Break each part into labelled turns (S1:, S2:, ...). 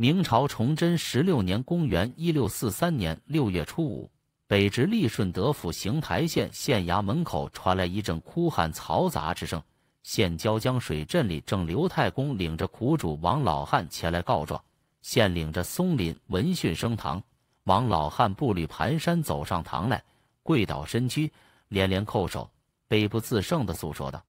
S1: 明朝崇祯十六年，公元一六四三年六月初五，北直隶顺德府邢台县县衙门口传来一阵哭喊嘈杂之声。县椒江水镇里，正刘太公领着苦主王老汉前来告状。县领着松林闻讯升堂，王老汉步履蹒跚走上堂来，跪倒身躯，连连叩首，悲不自胜的诉说道：“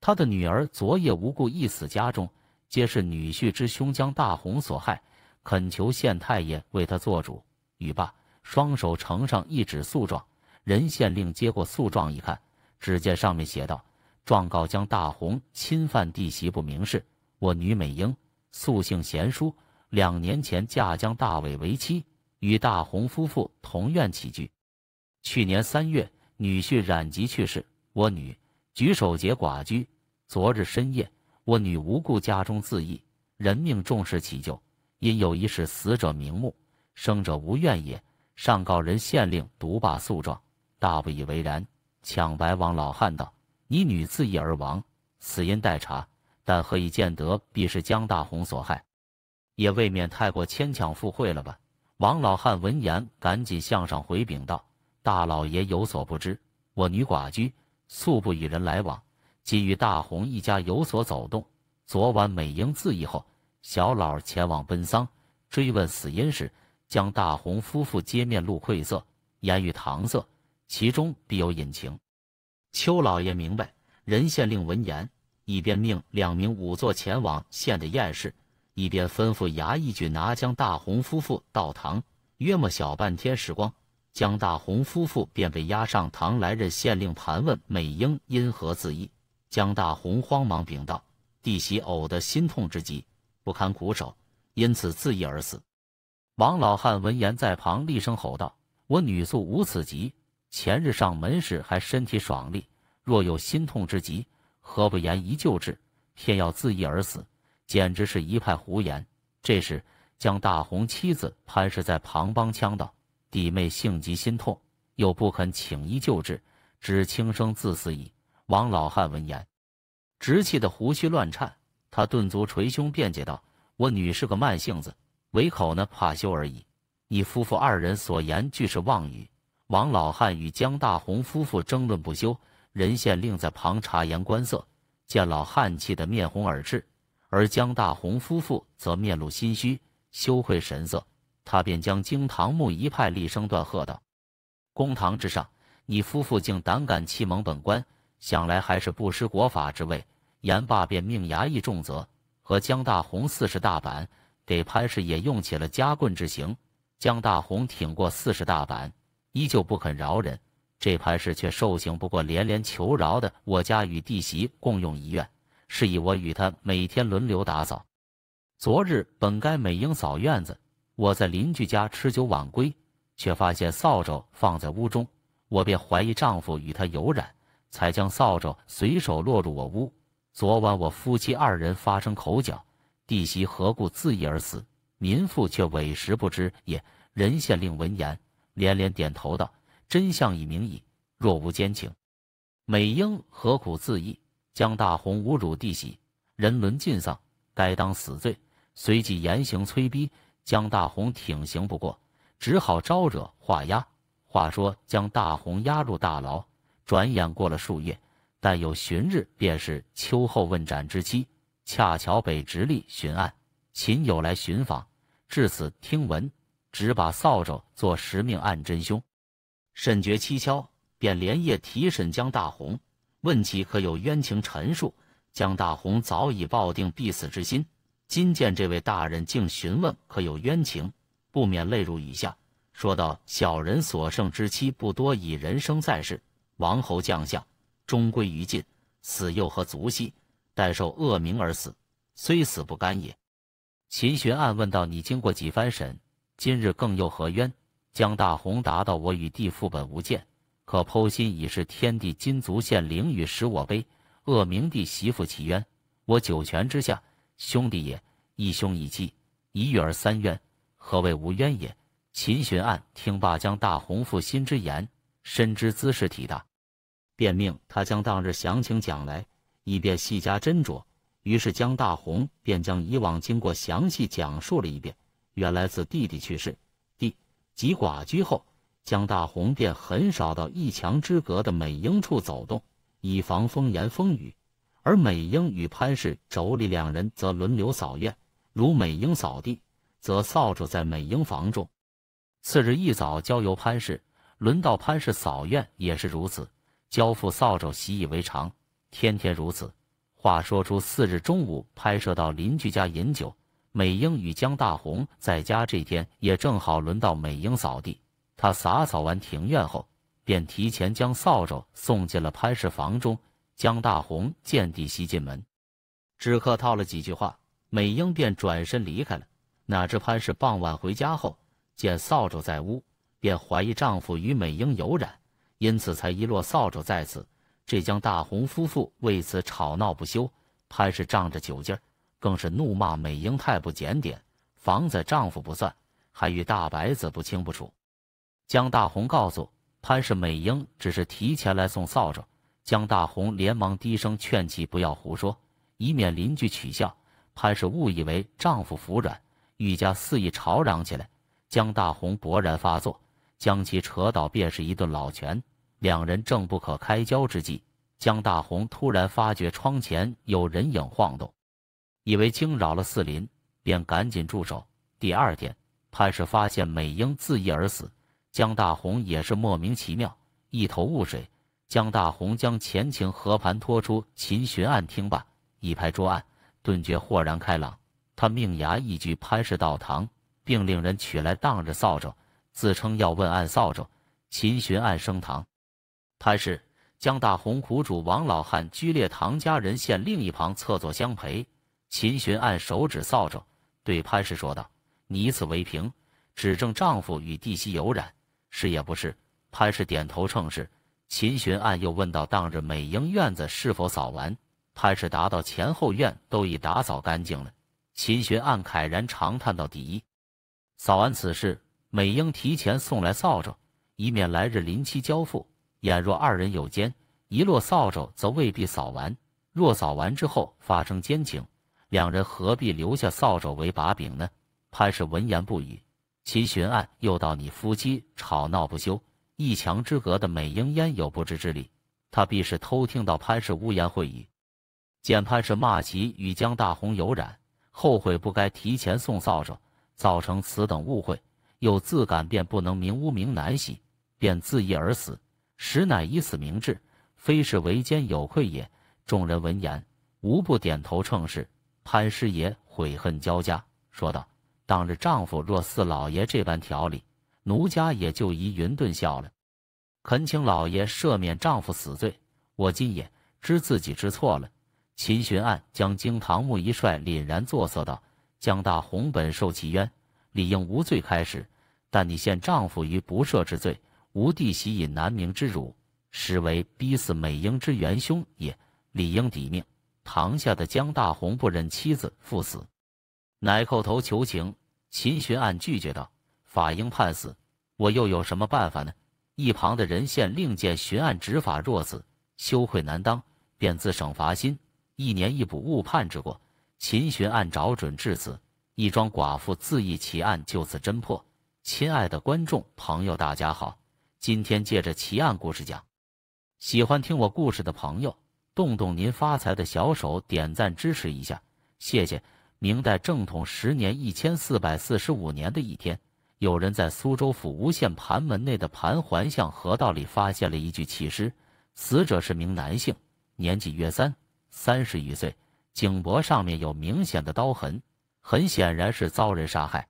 S1: 他的女儿昨夜无故一死家中。”皆是女婿之兄将大红所害，恳求县太爷为他做主。语罢，双手呈上一纸诉状。任县令接过诉状一看，只见上面写道：“状告将大红侵犯弟媳不明事。我女美英素性贤淑，两年前嫁江大伟为妻，与大红夫妇同院起居。去年三月，女婿染疾去世，我女举手结寡居。昨日深夜。”我女无故家中自缢，人命重视其咎。因有一事，死者瞑目，生者无怨也。上告人县令，独罢诉状，大不以为然。抢白王老汉道：“你女自缢而亡，死因待查。但何以见得，必是江大红所害？也未免太过牵强附会了吧？”王老汉闻言，赶紧向上回禀道：“大老爷有所不知，我女寡居，素不与人来往。”基于大红一家有所走动，昨晚美英自缢后，小老儿前往奔丧，追问死因时，将大红夫妇皆面露愧色，言语搪塞，其中必有隐情。邱老爷明白，任县令闻言，一边命两名仵作前往县的验尸，一边吩咐衙役去拿将大红夫妇到堂。约莫小半天时光，江大红夫妇便被押上堂来，任县令盘问美英因何自缢。江大红慌忙禀道：“弟媳呕得心痛之极，不堪苦守，因此自缢而死。”王老汉闻言在旁厉声吼道：“我女素无此疾，前日上门时还身体爽利，若有心痛之极，何不言一救治，偏要自缢而死，简直是一派胡言！”这时，江大红妻子潘氏在旁帮腔道：“弟妹性急心痛，又不肯请医救治，只轻生自死矣。”王老汉闻言，直气得胡须乱颤，他顿足捶胸辩解道：“我女是个慢性子，唯口呢怕羞而已。你夫妇二人所言，俱是妄语。”王老汉与江大红夫妇争论不休，任县令在旁察言观色，见老汉气得面红耳赤，而江大红夫妇则面露心虚、羞愧神色。他便将京堂木一派，厉声断喝道：“公堂之上，你夫妇竟胆敢欺蒙本官！”想来还是不失国法之位，严罢，便命衙役重责和江大红四十大板，给潘氏也用起了夹棍之刑。江大红挺过四十大板，依旧不肯饶人。这潘氏却受刑不过，连连求饶的。我家与弟媳共用一院，是以我与她每天轮流打扫。昨日本该美英扫院子，我在邻居家吃酒晚归，却发现扫帚放在屋中，我便怀疑丈夫与她有染。才将扫帚随手落入我屋。昨晚我夫妻二人发生口角，弟媳何故自缢而死？民妇却委实不知也。任县令闻言连连点头道：“真相已明矣。若无奸情，美英何苦自缢？将大红侮辱弟媳，人伦尽丧，该当死罪。”随即严刑催逼，江大红挺刑不过，只好招惹画押。话说将大红押入大牢。转眼过了数月，但有旬日，便是秋后问斩之期。恰巧北直隶巡案秦友来寻访，至此听闻，只把扫帚做实命案真凶，甚觉蹊跷，便连夜提审江大红，问其可有冤情陈述。江大红早已抱定必死之心，今见这位大人竟询问可有冤情，不免泪如雨下，说道：“小人所剩之期不多，以人生在世。”王侯将相，终归于尽，死又何足惜？但受恶名而死，虽死不甘也。秦寻案问道：“你经过几番审，今日更又何冤？”江大红答道：“我与地父本无见，可剖心已是天地金足现灵与使我悲恶名。弟媳妇其冤，我九泉之下兄弟也，一兄一妻，一遇而三冤，何谓无冤也？”秦寻案听罢，将大红负心之言。深知姿势体大，便命他将当日详情讲来，以便细加斟酌。于是江大红便将以往经过详细讲述了一遍。原来自弟弟去世，弟即寡居后，江大红便很少到一墙之隔的美英处走动，以防风言风语。而美英与潘氏妯娌两人则轮流扫院，如美英扫地，则扫帚在美英房中。次日一早，交由潘氏。轮到潘氏扫院也是如此，交付扫帚习以为常，天天如此。话说出四日中午，拍摄到邻居家饮酒，美英与江大红在家这天也正好轮到美英扫地，她洒扫完庭院后，便提前将扫帚送进了潘氏房中。江大红见地西进门，只客套了几句话，美英便转身离开了。哪知潘氏傍晚回家后，见扫帚在屋。便怀疑丈夫与美英有染，因此才遗落扫帚在此。这将大红夫妇为此吵闹不休。潘氏仗着酒劲儿，更是怒骂美英太不检点，房子丈夫不算，还与大白子不清不楚。江大红告诉潘氏，美英只是提前来送扫帚。江大红连忙低声劝其不要胡说，以免邻居取笑。潘氏误以为丈夫服软，愈加肆意吵嚷起来。江大红勃然发作。将其扯倒，便是一顿老拳。两人正不可开交之际，江大红突然发觉窗前有人影晃动，以为惊扰了四邻，便赶紧住手。第二天，潘氏发现美英自缢而死，江大红也是莫名其妙，一头雾水。江大红将前情和盘托出，秦巡案听罢，一拍桌案，顿觉豁然开朗。他命衙役去潘氏道堂，并令人取来当着扫帚。自称要问案扫帚，秦寻案升堂。潘氏将大红苦主王老汉拘列唐家人，县另一旁侧坐相陪。秦寻案手指扫帚，对潘氏说道：“你以此为凭，指证丈夫与弟媳有染，是也不是？”潘氏点头称是。秦寻案又问到：“当日美英院子是否扫完？”潘氏答到：“前后院都已打扫干净了。”秦寻案慨然长叹道：“第一，扫完此事。”美英提前送来扫帚，以免来日临期交付。眼若二人有奸，一落扫帚则未必扫完；若扫完之后发生奸情，两人何必留下扫帚为把柄呢？潘氏闻言不语。其寻案又到你夫妻吵闹不休，一墙之隔的美英焉有不知之理？他必是偷听到潘氏污言秽语，见潘氏骂其与江大红有染，后悔不该提前送扫帚，造成此等误会。”又自感便不能明污明难洗，便自缢而死，实乃以死明志，非是为奸有愧也。众人闻言，无不点头称是。潘师爷悔恨交加，说道：“当日丈夫若似老爷这般条理，奴家也就疑云顿笑了。恳请老爷赦免丈夫死罪，我今也知自己知错了。”秦巡案将经堂木一帅凛然作色道：“江大红本受其冤，理应无罪，开始。”但你陷丈夫于不赦之罪，无弟媳以难明之辱，实为逼死美英之元凶也，理应抵命。堂下的江大红不忍妻子赴死，乃叩头求情。秦巡案拒绝道：“法应判死，我又有什么办法呢？”一旁的人县令见巡案执法若此，羞愧难当，便自省罚心，一年一补误判之过。秦巡案找准至此，一桩寡妇自缢奇案就此侦破。亲爱的观众朋友，大家好！今天借着奇案故事讲，喜欢听我故事的朋友，动动您发财的小手，点赞支持一下，谢谢！明代正统十年（一千四百四十五年）的一天，有人在苏州府吴县盘门内的盘桓巷河道里发现了一具弃尸，死者是名男性，年纪约三三十余岁，颈脖上面有明显的刀痕，很显然是遭人杀害。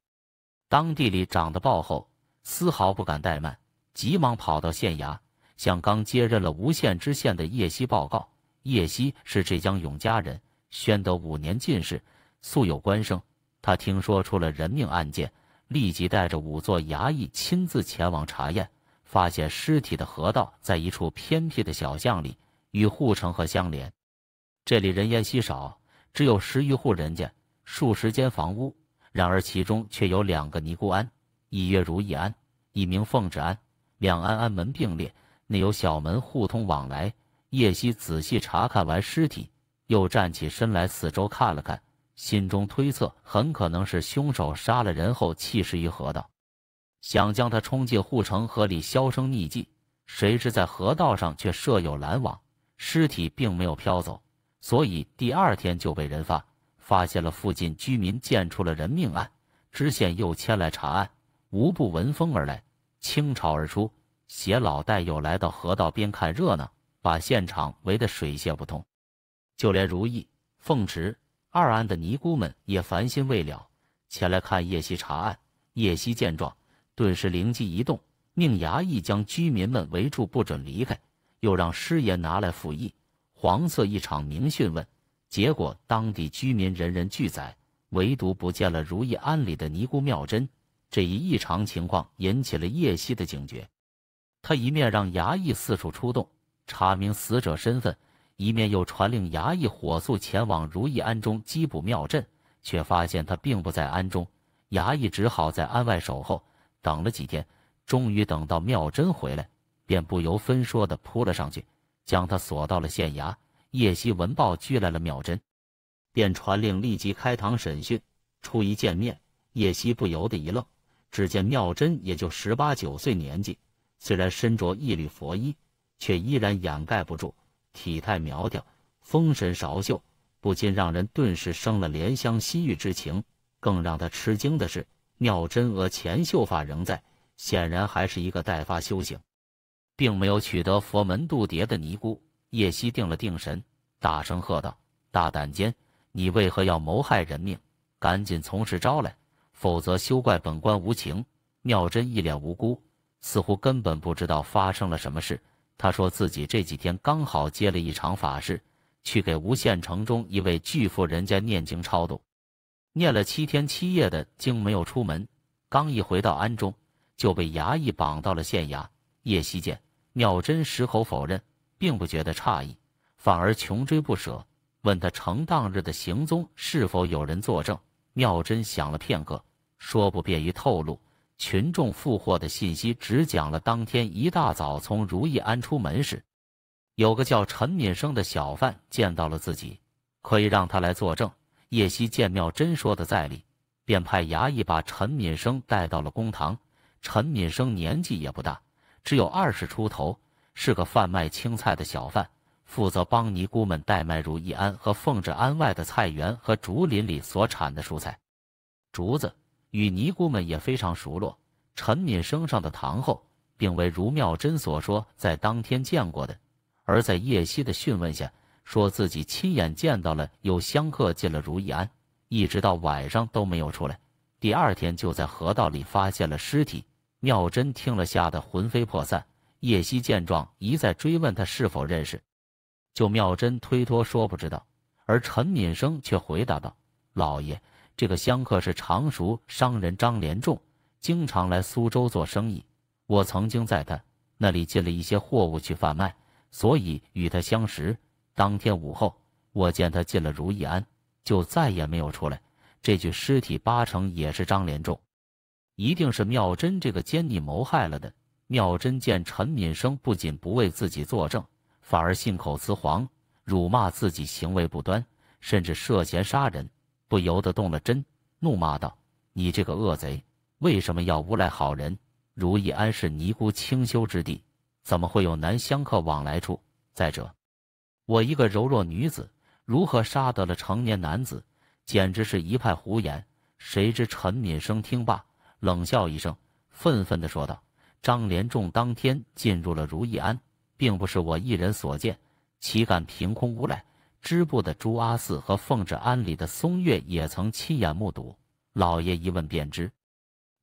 S1: 当地里长得爆后，丝毫不敢怠慢，急忙跑到县衙，向刚接任了吴县知县的叶希报告。叶希是浙江永嘉人，宣德五年进士，素有官声。他听说出了人命案件，立即带着五座衙役亲自前往查验。发现尸体的河道在一处偏僻的小巷里，与护城河相连。这里人烟稀少，只有十余户人家，数十间房屋。然而其中却有两个尼姑庵，一曰如意庵，一名奉旨庵，两庵庵门并列，内有小门互通往来。叶熙仔细查看完尸体，又站起身来，四周看了看，心中推测很可能是凶手杀了人后弃尸于河道，想将他冲进护城河里销声匿迹。谁知在河道上却设有拦网，尸体并没有飘走，所以第二天就被人发。发现了附近居民见出了人命案，知县又迁来查案，无不闻风而来，倾巢而出，携老带幼来到河道边看热闹，把现场围得水泄不通。就连如意、凤池二安的尼姑们也烦心未了，前来看叶袭查案。叶袭见状，顿时灵机一动，命衙役将居民们围住，不准离开，又让师爷拿来复印，黄色一场明讯问。结果，当地居民人人俱载，唯独不见了如意庵里的尼姑妙真。这一异常情况引起了叶希的警觉，他一面让衙役四处出动查明死者身份，一面又传令衙役火速前往如意庵中缉捕妙真，却发现他并不在庵中，衙役只好在庵外守候。等了几天，终于等到妙真回来，便不由分说地扑了上去，将她锁到了县衙。叶希闻报拘来了妙珍，便传令立即开堂审讯。初一见面，叶希不由得一愣。只见妙珍也就十八九岁年纪，虽然身着一缕佛衣，却依然掩盖不住体态苗条、风神韶秀，不禁让人顿时生了怜香惜玉之情。更让他吃惊的是，妙珍额前秀发仍在，显然还是一个待发修行，并没有取得佛门度牒的尼姑。叶熙定了定神，大声喝道：“大胆奸，你为何要谋害人命？赶紧从实招来，否则休怪本官无情！”妙真一脸无辜，似乎根本不知道发生了什么事。他说自己这几天刚好接了一场法事，去给无县城中一位巨富人家念经超度，念了七天七夜的经没有出门。刚一回到安中，就被衙役绑到了县衙。叶熙见妙真矢口否认。并不觉得诧异，反而穷追不舍，问他成当日的行踪是否有人作证。妙真想了片刻，说不便于透露群众复获的信息，只讲了当天一大早从如意庵出门时，有个叫陈敏生的小贩见到了自己，可以让他来作证。叶希见妙真说的在理，便派衙役把陈敏生带到了公堂。陈敏生年纪也不大，只有二十出头。是个贩卖青菜的小贩，负责帮尼姑们代卖如意庵和奉至庵外的菜园和竹林里所产的蔬菜。竹子与尼姑们也非常熟络。陈敏升上的堂后，并为如妙真所说，在当天见过的，而在叶熙的讯问下，说自己亲眼见到了有香客进了如意庵，一直到晚上都没有出来。第二天就在河道里发现了尸体。妙真听了，吓得魂飞魄散。叶熙见状，一再追问他是否认识。就妙珍推脱说不知道，而陈敏生却回答道：“老爷，这个香客是常熟商人张连仲，经常来苏州做生意。我曾经在他那里进了一些货物去贩卖，所以与他相识。当天午后，我见他进了如意庵，就再也没有出来。这具尸体八成也是张连仲，一定是妙珍这个奸逆谋害了的。”妙珍见陈敏生不仅不为自己作证，反而信口雌黄，辱骂自己行为不端，甚至涉嫌杀人，不由得动了真，怒骂道：“你这个恶贼，为什么要诬赖好人？如意庵是尼姑清修之地，怎么会有男香客往来处？再者，我一个柔弱女子，如何杀得了成年男子？简直是一派胡言！”谁知陈敏生听罢，冷笑一声，愤愤地说道。张连仲当天进入了如意庵，并不是我一人所见，岂敢凭空诬赖？支部的朱阿四和奉旨庵里的松月也曾亲眼目睹，老爷一问便知。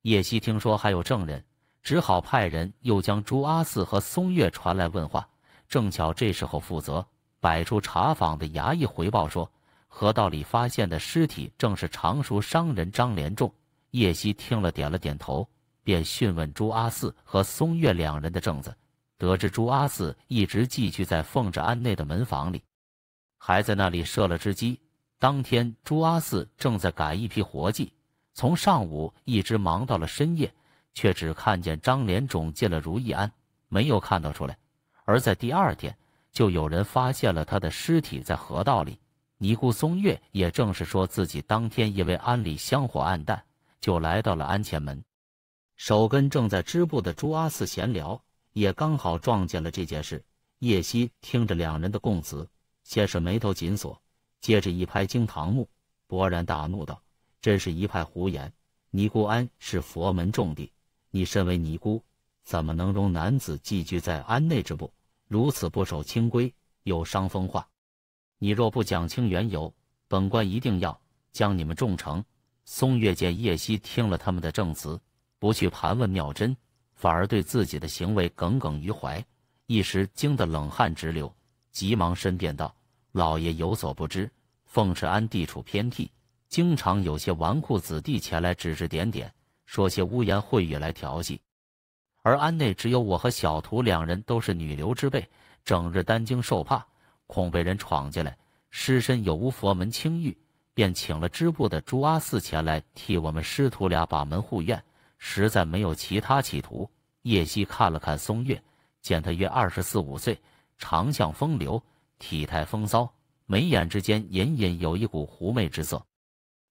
S1: 叶希听说还有证人，只好派人又将朱阿四和松月传来问话。正巧这时候，负责摆出茶坊的衙役回报说，河道里发现的尸体正是常熟商人张连仲。叶希听了，点了点头。便讯问朱阿四和松月两人的证子，得知朱阿四一直寄居在奉着庵内的门房里，还在那里设了只鸡。当天朱阿四正在赶一批活计，从上午一直忙到了深夜，却只看见张连种进了如意庵，没有看到出来。而在第二天，就有人发现了他的尸体在河道里。尼姑松月也正是说自己当天因为庵里香火暗淡，就来到了安前门。手跟正在织布的朱阿四闲聊，也刚好撞见了这件事。叶希听着两人的供词，先是眉头紧锁，接着一拍惊堂木，勃然大怒道：“真是一派胡言！尼姑庵是佛门重地，你身为尼姑，怎么能容男子寄居在庵内之部？如此不守清规，有伤风化。你若不讲清缘由，本官一定要将你们重惩。”松月见叶希听了他们的证词。不去盘问妙真，反而对自己的行为耿耿于怀，一时惊得冷汗直流，急忙申辩道：“老爷有所不知，凤池庵地处偏僻，经常有些纨绔子弟前来指指点点，说些污言秽语来调戏。而庵内只有我和小徒两人，都是女流之辈，整日担惊受怕，恐被人闯进来，尸身有无佛门清誉，便请了织布的朱阿四前来替我们师徒俩把门护院。”实在没有其他企图。叶熙看了看松月，见她约二十四五岁，长相风流，体态风骚，眉眼之间隐隐有一股狐媚之色，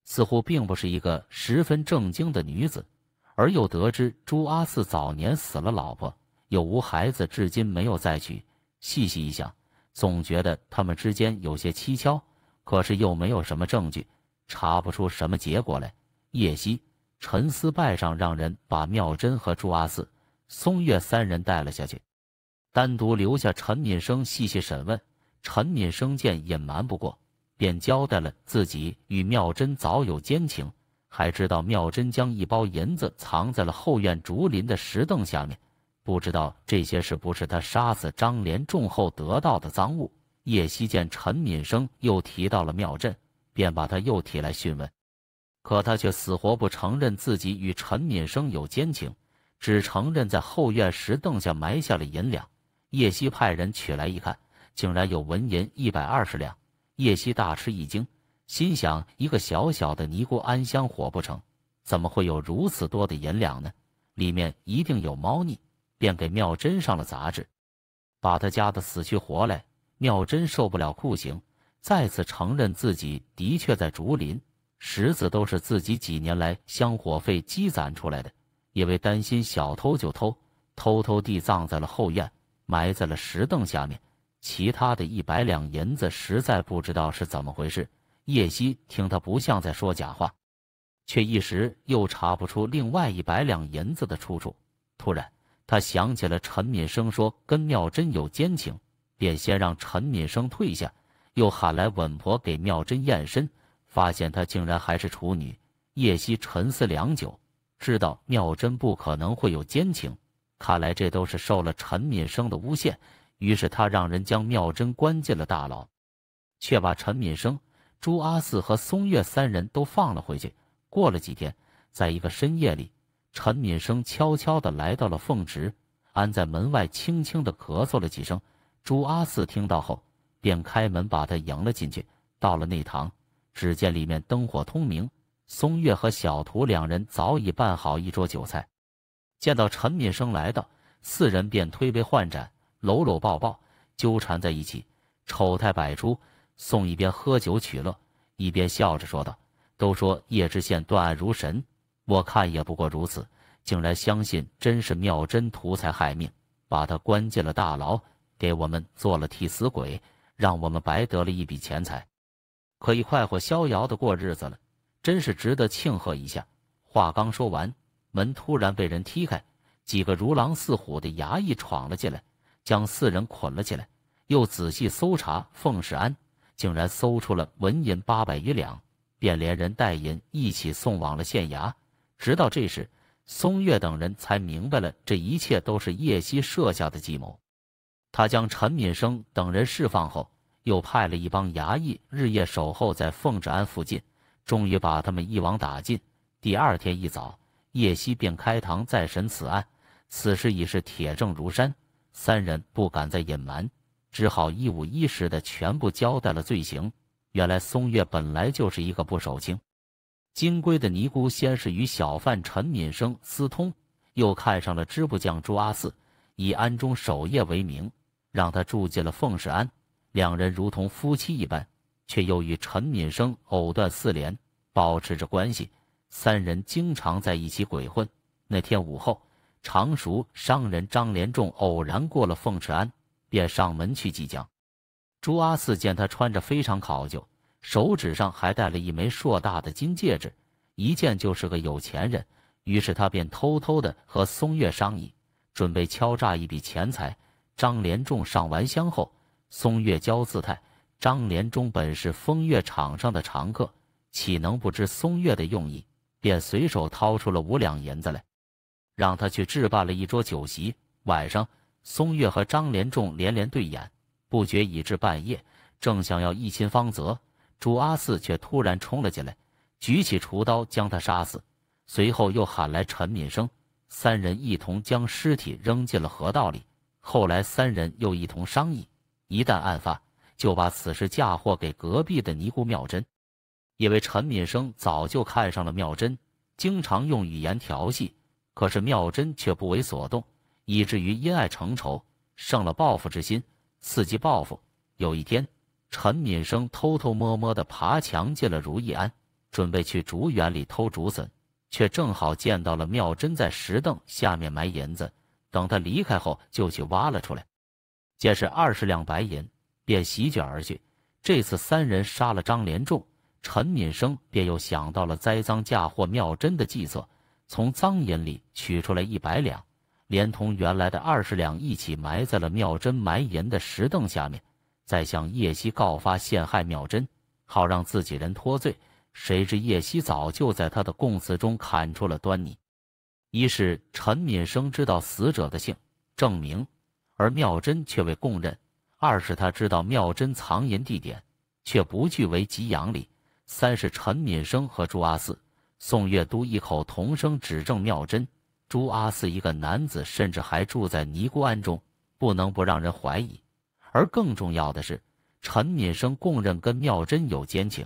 S1: 似乎并不是一个十分正经的女子。而又得知朱阿四早年死了老婆，又无孩子，至今没有再娶。细细一想，总觉得他们之间有些蹊跷，可是又没有什么证据，查不出什么结果来。叶熙。陈思拜上，让人把妙珍和朱阿四、松月三人带了下去，单独留下陈敏生细细审问。陈敏生见隐瞒不过，便交代了自己与妙珍早有奸情，还知道妙珍将一包银子藏在了后院竹林的石凳下面，不知道这些是不是他杀死张连仲后得到的赃物。叶希见陈敏生又提到了妙镇，便把他又提来讯问。可他却死活不承认自己与陈敏生有奸情，只承认在后院石凳下埋下了银两。叶希派人取来一看，竟然有纹银一百二十两。叶希大吃一惊，心想：一个小小的尼姑庵香火不成？怎么会有如此多的银两呢？里面一定有猫腻，便给妙珍上了杂志，把他夹得死去活来。妙珍受不了酷刑，再次承认自己的确在竹林。石子都是自己几年来香火费积攒出来的，因为担心小偷就偷，偷偷地葬在了后院，埋在了石凳下面。其他的一百两银子实在不知道是怎么回事。叶熙听他不像在说假话，却一时又查不出另外一百两银子的出处。突然，他想起了陈敏生说跟妙珍有奸情，便先让陈敏生退下，又喊来稳婆给妙珍验身。发现她竟然还是处女，叶希沉思良久，知道妙珍不可能会有奸情，看来这都是受了陈敏生的诬陷。于是他让人将妙珍关进了大牢，却把陈敏生、朱阿四和松月三人都放了回去。过了几天，在一个深夜里，陈敏生悄悄地来到了凤池，安在门外轻轻地咳嗽了几声。朱阿四听到后，便开门把他迎了进去，到了内堂。只见里面灯火通明，松月和小图两人早已办好一桌酒菜。见到陈敏生来到，四人便推杯换盏，搂搂抱抱，纠缠在一起，丑态百出。宋一边喝酒取乐，一边笑着说道：“都说叶知县断案如神，我看也不过如此。竟然相信真是妙真，图财害命，把他关进了大牢，给我们做了替死鬼，让我们白得了一笔钱财。”可以快活逍遥的过日子了，真是值得庆贺一下。话刚说完，门突然被人踢开，几个如狼似虎的衙役闯了进来，将四人捆了起来，又仔细搜查。凤世安竟然搜出了纹银八百余两，便连人带银一起送往了县衙。直到这时，松月等人才明白了，这一切都是叶熙设下的计谋。他将陈敏生等人释放后。又派了一帮衙役日夜守候在奉旨庵附近，终于把他们一网打尽。第二天一早，叶希便开堂再审此案。此事已是铁证如山，三人不敢再隐瞒，只好一五一十的全部交代了罪行。原来松月本来就是一个不守清金龟的尼姑，先是与小贩陈敏生私通，又看上了织布匠朱阿四，以安中守夜为名，让他住进了奉旨庵。两人如同夫妻一般，却又与陈敏生藕断丝连，保持着关系。三人经常在一起鬼混。那天午后，常熟商人张连仲偶然过了凤池庵，便上门去即江。朱阿四见他穿着非常考究，手指上还戴了一枚硕大的金戒指，一见就是个有钱人。于是他便偷偷的和松月商议，准备敲诈一笔钱财。张连仲上完香后。松月娇姿态，张连中本是风月场上的常客，岂能不知松月的用意？便随手掏出了五两银子来，让他去置办了一桌酒席。晚上，松月和张连仲连连对眼，不觉已至半夜，正想要一亲芳泽，朱阿四却突然冲了进来，举起锄刀将他杀死。随后又喊来陈敏生，三人一同将尸体扔进了河道里。后来三人又一同商议。一旦案发，就把此事嫁祸给隔壁的尼姑妙珍。因为陈敏生早就看上了妙珍，经常用语言调戏，可是妙珍却不为所动，以至于因爱成仇，生了报复之心，伺机报复。有一天，陈敏生偷偷摸摸地爬墙进了如意庵，准备去竹园里偷竹笋，却正好见到了妙珍在石凳下面埋银子，等他离开后，就去挖了出来。见是二十两白银，便席卷而去。这次三人杀了张连仲，陈敏生便又想到了栽赃嫁祸妙珍的计策，从赃银里取出来一百两，连同原来的二十两一起埋在了妙珍埋银的石凳下面，再向叶熙告发陷害妙珍，好让自己人脱罪。谁知叶熙早就在他的供词中砍出了端倪：一是陈敏生知道死者的姓，证明。而妙真却未供认。二是他知道妙真藏银地点，却不据为吉养里；三是陈敏生和朱阿四、宋月都异口同声指证妙真。朱阿四一个男子，甚至还住在尼姑庵中，不能不让人怀疑。而更重要的是，陈敏生供认跟妙真有奸情，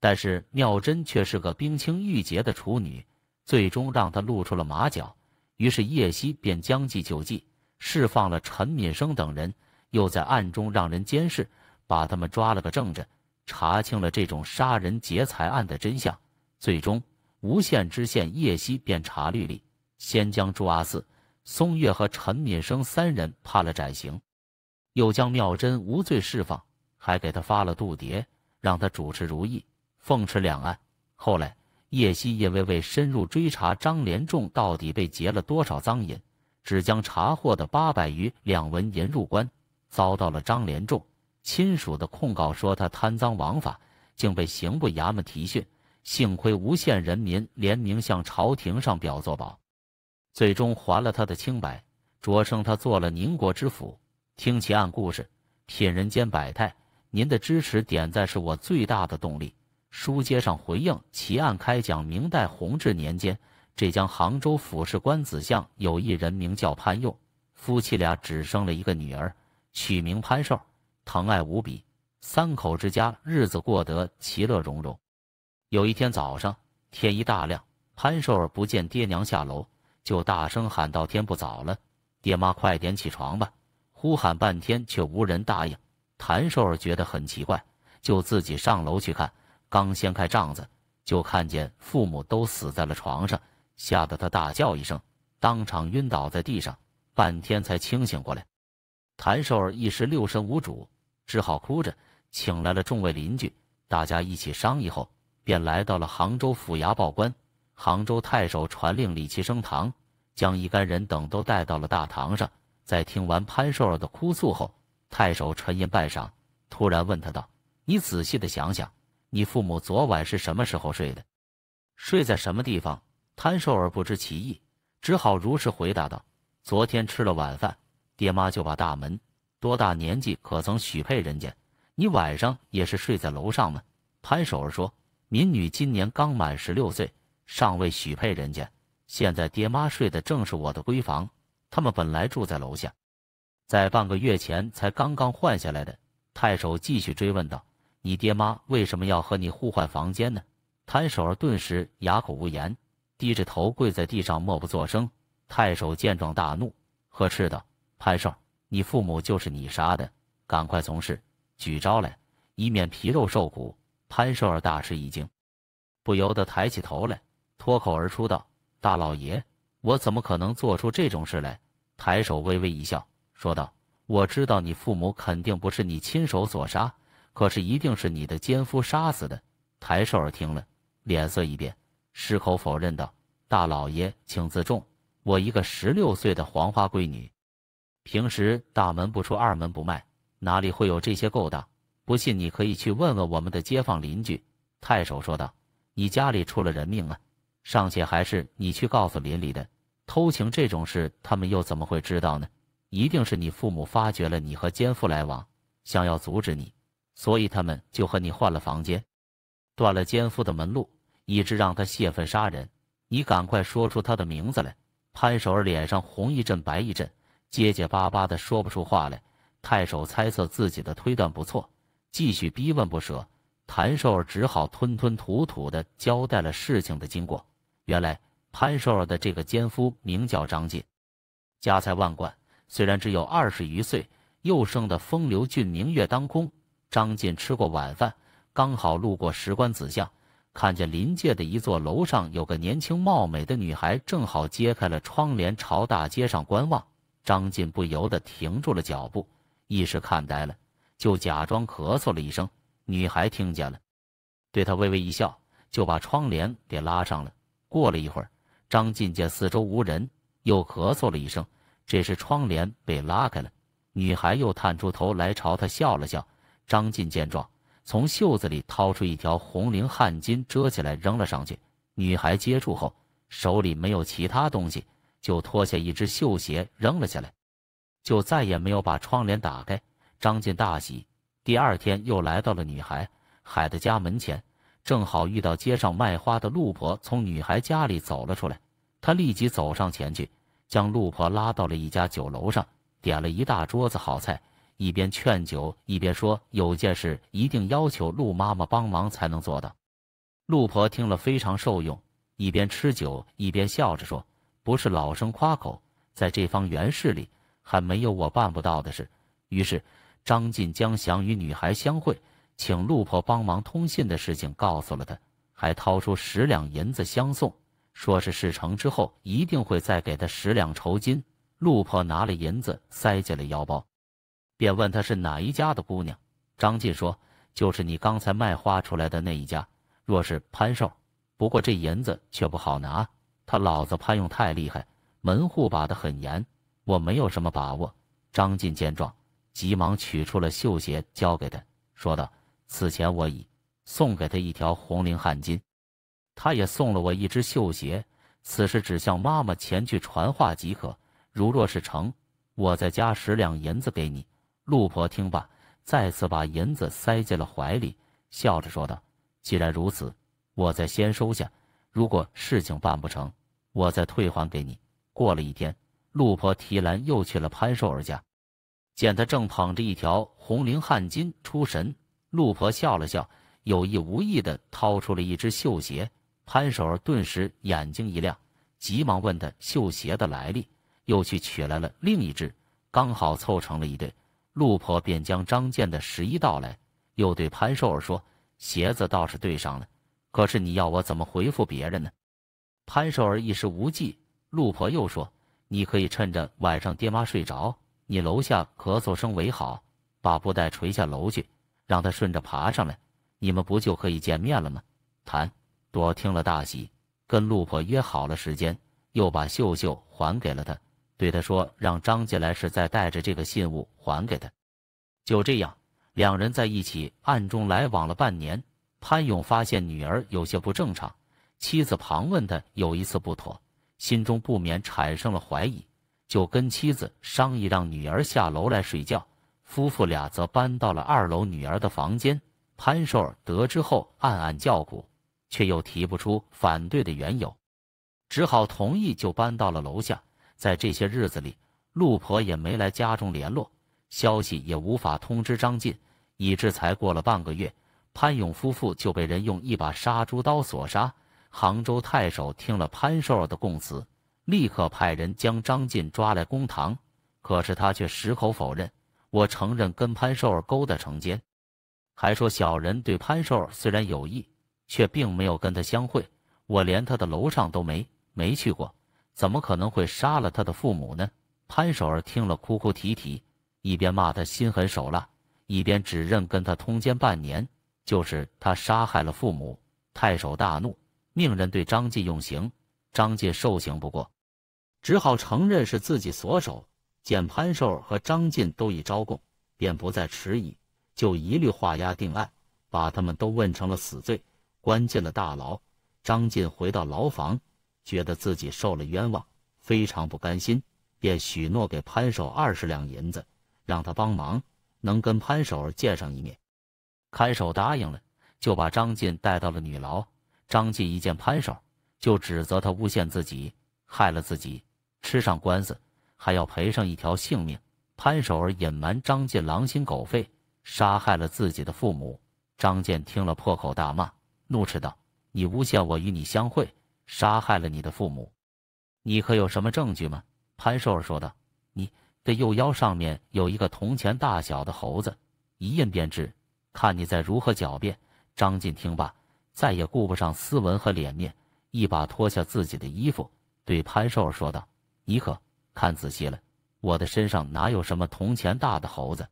S1: 但是妙真却是个冰清玉洁的处女，最终让他露出了马脚。于是叶熙便将计就计。释放了陈敏生等人，又在暗中让人监视，把他们抓了个正着，查清了这种杀人劫财案的真相。最终，无县知县叶希便查律例，先将朱阿四、松月和陈敏生三人判了斩刑，又将妙珍无罪释放，还给他发了度牒，让他主持如意、奉持两案。后来，叶熙因为未深入追查张连仲到底被劫了多少赃银。只将查获的八百余两文银入关，遭到了张连仲亲属的控告，说他贪赃枉法，竟被刑部衙门提讯。幸亏无限人民联名向朝廷上表作保，最终还了他的清白，擢升他做了宁国知府。听其案故事，品人间百态。您的支持点赞是我最大的动力。书接上，回应奇案开讲，明代弘治年间。浙江杭州府士官子巷有一人名叫潘佑，夫妻俩只生了一个女儿，取名潘寿，疼爱无比。三口之家日子过得其乐融融。有一天早上，天一大亮，潘寿儿不见爹娘下楼，就大声喊道：“天不早了，爹妈快点起床吧！”呼喊半天却无人答应。谭寿儿觉得很奇怪，就自己上楼去看。刚掀开帐子，就看见父母都死在了床上。吓得他大叫一声，当场晕倒在地上，半天才清醒过来。谭寿儿一时六神无主，只好哭着请来了众位邻居，大家一起商议后，便来到了杭州府衙报官。杭州太守传令李其升堂，将一干人等都带到了大堂上。在听完潘寿儿的哭诉后，太守沉吟半晌，突然问他道：“你仔细的想想，你父母昨晚是什么时候睡的？睡在什么地方？”潘守儿不知其意，只好如实回答道：“昨天吃了晚饭，爹妈就把大门……多大年纪可曾许配人家？你晚上也是睡在楼上吗？”潘守儿说：“民女今年刚满十六岁，尚未许配人家。现在爹妈睡的正是我的闺房，他们本来住在楼下，在半个月前才刚刚换下来的。”太守继续追问道：“你爹妈为什么要和你互换房间呢？”潘守儿顿时哑口无言。低着头跪在地上，默不作声。太守见状大怒，呵斥道：“潘少，你父母就是你杀的，赶快从事，举招来，以免皮肉受苦。”潘少儿大吃一惊，不由得抬起头来，脱口而出道：“大老爷，我怎么可能做出这种事来？”抬手微微一笑，说道：“我知道你父母肯定不是你亲手所杀，可是一定是你的奸夫杀死的。”抬寿儿听了，脸色一变。矢口否认道：“大老爷，请自重，我一个十六岁的黄花闺女，平时大门不出二门不迈，哪里会有这些勾当？不信你可以去问问我们的街坊邻居。”太守说道：“你家里出了人命啊，尚且还是你去告诉邻里的偷情这种事，他们又怎么会知道呢？一定是你父母发觉了你和奸夫来往，想要阻止你，所以他们就和你换了房间，断了奸夫的门路。”以致让他泄愤杀人，你赶快说出他的名字来。潘守儿脸上红一阵白一阵，结结巴巴的说不出话来。太守猜测自己的推断不错，继续逼问不舍。谭寿儿只好吞吞吐吐的交代了事情的经过。原来潘寿儿的这个奸夫名叫张进，家财万贯，虽然只有二十余岁，又生的风流俊，明月当空。张进吃过晚饭，刚好路过石棺子巷。看见临界的一座楼上有个年轻貌美的女孩，正好揭开了窗帘朝大街上观望。张晋不由得停住了脚步，一时看呆了，就假装咳嗽了一声。女孩听见了，对他微微一笑，就把窗帘给拉上了。过了一会儿，张晋见四周无人，又咳嗽了一声。这时窗帘被拉开了，女孩又探出头来朝他笑了笑。张晋见状。从袖子里掏出一条红绫汗巾，遮起来，扔了上去。女孩接住后，手里没有其他东西，就脱下一只绣鞋扔了下来，就再也没有把窗帘打开。张晋大喜，第二天又来到了女孩海的家门前，正好遇到街上卖花的路婆从女孩家里走了出来，他立即走上前去，将路婆拉到了一家酒楼上，点了一大桌子好菜。一边劝酒，一边说：“有件事一定要求陆妈妈帮忙才能做到。”陆婆听了非常受用，一边吃酒，一边笑着说：“不是老生夸口，在这方圆事里还没有我办不到的事。”于是张进将想与女孩相会，请陆婆帮忙通信的事情告诉了她，还掏出十两银子相送，说是事成之后一定会再给她十两酬金。陆婆拿了银子塞进了腰包。便问她是哪一家的姑娘。张晋说：“就是你刚才卖花出来的那一家。若是潘寿，不过这银子却不好拿，他老子潘用太厉害，门户把得很严，我没有什么把握。”张晋见状，急忙取出了绣鞋交给他，说道：“此前我已送给他一条红绫汗巾，他也送了我一只绣鞋。此事只向妈妈前去传话即可。如若是成，我再加十两银子给你。”陆婆听罢，再次把银子塞进了怀里，笑着说道：“既然如此，我再先收下。如果事情办不成，我再退还给你。”过了一天，陆婆提篮又去了潘寿儿家，见他正捧着一条红绫汗巾出神，陆婆笑了笑，有意无意的掏出了一只绣鞋。潘守儿顿时眼睛一亮，急忙问他绣鞋的来历，又去取来了另一只，刚好凑成了一对。陆婆便将张健的十一道来，又对潘寿儿说：“鞋子倒是对上了，可是你要我怎么回复别人呢？”潘寿儿一时无计。陆婆又说：“你可以趁着晚上爹妈睡着，你楼下咳嗽声为好，把布袋垂下楼去，让他顺着爬上来，你们不就可以见面了吗？”谭朵听了大喜，跟陆婆约好了时间，又把秀秀还给了他。对他说：“让张进来时再带着这个信物还给他。”就这样，两人在一起暗中来往了半年。潘勇发现女儿有些不正常，妻子旁问他有一次不妥，心中不免产生了怀疑，就跟妻子商议让女儿下楼来睡觉。夫妇俩则搬到了二楼女儿的房间。潘寿儿得知后暗暗叫苦，却又提不出反对的缘由，只好同意就搬到了楼下。在这些日子里，陆婆也没来家中联络，消息也无法通知张晋，以致才过了半个月，潘勇夫妇就被人用一把杀猪刀所杀。杭州太守听了潘寿儿的供词，立刻派人将张晋抓来公堂，可是他却矢口否认：“我承认跟潘寿儿勾搭成奸，还说小人对潘寿儿虽然有意，却并没有跟他相会，我连他的楼上都没没去过。”怎么可能会杀了他的父母呢？潘守儿听了，哭哭啼啼，一边骂他心狠手辣，一边指认跟他通奸半年就是他杀害了父母。太守大怒，命人对张继用刑。张继受刑不过，只好承认是自己所手。见潘守儿和张晋都已招供，便不再迟疑，就一律画押定案，把他们都问成了死罪，关进了大牢。张晋回到牢房。觉得自己受了冤枉，非常不甘心，便许诺给潘守二十两银子，让他帮忙，能跟潘守儿见上一面。看守答应了，就把张进带到了女牢。张进一见潘守就指责他诬陷自己，害了自己，吃上官司，还要赔上一条性命。潘守儿隐瞒张进狼心狗肺，杀害了自己的父母。张健听了，破口大骂，怒斥道：“你诬陷我与你相会！”杀害了你的父母，你可有什么证据吗？”潘寿儿说道，“你的右腰上面有一个铜钱大小的猴子，一验便知。看你再如何狡辩。”张晋听罢，再也顾不上斯文和脸面，一把脱下自己的衣服，对潘寿儿说道：“你可看仔细了，我的身上哪有什么铜钱大的猴子？”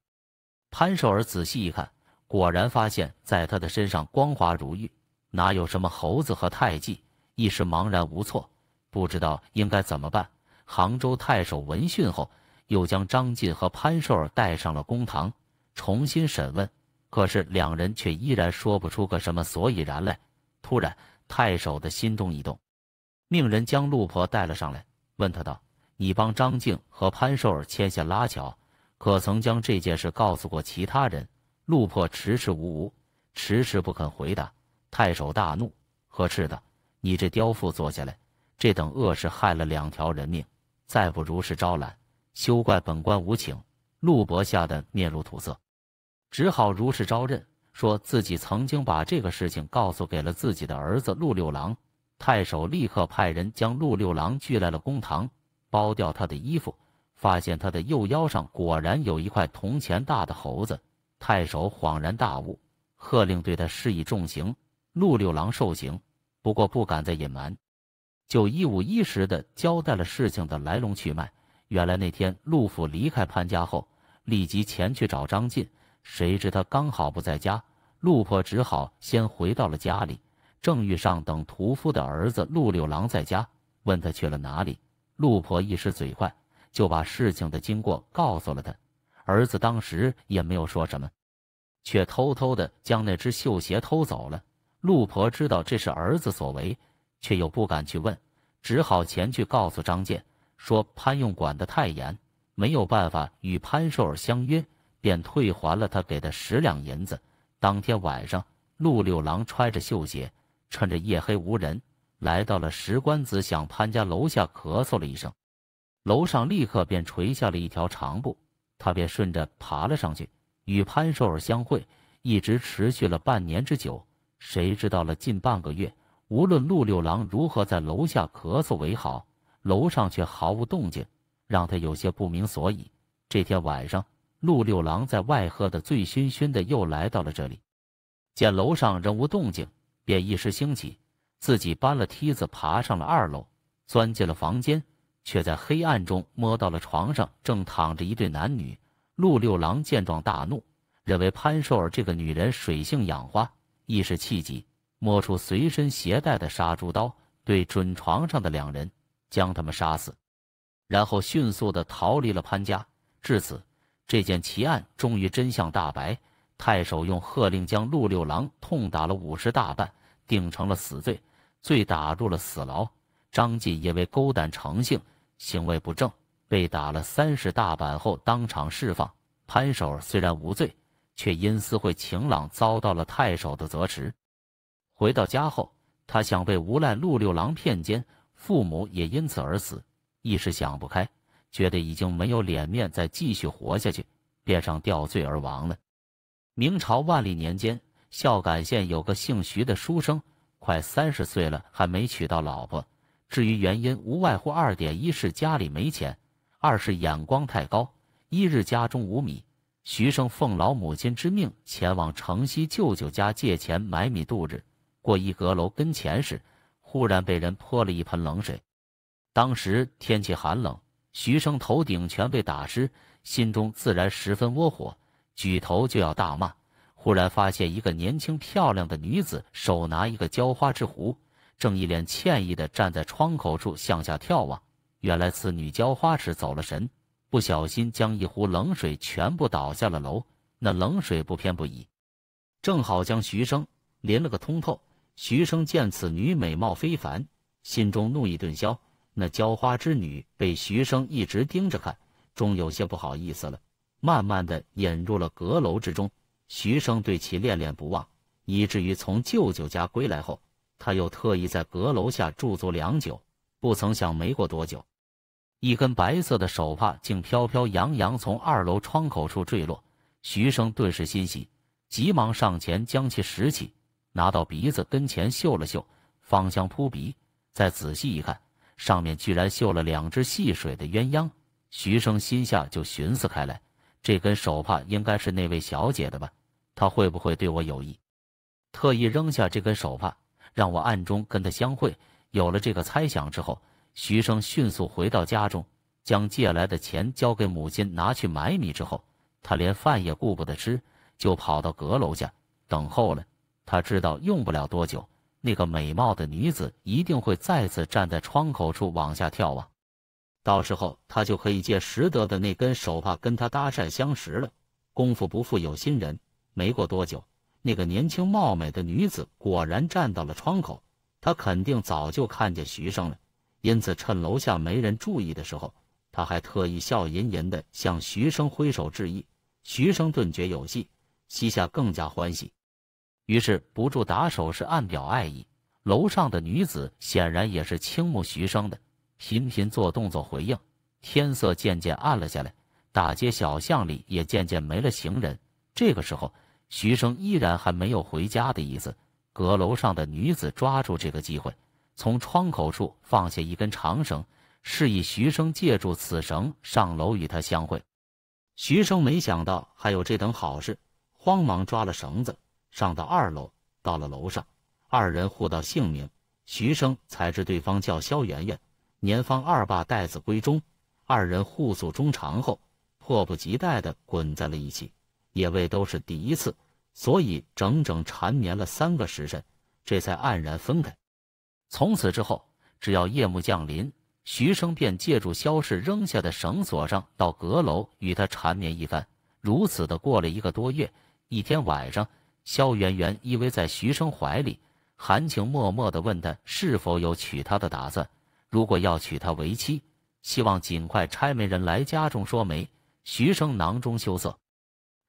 S1: 潘寿儿仔细一看，果然发现，在他的身上光滑如玉，哪有什么猴子和太记。一时茫然无措，不知道应该怎么办。杭州太守闻讯后，又将张晋和潘寿儿带上了公堂，重新审问。可是两人却依然说不出个什么所以然来。突然，太守的心中一动，命人将陆婆带了上来，问他道：“你帮张静和潘寿儿牵线拉桥，可曾将这件事告诉过其他人？”陆婆迟迟无无，迟迟不肯回答。太守大怒，呵斥道。你这刁妇坐下来，这等恶事害了两条人命，再不如实招揽，休怪本官无情。陆伯吓得面如土色，只好如实招认，说自己曾经把这个事情告诉给了自己的儿子陆六郎。太守立刻派人将陆六郎拘来了公堂，剥掉他的衣服，发现他的右腰上果然有一块铜钱大的猴子。太守恍然大悟，喝令对他施以重刑。陆六郎受刑。不过不敢再隐瞒，就一五一十的交代了事情的来龙去脉。原来那天陆父离开潘家后，立即前去找张晋，谁知他刚好不在家，陆婆只好先回到了家里，正遇上等屠夫的儿子陆六郎在家，问他去了哪里，陆婆一时嘴快，就把事情的经过告诉了他。儿子当时也没有说什么，却偷偷的将那只绣鞋偷走了。陆婆知道这是儿子所为，却又不敢去问，只好前去告诉张健，说潘用管的太严，没有办法与潘寿儿相约，便退还了他给的十两银子。当天晚上，陆六郎揣着绣鞋，趁着夜黑无人，来到了石棺子向潘家楼下，咳嗽了一声，楼上立刻便垂下了一条长布，他便顺着爬了上去，与潘寿儿相会，一直持续了半年之久。谁知道了？近半个月，无论陆六郎如何在楼下咳嗽为好，楼上却毫无动静，让他有些不明所以。这天晚上，陆六郎在外喝的醉醺醺的，又来到了这里。见楼上仍无动静，便一时兴起，自己搬了梯子爬上了二楼，钻进了房间，却在黑暗中摸到了床上正躺着一对男女。陆六郎见状大怒，认为潘寿儿这个女人水性养花。亦是气急，摸出随身携带的杀猪刀，对准床上的两人，将他们杀死，然后迅速的逃离了潘家。至此，这件奇案终于真相大白。太守用喝令将陆六郎痛打了五十大板，定成了死罪，罪打入了死牢。张晋因为勾胆成性，行为不正，被打了三十大板后当场释放。潘守虽然无罪。却因私会晴朗，遭到了太守的责持。回到家后，他想被无赖陆六郎骗奸，父母也因此而死，一时想不开，觉得已经没有脸面再继续活下去，便上吊罪而亡了。明朝万历年间，孝感县有个姓徐的书生，快三十岁了，还没娶到老婆。至于原因，无外乎二点：一是家里没钱，二是眼光太高。一日家中无米。徐生奉老母亲之命前往城西舅舅家借钱买米度日，过一阁楼跟前时，忽然被人泼了一盆冷水。当时天气寒冷，徐生头顶全被打湿，心中自然十分窝火，举头就要大骂。忽然发现一个年轻漂亮的女子手拿一个浇花之壶，正一脸歉意地站在窗口处向下眺望。原来此女浇花时走了神。不小心将一壶冷水全部倒下了楼，那冷水不偏不倚，正好将徐生淋了个通透。徐生见此女美貌非凡，心中怒意顿消。那浇花之女被徐生一直盯着看，终有些不好意思了，慢慢的引入了阁楼之中。徐生对其恋恋不忘，以至于从舅舅家归来后，他又特意在阁楼下驻足良久。不曾想，没过多久。一根白色的手帕竟飘飘扬扬从二楼窗口处坠落，徐生顿时欣喜，急忙上前将其拾起，拿到鼻子跟前嗅了嗅，芳香扑鼻。再仔细一看，上面居然绣了两只戏水的鸳鸯。徐生心下就寻思开来：这根手帕应该是那位小姐的吧？她会不会对我有意，特意扔下这根手帕，让我暗中跟她相会？有了这个猜想之后。徐生迅速回到家中，将借来的钱交给母亲拿去买米之后，他连饭也顾不得吃，就跑到阁楼下等候了。他知道用不了多久，那个美貌的女子一定会再次站在窗口处往下眺望，到时候他就可以借拾得的那根手帕跟她搭讪相识了。功夫不负有心人，没过多久，那个年轻貌美的女子果然站到了窗口，她肯定早就看见徐生了。因此，趁楼下没人注意的时候，他还特意笑吟吟地向徐生挥手致意。徐生顿觉有戏，膝下更加欢喜，于是不住打手势暗表爱意。楼上的女子显然也是倾慕徐生的，频频做动作回应。天色渐渐暗了下来，大街小巷里也渐渐没了行人。这个时候，徐生依然还没有回家的意思。阁楼上的女子抓住这个机会。从窗口处放下一根长绳，示意徐生借助此绳上楼与他相会。徐生没想到还有这等好事，慌忙抓了绳子上到二楼。到了楼上，二人互道姓名，徐生才知对方叫萧圆圆，年方二爸待字闺中。二人互诉衷肠后，迫不及待地滚在了一起，也未都是第一次，所以整整缠绵了三个时辰，这才黯然分开。从此之后，只要夜幕降临，徐生便借助萧氏扔下的绳索上到阁楼与她缠绵一番。如此的过了一个多月，一天晚上，萧媛媛依偎在徐生怀里，含情脉脉地问他是否有娶她的打算。如果要娶她为妻，希望尽快差媒人来家中说媒。徐生囊中羞涩，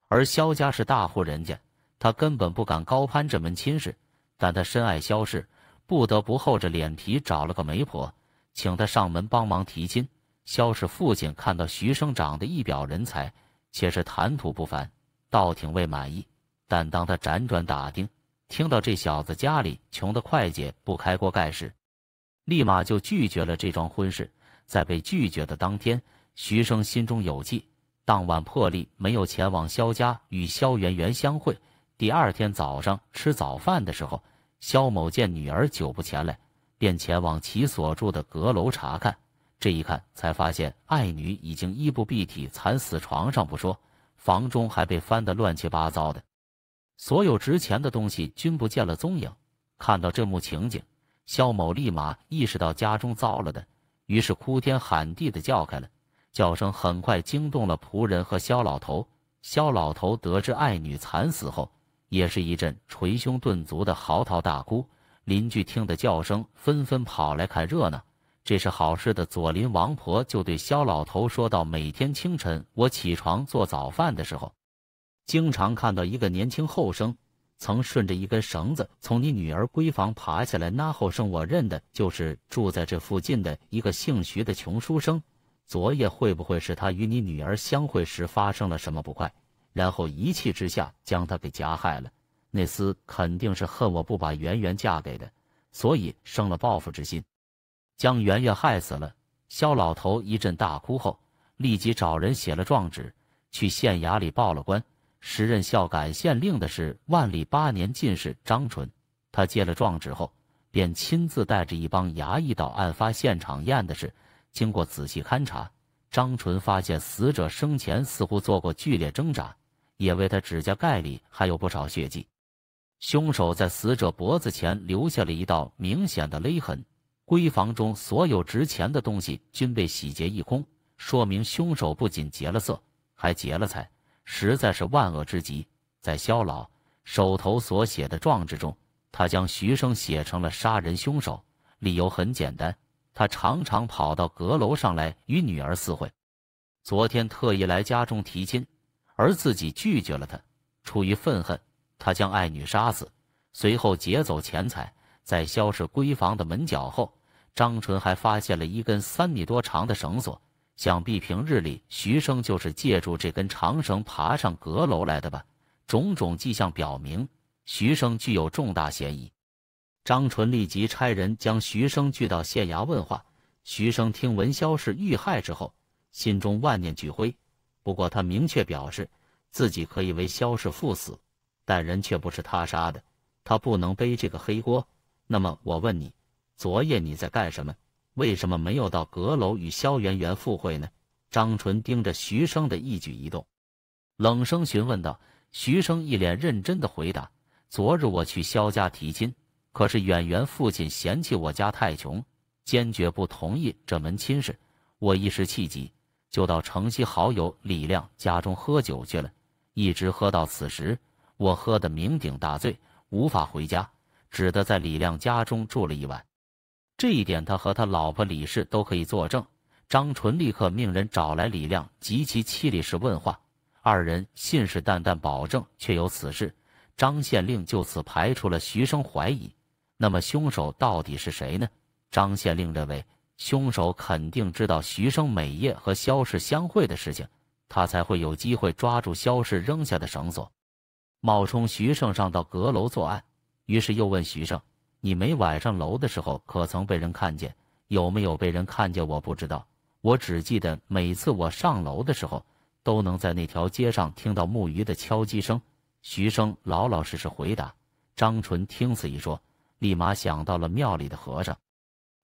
S1: 而萧家是大户人家，他根本不敢高攀这门亲事。但他深爱萧氏。不得不厚着脸皮找了个媒婆，请他上门帮忙提亲。肖氏父亲看到徐生长得一表人才，且是谈吐不凡，倒挺为满意。但当他辗转打听，听到这小子家里穷得快捷，不开锅盖时，立马就拒绝了这桩婚事。在被拒绝的当天，徐生心中有计，当晚破例没有前往肖家与肖媛媛相会。第二天早上吃早饭的时候。肖某见女儿久不前来，便前往其所住的阁楼查看。这一看，才发现爱女已经衣不蔽体，惨死床上不说，房中还被翻得乱七八糟的，所有值钱的东西均不见了踪影。看到这幕情景，肖某立马意识到家中糟了的，于是哭天喊地的叫开了，叫声很快惊动了仆人和肖老头。肖老头得知爱女惨死后，也是一阵捶胸顿足的嚎啕大哭，邻居听得叫声，纷纷跑来看热闹。这是好事的左邻王婆就对肖老头说道：“每天清晨我起床做早饭的时候，经常看到一个年轻后生，曾顺着一根绳子从你女儿闺房爬下来。那后生我认得，就是住在这附近的一个姓徐的穷书生。昨夜会不会是他与你女儿相会时发生了什么不快？”然后一气之下将他给加害了。那厮肯定是恨我不把圆圆嫁给的，所以生了报复之心，将圆圆害死了。肖老头一阵大哭后，立即找人写了状纸，去县衙里报了官。时任孝感县令的是万历八年进士张纯，他接了状纸后，便亲自带着一帮衙役到案发现场验的事。经过仔细勘查，张纯发现死者生前似乎做过剧烈挣扎。也为他指甲盖里还有不少血迹，凶手在死者脖子前留下了一道明显的勒痕。闺房中所有值钱的东西均被洗劫一空，说明凶手不仅劫了色，还劫了财，实在是万恶之极。在肖老手头所写的状纸中，他将徐生写成了杀人凶手，理由很简单：他常常跑到阁楼上来与女儿私会，昨天特意来家中提亲。而自己拒绝了他，出于愤恨，他将爱女杀死，随后劫走钱财。在萧氏闺房的门角后，张纯还发现了一根三米多长的绳索，想必平日里徐生就是借助这根长绳爬上阁楼来的吧？种种迹象表明，徐生具有重大嫌疑。张纯立即差人将徐生拒到县衙问话。徐生听闻萧氏遇害之后，心中万念俱灰。不过他明确表示自己可以为萧氏赴死，但人却不是他杀的，他不能背这个黑锅。那么我问你，昨夜你在干什么？为什么没有到阁楼与萧媛媛赴会呢？张纯盯着徐生的一举一动，冷声询问道。徐生一脸认真的回答：“昨日我去萧家提亲，可是远媛父亲嫌弃我家太穷，坚决不同意这门亲事。我一时气急。”就到城西好友李亮家中喝酒去了，一直喝到此时，我喝得酩酊大醉，无法回家，只得在李亮家中住了一晚。这一点，他和他老婆李氏都可以作证。张纯立刻命人找来李亮及其妻李氏问话，二人信誓旦旦保证确有此事。张县令就此排除了徐生怀疑。那么凶手到底是谁呢？张县令认为。凶手肯定知道徐生每夜和肖氏相会的事情，他才会有机会抓住肖氏扔下的绳索，冒充徐胜上到阁楼作案。于是又问徐胜：“你每晚上楼的时候，可曾被人看见？有没有被人看见？”我不知道，我只记得每次我上楼的时候，都能在那条街上听到木鱼的敲击声。”徐生老老实实回答。张纯听此一说，立马想到了庙里的和尚。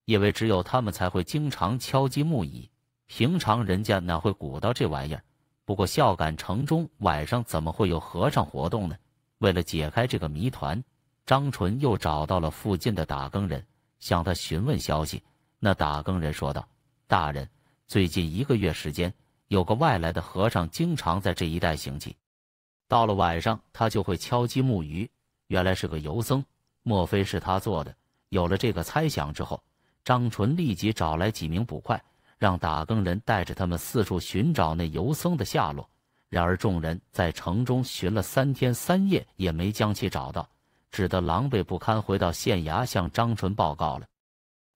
S1: 因为只有他们才会经常敲击木椅，平常人家哪会鼓捣这玩意儿？不过孝感城中晚上怎么会有和尚活动呢？为了解开这个谜团，张纯又找到了附近的打更人，向他询问消息。那打更人说道：“大人，最近一个月时间，有个外来的和尚经常在这一带行乞，到了晚上他就会敲击木鱼。原来是个游僧，莫非是他做的？”有了这个猜想之后。张纯立即找来几名捕快，让打更人带着他们四处寻找那游僧的下落。然而，众人在城中寻了三天三夜，也没将其找到，只得狼狈不堪回到县衙向张纯报告了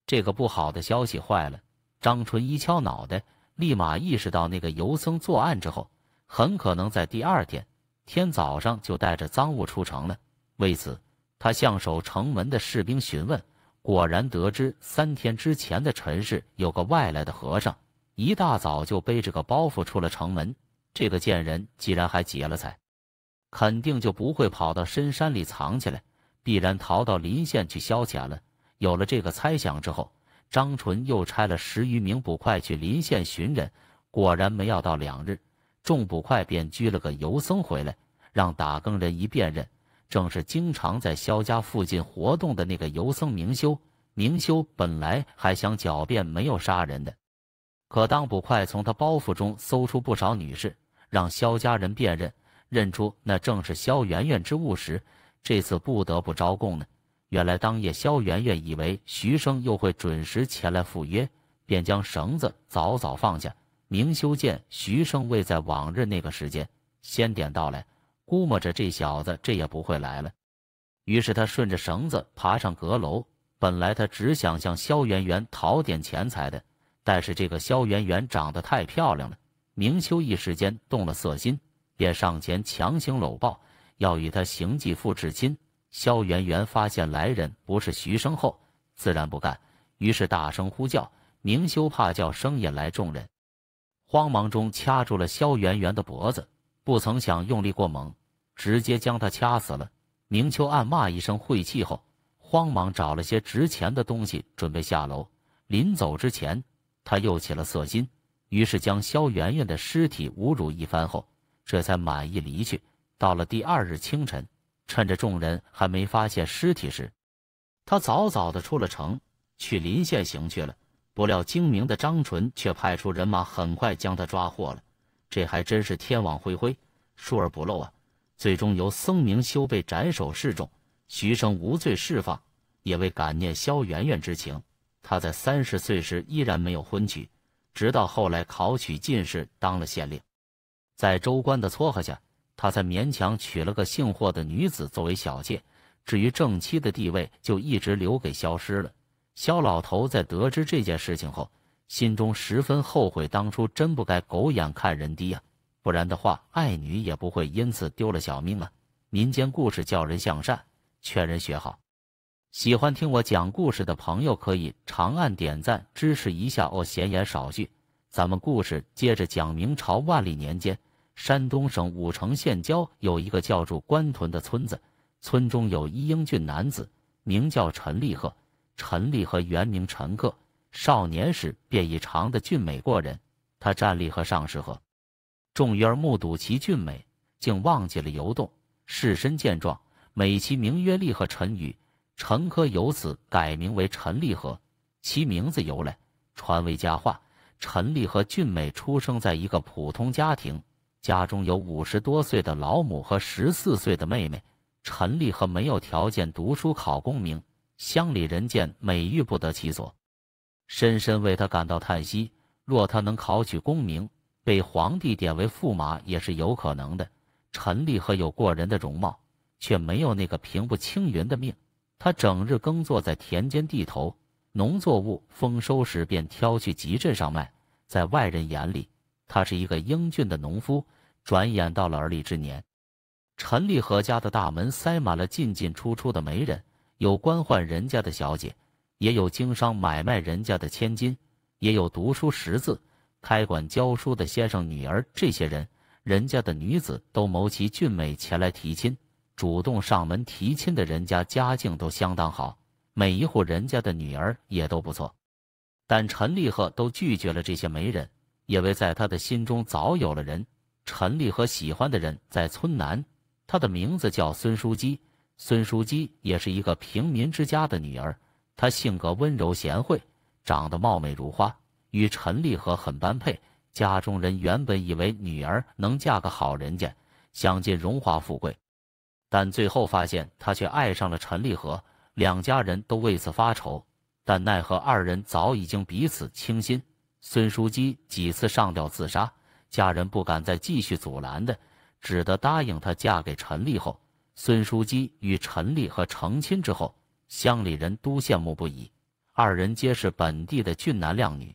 S1: 这个不好的消息。坏了！张纯一敲脑袋，立马意识到那个游僧作案之后，很可能在第二天天早上就带着赃物出城了。为此，他向守城门的士兵询问。果然得知三天之前的陈氏有个外来的和尚，一大早就背着个包袱出了城门。这个贱人既然还劫了财，肯定就不会跑到深山里藏起来，必然逃到临县去消遣了。有了这个猜想之后，张纯又差了十余名捕快去临县寻人。果然没要到两日，众捕快便拘了个游僧回来，让打更人一辨认。正是经常在萧家附近活动的那个游僧明修。明修本来还想狡辩没有杀人的，可当捕快从他包袱中搜出不少女士，让萧家人辨认，认出那正是萧圆圆之物时，这次不得不招供呢。原来当夜，萧圆圆以为徐生又会准时前来赴约，便将绳子早早放下。明修见徐生未在往日那个时间先点到来。估摸着这小子这也不会来了，于是他顺着绳子爬上阁楼。本来他只想向萧媛媛讨点钱财的，但是这个萧媛媛长得太漂亮了，明修一时间动了色心，便上前强行搂抱，要与他行继父至亲。萧媛媛发现来人不是徐生后，自然不干，于是大声呼叫。明修怕叫声引来众人，慌忙中掐住了萧媛媛的脖子。不曾想用力过猛，直接将他掐死了。明秋暗骂一声“晦气”后，慌忙找了些值钱的东西准备下楼。临走之前，他又起了色心，于是将萧媛媛的尸体侮辱一番后，这才满意离去。到了第二日清晨，趁着众人还没发现尸体时，他早早的出了城，去临县行去了。不料精明的张纯却派出人马，很快将他抓获了。这还真是天网恢恢，疏而不漏啊！最终由僧明修被斩首示众，徐生无罪释放，也未感念萧圆圆之情。他在三十岁时依然没有婚娶，直到后来考取进士，当了县令，在州官的撮合下，他才勉强娶了个姓霍的女子作为小妾。至于正妻的地位，就一直留给消失了。萧老头在得知这件事情后。心中十分后悔，当初真不该狗眼看人低呀！不然的话，爱女也不会因此丢了小命啊。民间故事叫人向善，劝人学好。喜欢听我讲故事的朋友，可以长按点赞支持一下哦。闲言少叙，咱们故事接着讲。明朝万历年间，山东省武城县郊有一个叫住官屯的村子，村中有一英俊男子，名叫陈立鹤。陈立赫原名陈克。少年时便已长得俊美过人，他站立和尚氏合，众鱼儿目睹其俊美，竟忘记了游动。士绅见状，美其名曰“立和陈宇”，陈科由此改名为陈立和。其名字由来，传为佳话。陈立和俊美，出生在一个普通家庭，家中有五十多岁的老母和十四岁的妹妹。陈立和没有条件读书考功名，乡里人见美玉不得其所。深深为他感到叹息。若他能考取功名，被皇帝点为驸马，也是有可能的。陈立和有过人的容貌，却没有那个平步青云的命。他整日耕作在田间地头，农作物丰收时便挑去集镇上卖。在外人眼里，他是一个英俊的农夫。转眼到了而立之年，陈立和家的大门塞满了进进出出的媒人，有官宦人家的小姐。也有经商买卖人家的千金，也有读书识字、开馆教书的先生女儿。这些人人家的女子都谋其俊美前来提亲，主动上门提亲的人家家境都相当好。每一户人家的女儿也都不错，但陈立鹤都拒绝了这些媒人，因为在他的心中早有了人。陈立赫喜欢的人在村南，他的名字叫孙淑姬。孙淑姬也是一个平民之家的女儿。她性格温柔贤惠，长得貌美如花，与陈立和很般配。家中人原本以为女儿能嫁个好人家，享尽荣华富贵，但最后发现她却爱上了陈立和，两家人都为此发愁，但奈何二人早已经彼此倾心。孙淑姬几次上吊自杀，家人不敢再继续阻拦的，只得答应她嫁给陈立。后孙淑姬与陈立和成亲之后。乡里人都羡慕不已，二人皆是本地的俊男靓女。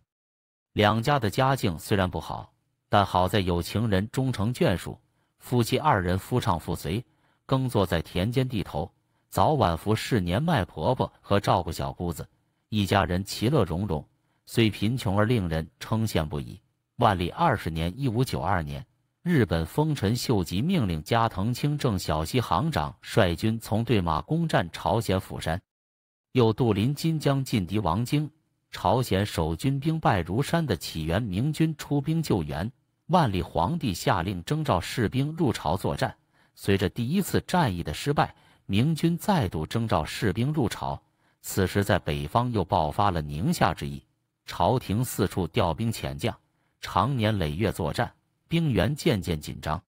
S1: 两家的家境虽然不好，但好在有情人终成眷属，夫妻二人夫唱妇随，耕作在田间地头，早晚服侍年迈婆婆和照顾小姑子，一家人其乐融融。虽贫穷而令人称羡不已。万历二十年（一五九二年）。日本丰臣秀吉命令加藤清正、小西行长率军从对马攻占朝鲜釜山，又渡临金江进敌王京。朝鲜守军兵败如山的起，源，明军出兵救援。万历皇帝下令征召士兵入朝作战。随着第一次战役的失败，明军再度征召士兵入朝。此时，在北方又爆发了宁夏之役，朝廷四处调兵遣将，常年累月作战。兵员渐渐紧张，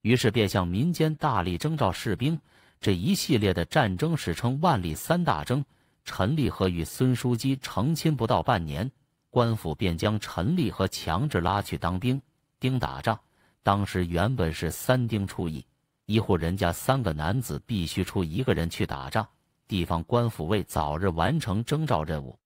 S1: 于是便向民间大力征召士兵。这一系列的战争史称“万历三大征”。陈立和与孙书基成亲不到半年，官府便将陈立和强制拉去当兵、丁打仗。当时原本是三丁出役，一户人家三个男子必须出一个人去打仗。地方官府为早日完成征召任务，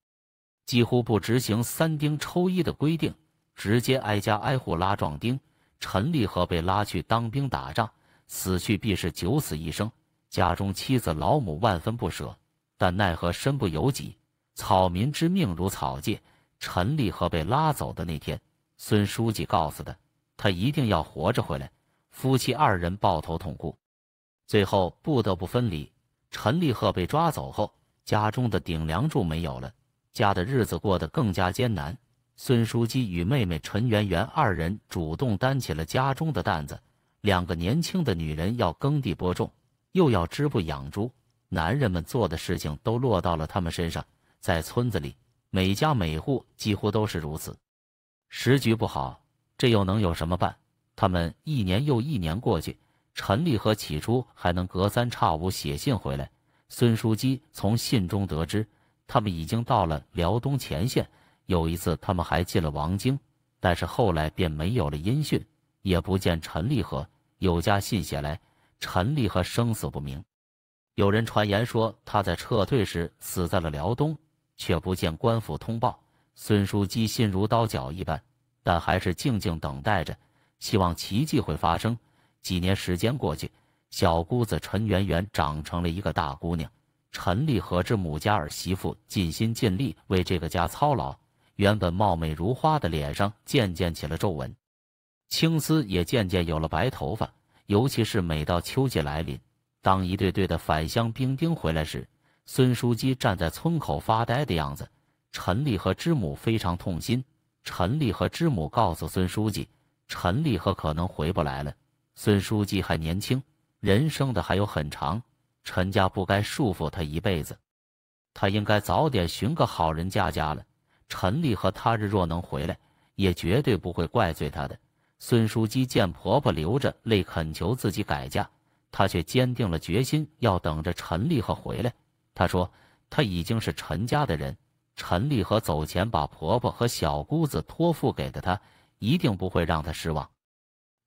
S1: 几乎不执行“三丁抽一”的规定。直接挨家挨户拉壮丁，陈立和被拉去当兵打仗，死去必是九死一生。家中妻子老母万分不舍，但奈何身不由己，草民之命如草芥。陈立和被拉走的那天，孙书记告诉他，他一定要活着回来。夫妻二人抱头痛哭，最后不得不分离。陈立鹤被抓走后，家中的顶梁柱没有了，家的日子过得更加艰难。孙书姬与妹妹陈圆圆二人主动担起了家中的担子。两个年轻的女人要耕地播种，又要织布养猪，男人们做的事情都落到了他们身上。在村子里，每家每户几乎都是如此。时局不好，这又能有什么办？他们一年又一年过去，陈立和起初还能隔三差五写信回来。孙书姬从信中得知，他们已经到了辽东前线。有一次，他们还进了王京，但是后来便没有了音讯，也不见陈立和有家信写来。陈立和生死不明，有人传言说他在撤退时死在了辽东，却不见官府通报。孙书记心如刀绞一般，但还是静静等待着，希望奇迹会发生。几年时间过去，小姑子陈圆圆长成了一个大姑娘。陈立和之母家儿媳妇尽心尽力为这个家操劳。原本貌美如花的脸上渐渐起了皱纹，青丝也渐渐有了白头发。尤其是每到秋季来临，当一队队的返乡兵丁回来时，孙书记站在村口发呆的样子，陈丽和之母非常痛心。陈丽和之母告诉孙书记，陈丽和可能回不来了。孙书记还年轻，人生的还有很长，陈家不该束缚他一辈子，他应该早点寻个好人家嫁了。陈丽和他日若能回来，也绝对不会怪罪他的。孙淑姬见婆婆流着泪恳求自己改嫁，她却坚定了决心，要等着陈丽和回来。她说：“她已经是陈家的人，陈丽和走前把婆婆和小姑子托付给的她，一定不会让她失望。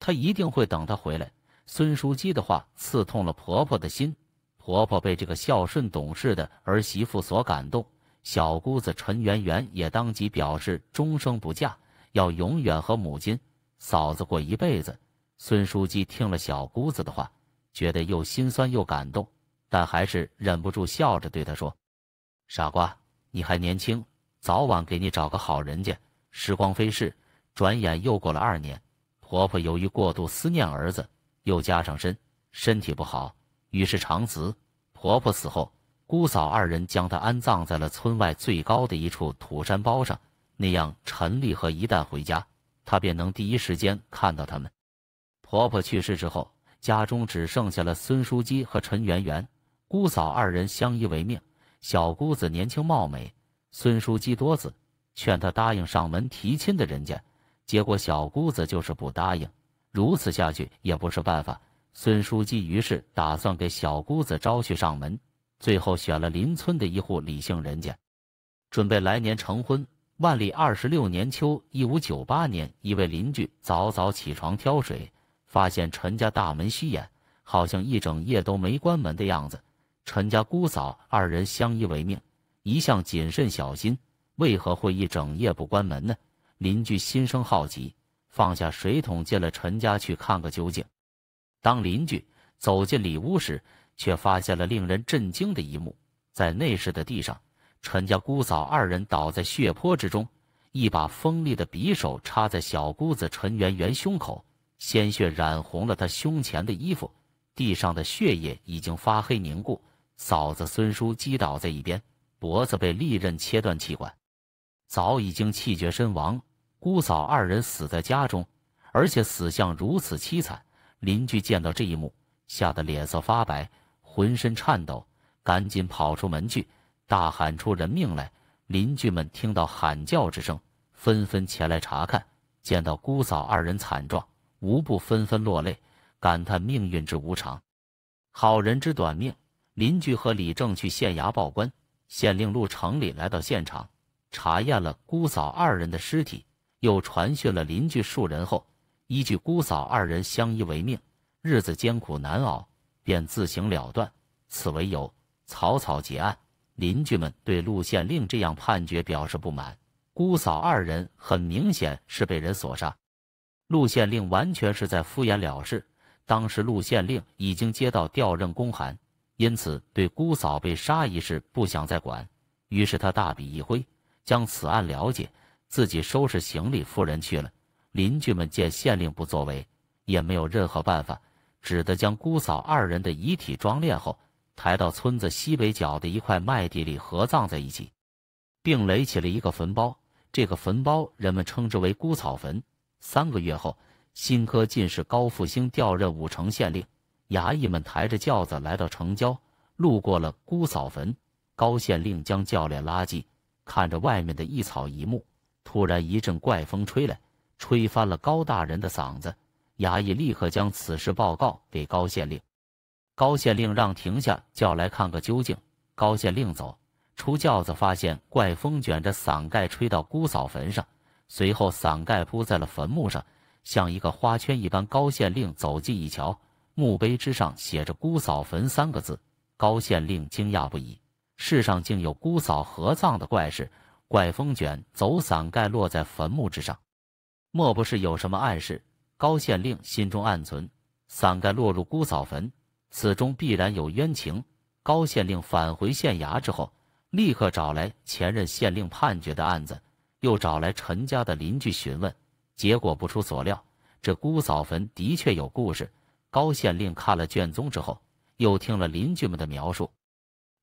S1: 她一定会等他回来。”孙淑姬的话刺痛了婆婆的心，婆婆被这个孝顺懂事的儿媳妇所感动。小姑子陈圆圆也当即表示终生不嫁，要永远和母亲、嫂子过一辈子。孙书记听了小姑子的话，觉得又心酸又感动，但还是忍不住笑着对她说：“傻瓜，你还年轻，早晚给你找个好人家。”时光飞逝，转眼又过了二年，婆婆由于过度思念儿子，又加上身身体不好，于是长辞。婆婆死后。姑嫂二人将他安葬在了村外最高的一处土山包上，那样陈立和一旦回家，她便能第一时间看到他们。婆婆去世之后，家中只剩下了孙书记和陈圆圆，姑嫂二人相依为命。小姑子年轻貌美，孙书记多子，劝她答应上门提亲的人家，结果小姑子就是不答应。如此下去也不是办法，孙书记于是打算给小姑子招婿上门。最后选了邻村的一户李姓人家，准备来年成婚。万历二十六年秋（一五九八年），一位邻居早早起床挑水，发现陈家大门虚掩，好像一整夜都没关门的样子。陈家姑嫂二人相依为命，一向谨慎小心，为何会一整夜不关门呢？邻居心生好奇，放下水桶进了陈家去看个究竟。当邻居走进里屋时，却发现了令人震惊的一幕，在内室的地上，陈家姑嫂二人倒在血泊之中，一把锋利的匕首插在小姑子陈圆圆胸口，鲜血染红了她胸前的衣服，地上的血液已经发黑凝固。嫂子孙叔击倒在一边，脖子被利刃切断气管，早已经气绝身亡。姑嫂二人死在家中，而且死相如此凄惨，邻居见到这一幕，吓得脸色发白。浑身颤抖，赶紧跑出门去，大喊出人命来。邻居们听到喊叫之声，纷纷前来查看，见到姑嫂二人惨状，无不纷纷落泪，感叹命运之无常，好人之短命。邻居和李正去县衙报官，县令陆城里来到现场，查验了姑嫂二人的尸体，又传讯了邻居数人后，依据姑嫂二人相依为命，日子艰苦难熬。便自行了断，此为由，草草结案。邻居们对陆县令这样判决表示不满。姑嫂二人很明显是被人所杀，陆县令完全是在敷衍了事。当时陆县令已经接到调任公函，因此对姑嫂被杀一事不想再管。于是他大笔一挥，将此案了结，自己收拾行李赴任去了。邻居们见县令不作为，也没有任何办法。只得将姑嫂二人的遗体装殓后，抬到村子西北角的一块麦地里合葬在一起，并垒起了一个坟包。这个坟包人们称之为姑嫂坟。三个月后，新科进士高复兴调任武城县令，衙役们抬着轿子来到城郊，路过了姑嫂坟。高县令将轿帘拉紧，看着外面的一草一木，突然一阵怪风吹来，吹翻了高大人的嗓子。衙役立刻将此事报告给高县令。高县令让停下，叫来看个究竟。高县令走出轿子，发现怪风卷着伞盖吹到姑嫂坟上，随后伞盖铺在了坟墓上，像一个花圈一般。高县令走近一瞧，墓碑之上写着“姑嫂坟”三个字。高县令惊讶不已，世上竟有姑嫂合葬的怪事。怪风卷走伞盖，落在坟墓之上，莫不是有什么暗示？高县令心中暗存，伞盖落入姑嫂坟，此中必然有冤情。高县令返回县衙之后，立刻找来前任县令判决的案子，又找来陈家的邻居询问。结果不出所料，这姑嫂坟的确有故事。高县令看了卷宗之后，又听了邻居们的描述，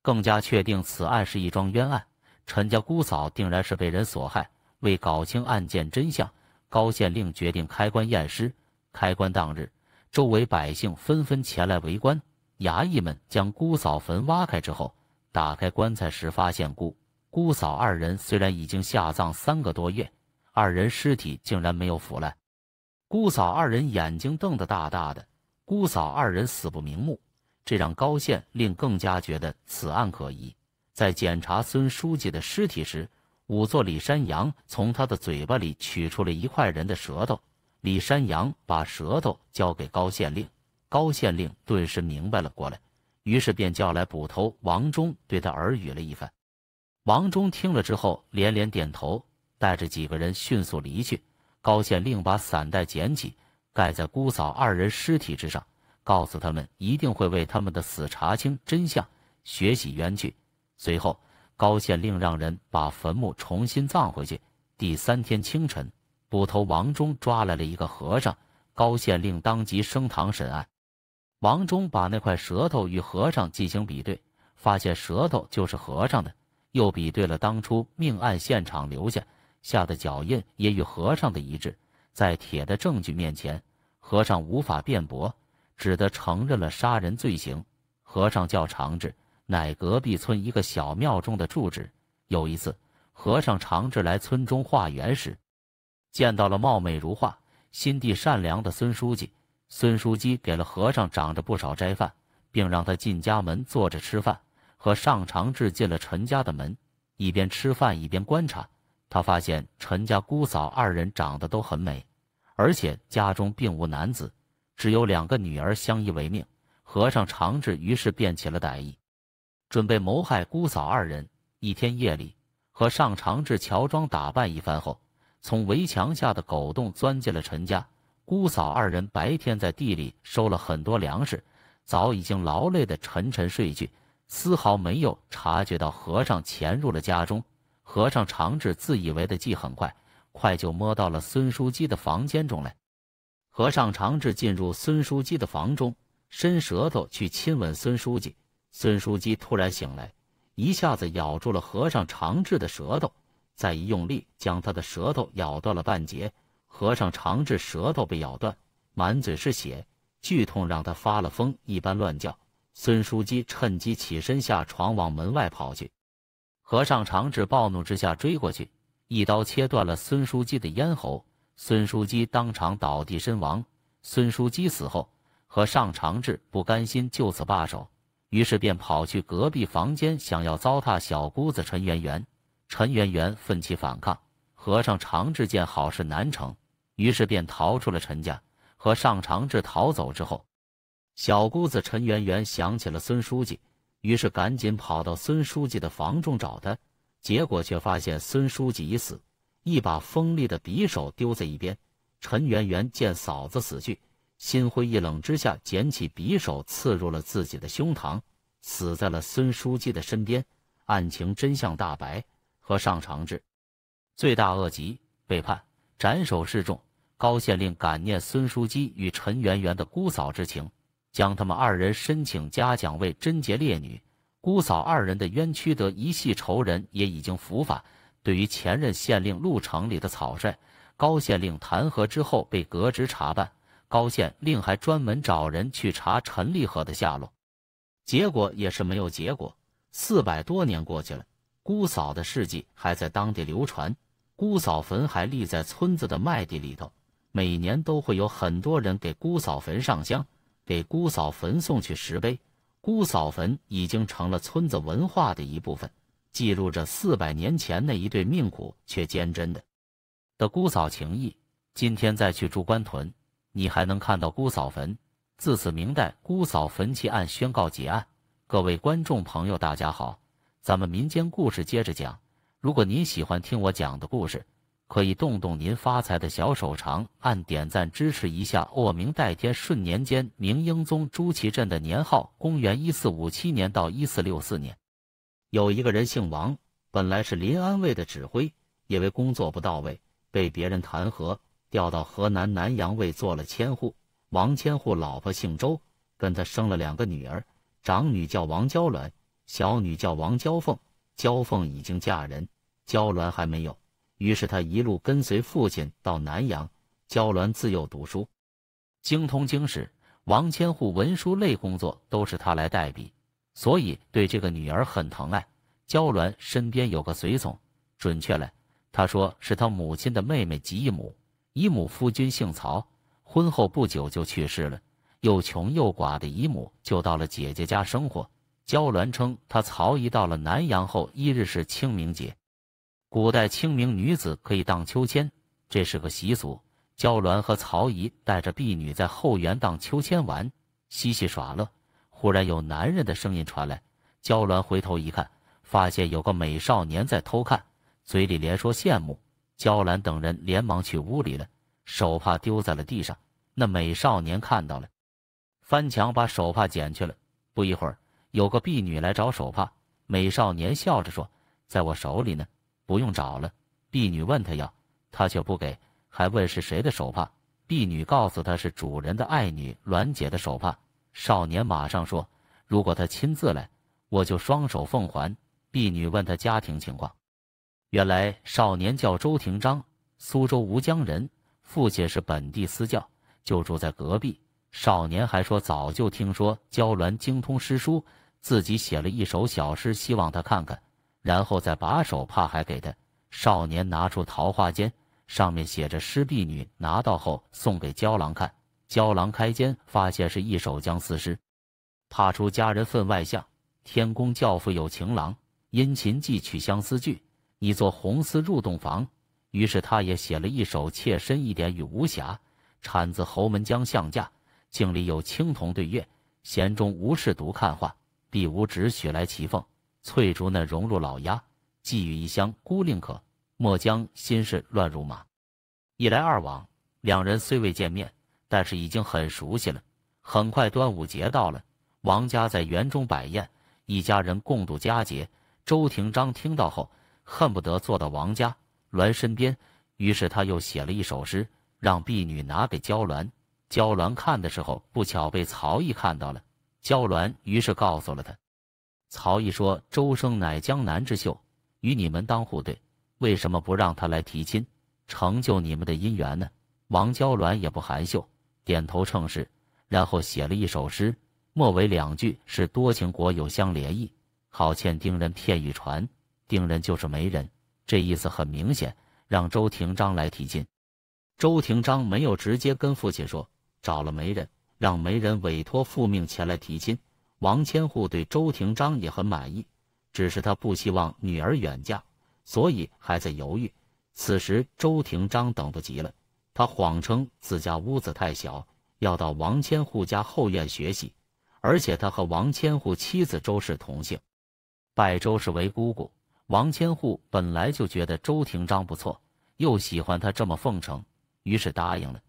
S1: 更加确定此案是一桩冤案。陈家姑嫂定然是被人所害。为搞清案件真相。高县令决定开棺验尸。开棺当日，周围百姓纷纷前来围观。衙役们将姑嫂坟挖开之后，打开棺材时，发现姑姑嫂二人虽然已经下葬三个多月，二人尸体竟然没有腐烂。姑嫂二人眼睛瞪得大大的，姑嫂二人死不瞑目，这让高县令更加觉得此案可疑。在检查孙书记的尸体时，五座李山羊从他的嘴巴里取出了一块人的舌头，李山羊把舌头交给高县令，高县令顿时明白了过来，于是便叫来捕头王忠，对他耳语了一番。王忠听了之后连连点头，带着几个人迅速离去。高县令把伞袋捡起，盖在姑嫂二人尸体之上，告诉他们一定会为他们的死查清真相，学洗冤屈。随后。高县令让人把坟墓重新葬回去。第三天清晨，捕头王忠抓来了一个和尚。高县令当即升堂审案。王忠把那块舌头与和尚进行比对，发现舌头就是和尚的。又比对了当初命案现场留下下的脚印，也与和尚的一致。在铁的证据面前，和尚无法辩驳，只得承认了杀人罪行。和尚叫长治。乃隔壁村一个小庙中的住址。有一次，和尚长治来村中化缘时，见到了貌美如画、心地善良的孙书记。孙书记给了和尚长着不少斋饭，并让他进家门坐着吃饭。和尚长治进了陈家的门，一边吃饭一边观察，他发现陈家姑嫂二人长得都很美，而且家中并无男子，只有两个女儿相依为命。和尚长治于是便起了歹意。准备谋害姑嫂二人。一天夜里，和尚长治乔装打扮一番后，从围墙下的狗洞钻进了陈家。姑嫂二人白天在地里收了很多粮食，早已经劳累的沉沉睡去，丝毫没有察觉到和尚潜入了家中。和尚长治自以为的计很快快就摸到了孙书记的房间中来。和尚长治进入孙书记的房中，伸舌头去亲吻孙书记。孙书基突然醒来，一下子咬住了和尚长治的舌头，再一用力，将他的舌头咬断了半截。和尚长治舌头被咬断，满嘴是血，剧痛让他发了疯一般乱叫。孙书基趁机起身下床，往门外跑去。和尚长治暴怒之下追过去，一刀切断了孙书基的咽喉。孙书基当场倒地身亡。孙书基死后，和尚长治不甘心就此罢手。于是便跑去隔壁房间，想要糟蹋小姑子陈圆圆。陈圆圆奋起反抗，和尚常志见好事难成，于是便逃出了陈家。和尚常志逃走之后，小姑子陈圆圆想起了孙书记，于是赶紧跑到孙书记的房中找他，结果却发现孙书记已死，一把锋利的匕首丢在一边。陈圆圆见嫂子死去。心灰意冷之下，捡起匕首刺入了自己的胸膛，死在了孙书记的身边。案情真相大白，和尚长治，罪大恶极，被判斩首示众。高县令感念孙书记与陈圆圆的姑嫂之情，将他们二人申请嘉奖为贞洁烈女。姑嫂二人的冤屈得一系仇人也已经伏法。对于前任县令陆城里的草率，高县令弹劾之后被革职查办。高县令还专门找人去查陈立和的下落，结果也是没有结果。四百多年过去了，姑嫂的事迹还在当地流传，姑嫂坟还立在村子的麦地里头，每年都会有很多人给姑嫂坟上香，给姑嫂坟送去石碑。姑嫂坟已经成了村子文化的一部分，记录着四百年前那一对命苦却坚贞的的姑嫂情谊。今天再去祝官屯。你还能看到姑嫂坟。自此，明代姑嫂坟奇案宣告结案。各位观众朋友，大家好，咱们民间故事接着讲。如果您喜欢听我讲的故事，可以动动您发财的小手长按点赞支持一下。我明代天顺年间，明英宗朱祁镇的年号，公元一四五七年到一四六四年，有一个人姓王，本来是临安卫的指挥，因为工作不到位，被别人弹劾。调到河南南阳卫做了千户，王千户老婆姓周，跟他生了两个女儿，长女叫王娇鸾，小女叫王娇凤。娇凤已经嫁人，娇鸾还没有。于是他一路跟随父亲到南阳，娇鸾自幼读书，精通经史。王千户文书类工作都是他来代笔，所以对这个女儿很疼爱。娇鸾身边有个随从，准确来，他说是他母亲的妹妹及姨母。姨母夫君姓曹，婚后不久就去世了。又穷又寡的姨母就到了姐姐家生活。焦鸾称，她曹姨到了南阳后，一日是清明节。古代清明女子可以荡秋千，这是个习俗。焦鸾和曹姨带着婢女在后园荡秋千玩，嬉戏耍乐。忽然有男人的声音传来，焦鸾回头一看，发现有个美少年在偷看，嘴里连说羡慕。娇兰等人连忙去屋里了，手帕丢在了地上。那美少年看到了，翻墙把手帕捡去了。不一会儿，有个婢女来找手帕，美少年笑着说：“在我手里呢，不用找了。”婢女问他要，他却不给，还问是谁的手帕。婢女告诉他是主人的爱女阮姐的手帕。少年马上说：“如果他亲自来，我就双手奉还。”婢女问他家庭情况。原来少年叫周廷章，苏州吴江人，父亲是本地私教，就住在隔壁。少年还说早就听说焦鸾精通诗书，自己写了一首小诗，希望他看看，然后再把手帕还给他。少年拿出桃花笺，上面写着诗。婢女拿到后送给焦郎看，焦郎开笺发现是一首相思诗：“怕出佳人分外相，天公教父有情郎。殷勤寄取相思句。”一座红丝入洞房，于是他也写了一首《妾身一点与无瑕》，产自侯门将相家。镜里有青铜对月，闲中无事独看画。碧梧只雪来齐凤，翠竹那融入老鸦。寄语一乡孤另可，莫将心事乱如麻。一来二往，两人虽未见面，但是已经很熟悉了。很快端午节到了，王家在园中摆宴，一家人共度佳节。周廷章听到后。恨不得坐到王家鸾身边，于是他又写了一首诗，让婢女拿给娇鸾。娇鸾看的时候，不巧被曹毅看到了。娇鸾于是告诉了他。曹毅说：“周生乃江南之秀，与你门当户对，为什么不让他来提亲，成就你们的姻缘呢？”王娇鸾也不含羞，点头称是，然后写了一首诗，末尾两句是：“多情国有相联意，好欠丁人片语传。”定人就是媒人，这意思很明显，让周廷章来提亲。周廷章没有直接跟父亲说，找了媒人，让媒人委托复命前来提亲。王千户对周廷章也很满意，只是他不希望女儿远嫁，所以还在犹豫。此时周廷章等不及了，他谎称自家屋子太小，要到王千户家后院学习，而且他和王千户妻子周氏同姓，拜周氏为姑姑。王千户本来就觉得周廷章不错，又喜欢他这么奉承，于是答应了，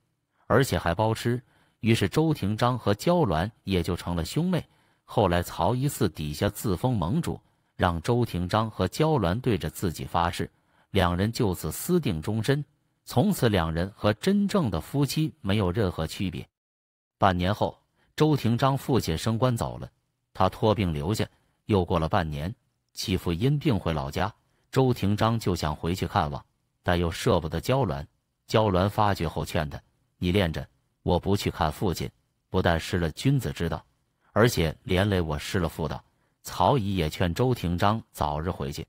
S1: 而且还包吃。于是周廷章和焦鸾也就成了兄妹。后来曹一四底下自封盟主，让周廷章和焦鸾对着自己发誓，两人就此私定终身。从此两人和真正的夫妻没有任何区别。半年后，周廷章父亲升官走了，他托病留下。又过了半年。其父因病回老家，周廷章就想回去看望，但又舍不得娇鸾。娇鸾发觉后劝他：“你练着，我不去看父亲，不但失了君子之道，而且连累我失了父道。”曹姨也劝周廷章早日回去，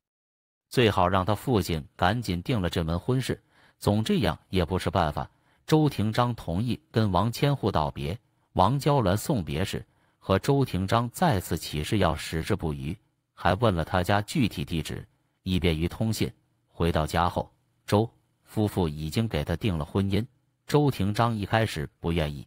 S1: 最好让他父亲赶紧定了这门婚事。总这样也不是办法。周廷章同意跟王千户道别。王娇鸾送别时，和周廷章再次起誓要矢志不渝。还问了他家具体地址，以便于通信。回到家后，周夫妇已经给他定了婚姻。周廷章一开始不愿意，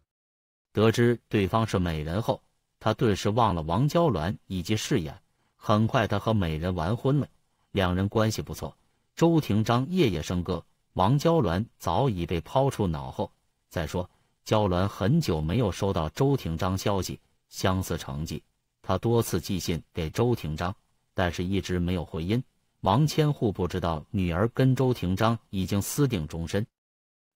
S1: 得知对方是美人后，他顿时忘了王娇鸾以及誓言。很快，他和美人完婚了，两人关系不错。周廷章夜夜笙歌，王娇鸾早已被抛出脑后。再说，娇鸾很久没有收到周廷章消息，相思成疾。他多次寄信给周廷章，但是一直没有回音。王千户不知道女儿跟周廷章已经私定终身，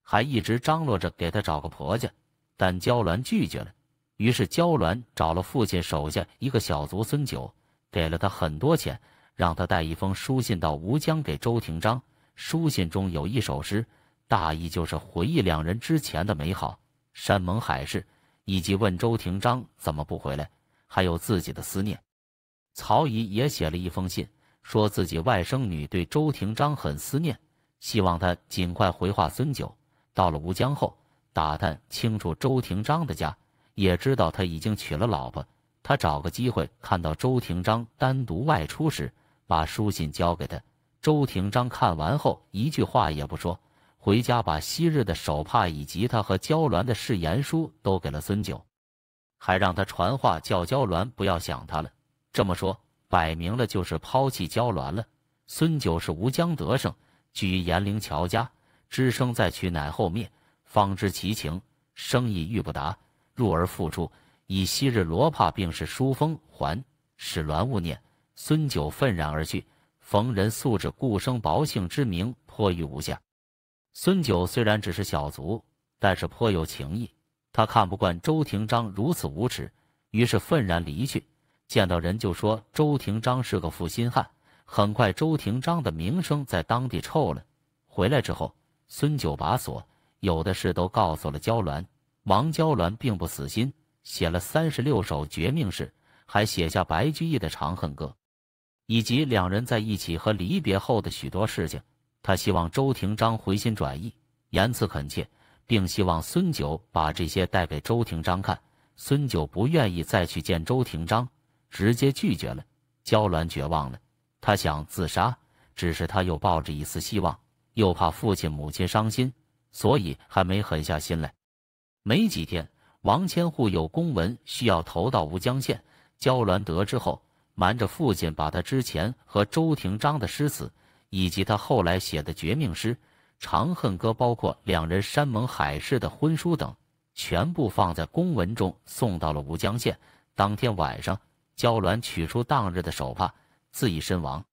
S1: 还一直张罗着给他找个婆家，但焦鸾拒绝了。于是焦鸾找了父亲手下一个小族孙九，给了他很多钱，让他带一封书信到吴江给周廷章。书信中有一首诗，大意就是回忆两人之前的美好、山盟海誓，以及问周廷章怎么不回来。还有自己的思念，曹姨也写了一封信，说自己外甥女对周廷章很思念，希望他尽快回话。孙九到了吴江后，打探清楚周廷章的家，也知道他已经娶了老婆。他找个机会看到周廷章单独外出时，把书信交给他。周廷章看完后一句话也不说，回家把昔日的手帕以及他和娇鸾的誓言书都给了孙九。还让他传话叫娇鸾不要想他了。这么说，摆明了就是抛弃娇鸾了。孙九是吴江德胜，居于延陵乔家，只生再娶乃后灭，方知其情。生意欲不达，入而复出，以昔日罗帕并是书风还，使鸾勿念。孙九愤然而去。逢人素指顾生薄幸之名，颇于无下。孙九虽然只是小卒，但是颇有情义。他看不惯周廷章如此无耻，于是愤然离去。见到人就说周廷章是个负心汉。很快，周廷章的名声在当地臭了。回来之后，孙九把所有的事都告诉了焦鸾。王焦鸾并不死心，写了三十六首绝命诗，还写下白居易的《长恨歌》，以及两人在一起和离别后的许多事情。他希望周廷章回心转意，言辞恳切。并希望孙九把这些带给周廷章看。孙九不愿意再去见周廷章，直接拒绝了。焦鸾绝望了，他想自杀，只是他又抱着一丝希望，又怕父亲母亲伤心，所以还没狠下心来。没几天，王千户有公文需要投到吴江县。焦鸾得知后，瞒着父亲，把他之前和周廷章的诗词，以及他后来写的绝命诗。《长恨歌》包括两人山盟海誓的婚书等，全部放在公文中送到了吴江县。当天晚上，焦鸾取出当日的手帕，自缢身亡。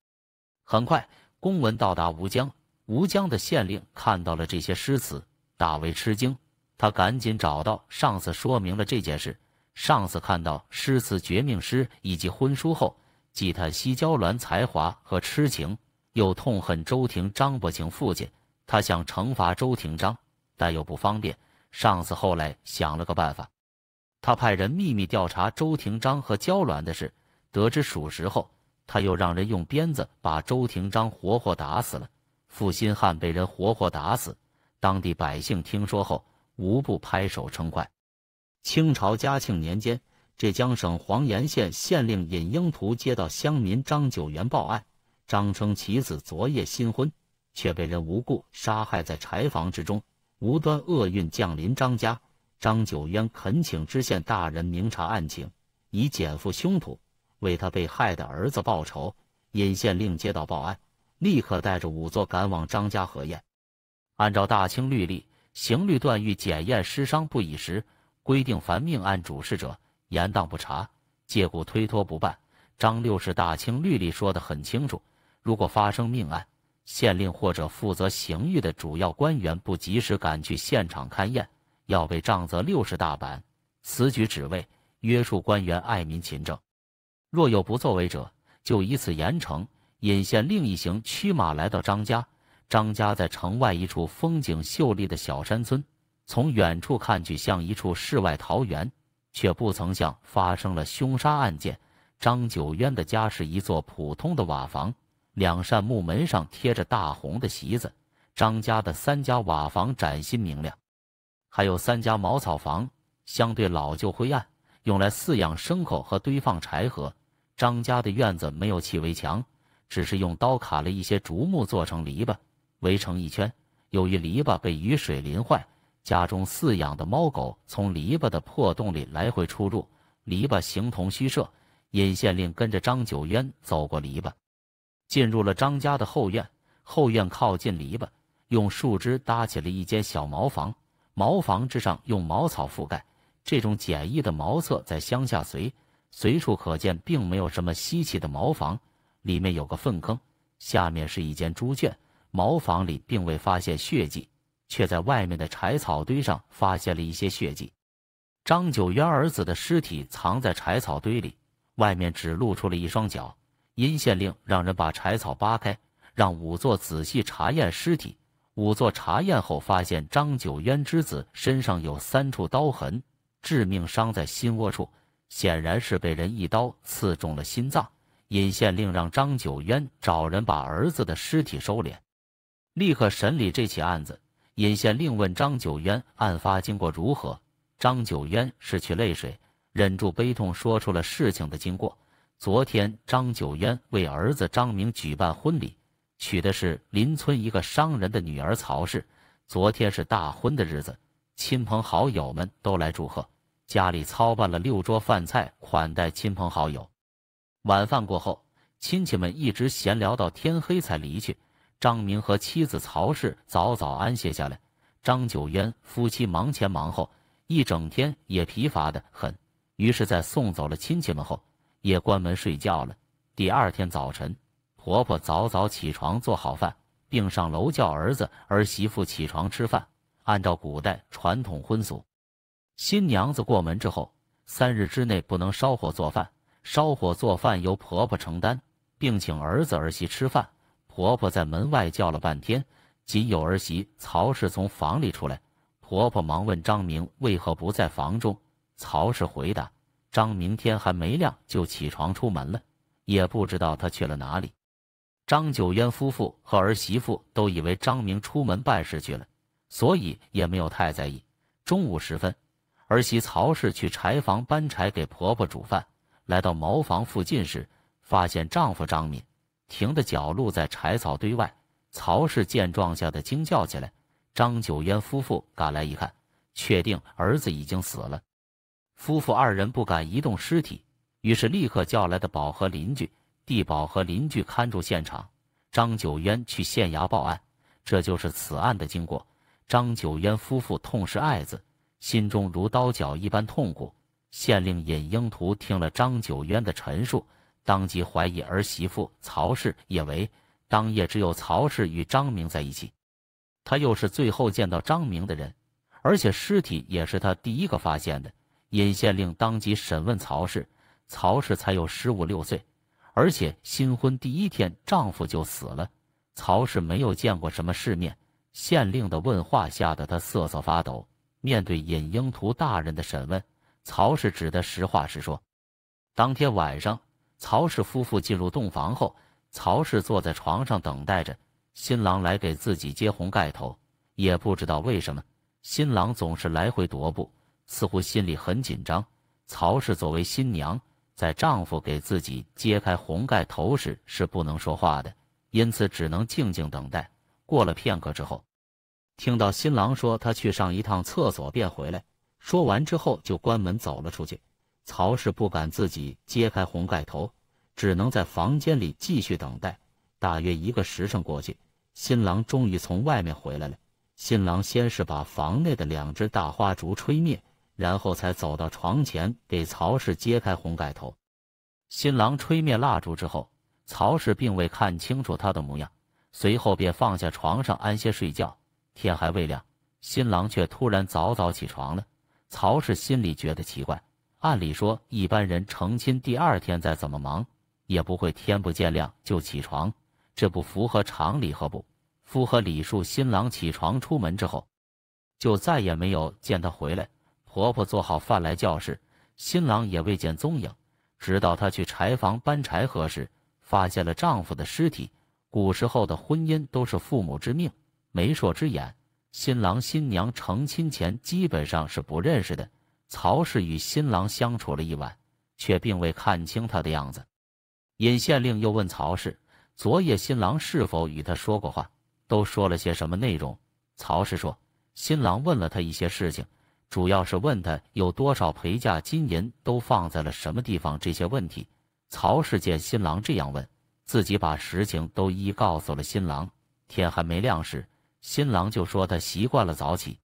S1: 很快，公文到达吴江，吴江的县令看到了这些诗词，大为吃惊。他赶紧找到上司，说明了这件事。上司看到诗词《绝命诗》以及婚书后，既叹惜娇鸾才华和痴情，又痛恨周婷、张伯清父亲。他想惩罚周廷章，但又不方便。上司后来想了个办法，他派人秘密调查周廷章和焦卵的事，得知属实后，他又让人用鞭子把周廷章活活打死了。负心汉被人活活打死，当地百姓听说后，无不拍手称快。清朝嘉庆年间，浙江省黄岩县县令尹英图接到乡民张九元报案，张称其子昨夜新婚。却被人无故杀害在柴房之中，无端厄运降临张家。张九渊恳请知县大人明查案情，以减负凶徒，为他被害的儿子报仇。尹县令接到报案，立刻带着仵作赶往张家核验。按照大清律例，刑律断狱检验尸伤不已时，规定凡命案主事者严当不查，借故推脱不办。张六是大清律例说得很清楚，如果发生命案。县令或者负责刑狱的主要官员不及时赶去现场勘验，要被杖责六十大板。此举只为约束官员爱民勤政。若有不作为者，就以此严惩。引县令一行驱马来到张家，张家在城外一处风景秀丽的小山村，从远处看去像一处世外桃源，却不曾想发生了凶杀案件。张九渊的家是一座普通的瓦房。两扇木门上贴着大红的席子，张家的三家瓦房崭新明亮，还有三家茅草房，相对老旧灰暗，用来饲养牲口和堆放柴禾。张家的院子没有砌围墙，只是用刀砍了一些竹木做成篱笆，围成一圈。由于篱笆被雨水淋坏，家中饲养的猫狗从篱笆的破洞里来回出入，篱笆形同虚设。尹县令跟着张九渊走过篱笆。进入了张家的后院，后院靠近篱笆，用树枝搭起了一间小茅房，茅房之上用茅草覆盖。这种简易的茅厕在乡下随随处可见，并没有什么稀奇的。茅房里面有个粪坑，下面是一间猪圈。茅房里并未发现血迹，却在外面的柴草堆上发现了一些血迹。张九渊儿子的尸体藏在柴草堆里，外面只露出了一双脚。尹县令让人把柴草扒开，让仵作仔细查验尸体。仵作查验后发现，张九渊之子身上有三处刀痕，致命伤在心窝处，显然是被人一刀刺中了心脏。尹县令让张九渊找人把儿子的尸体收敛，立刻审理这起案子。尹县令问张九渊案发经过如何，张九渊拭去泪水，忍住悲痛，说出了事情的经过。昨天，张九渊为儿子张明举办婚礼，娶的是邻村一个商人的女儿曹氏。昨天是大婚的日子，亲朋好友们都来祝贺，家里操办了六桌饭菜款待亲朋好友。晚饭过后，亲戚们一直闲聊到天黑才离去。张明和妻子曹氏早早安歇下来，张九渊夫妻忙前忙后，一整天也疲乏得很。于是，在送走了亲戚们后。也关门睡觉了。第二天早晨，婆婆早早起床做好饭，并上楼叫儿子儿媳妇起床吃饭。按照古代传统婚俗，新娘子过门之后，三日之内不能烧火做饭，烧火做饭由婆婆承担，并请儿子儿媳吃饭。婆婆在门外叫了半天，仅有儿媳曹氏从房里出来。婆婆忙问张明为何不在房中，曹氏回答。张明天还没亮就起床出门了，也不知道他去了哪里。张九渊夫妇和儿媳妇都以为张明出门办事去了，所以也没有太在意。中午时分，儿媳曹氏去柴房搬柴给婆婆煮饭，来到茅房附近时，发现丈夫张敏停的脚露在柴草堆外。曹氏见状吓得惊叫起来，张九渊夫妇赶来一看，确定儿子已经死了。夫妇二人不敢移动尸体，于是立刻叫来的宝和邻居地宝和邻居看住现场。张九渊去县衙报案，这就是此案的经过。张九渊夫妇痛失爱子，心中如刀绞一般痛苦。县令尹英图听了张九渊的陈述，当即怀疑儿媳妇曹氏也为。当夜只有曹氏与张明在一起，他又是最后见到张明的人，而且尸体也是他第一个发现的。尹县令当即审问曹氏，曹氏才有十五六岁，而且新婚第一天丈夫就死了，曹氏没有见过什么世面，县令的问话吓得她瑟瑟发抖。面对尹英图大人的审问，曹氏只得实话实说。当天晚上，曹氏夫妇进入洞房后，曹氏坐在床上等待着新郎来给自己揭红盖头，也不知道为什么，新郎总是来回踱步。似乎心里很紧张。曹氏作为新娘，在丈夫给自己揭开红盖头时是不能说话的，因此只能静静等待。过了片刻之后，听到新郎说他去上一趟厕所便回来。说完之后就关门走了出去。曹氏不敢自己揭开红盖头，只能在房间里继续等待。大约一个时辰过去，新郎终于从外面回来了。新郎先是把房内的两只大花烛吹灭。然后才走到床前，给曹氏揭开红盖头。新郎吹灭蜡烛之后，曹氏并未看清楚他的模样，随后便放下床上安歇睡觉。天还未亮，新郎却突然早早起床了。曹氏心里觉得奇怪，按理说一般人成亲第二天再怎么忙，也不会天不见亮就起床，这不符合常理和不符合礼数。新郎起床出门之后，就再也没有见他回来。婆婆做好饭来教室，新郎也未见踪影。直到她去柴房搬柴禾时，发现了丈夫的尸体。古时候的婚姻都是父母之命、媒妁之言，新郎新娘成亲前基本上是不认识的。曹氏与新郎相处了一晚，却并未看清他的样子。尹县令又问曹氏：“昨夜新郎是否与他说过话？都说了些什么内容？”曹氏说：“新郎问了他一些事情。”主要是问他有多少陪嫁金银都放在了什么地方，这些问题，曹氏见新郎这样问，自己把实情都一一告诉了新郎。天还没亮时，新郎就说他习惯了早起，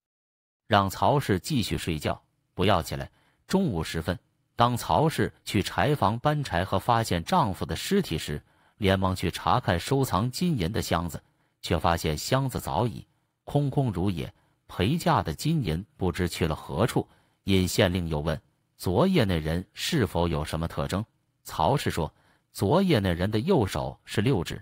S1: 让曹氏继续睡觉，不要起来。中午时分，当曹氏去柴房搬柴和发现丈夫的尸体时，连忙去查看收藏金银的箱子，却发现箱子早已空空如也。陪嫁的金银不知去了何处。尹县令又问：“昨夜那人是否有什么特征？”曹氏说：“昨夜那人的右手是六指。”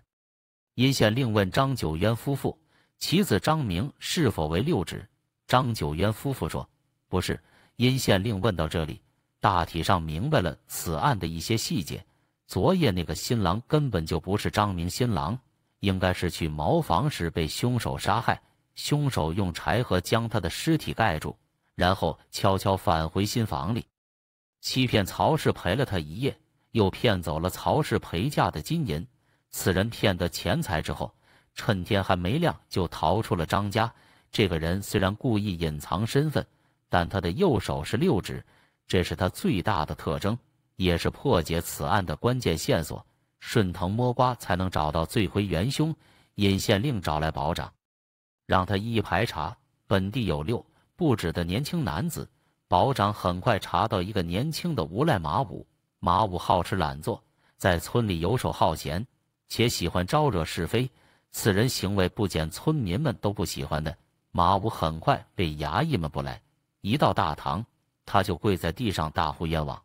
S1: 尹县令问张九渊夫妇：“其子张明是否为六指？”张九渊夫妇说：“不是。”尹县令问到这里，大体上明白了此案的一些细节。昨夜那个新郎根本就不是张明，新郎应该是去茅房时被凶手杀害。凶手用柴禾将他的尸体盖住，然后悄悄返回新房里，欺骗曹氏陪了他一夜，又骗走了曹氏陪嫁的金银。此人骗得钱财之后，趁天还没亮就逃出了张家。这个人虽然故意隐藏身份，但他的右手是六指，这是他最大的特征，也是破解此案的关键线索。顺藤摸瓜才能找到罪魁元凶。尹县令找来保长。让他一一排查本地有六不止的年轻男子，保长很快查到一个年轻的无赖马武。马武好吃懒做，在村里游手好闲，且喜欢招惹是非。此人行为不检，村民们都不喜欢的。马武很快被衙役们不来，一到大堂，他就跪在地上大呼冤枉。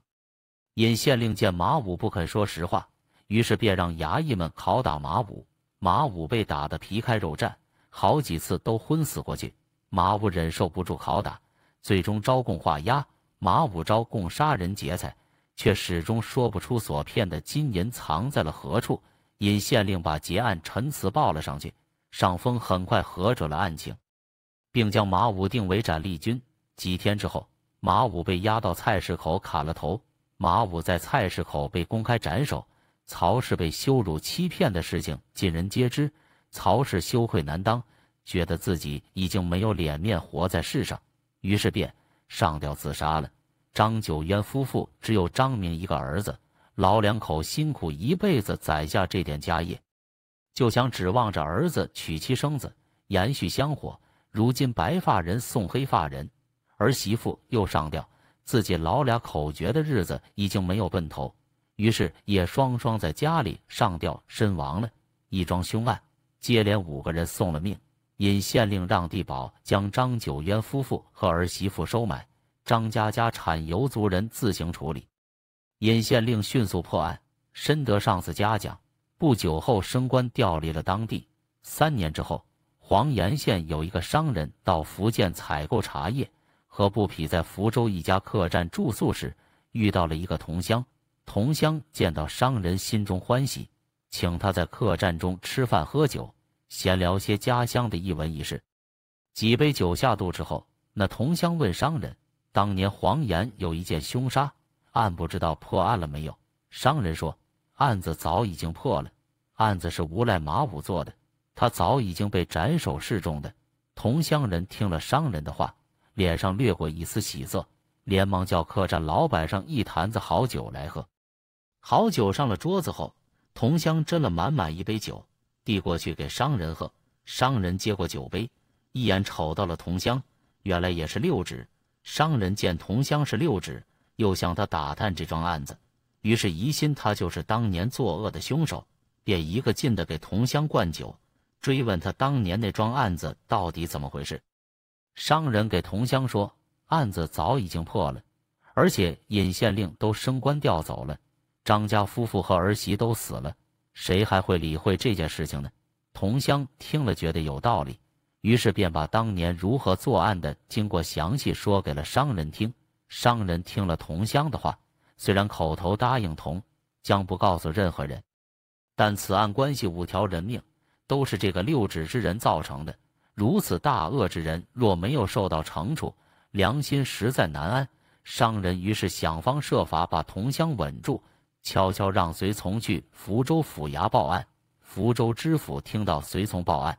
S1: 尹县令见马武不肯说实话，于是便让衙役们拷打马武。马武被打得皮开肉绽。好几次都昏死过去，马武忍受不住拷打，最终招供画押。马武招供杀人劫财，却始终说不出所骗的金银藏在了何处。尹县令把劫案陈词报了上去，上峰很快核准了案情，并将马武定为斩立军。几天之后，马武被押到菜市口砍了头。马武在菜市口被公开斩首，曹氏被羞辱欺骗的事情尽人皆知。曹氏羞愧难当，觉得自己已经没有脸面活在世上，于是便上吊自杀了。张九渊夫妇只有张明一个儿子，老两口辛苦一辈子攒下这点家业，就想指望着儿子娶妻生子，延续香火。如今白发人送黑发人，儿媳妇又上吊，自己老俩口诀的日子已经没有奔头，于是也双双在家里上吊身亡了，一桩凶案。接连五个人送了命，尹县令让地保将张九渊夫妇和儿媳妇收买，张家家产由族人自行处理。尹县令迅速破案，深得上司嘉奖，不久后升官调离了当地。三年之后，黄岩县有一个商人到福建采购茶叶和布匹，在福州一家客栈住宿时遇到了一个同乡，同乡见到商人心中欢喜。请他在客栈中吃饭喝酒，闲聊些家乡的一文一事。几杯酒下肚之后，那同乡问商人：“当年黄岩有一件凶杀案，不知道破案了没有？”商人说：“案子早已经破了，案子是无赖马武做的，他早已经被斩首示众的。”同乡人听了商人的话，脸上掠过一丝喜色，连忙叫客栈老板上一坛子好酒来喝。好酒上了桌子后。同乡斟了满满一杯酒，递过去给商人喝。商人接过酒杯，一眼瞅到了同乡，原来也是六指。商人见同乡是六指，又向他打探这桩案子，于是疑心他就是当年作恶的凶手，便一个劲的给同乡灌酒，追问他当年那桩案子到底怎么回事。商人给同乡说，案子早已经破了，而且尹县令都升官调走了。张家夫妇和儿媳都死了，谁还会理会这件事情呢？同乡听了觉得有道理，于是便把当年如何作案的经过详细说给了商人听。商人听了同乡的话，虽然口头答应同将不告诉任何人，但此案关系五条人命，都是这个六指之人造成的。如此大恶之人，若没有受到惩处，良心实在难安。商人于是想方设法把同乡稳住。悄悄让随从去福州府衙报案。福州知府听到随从报案，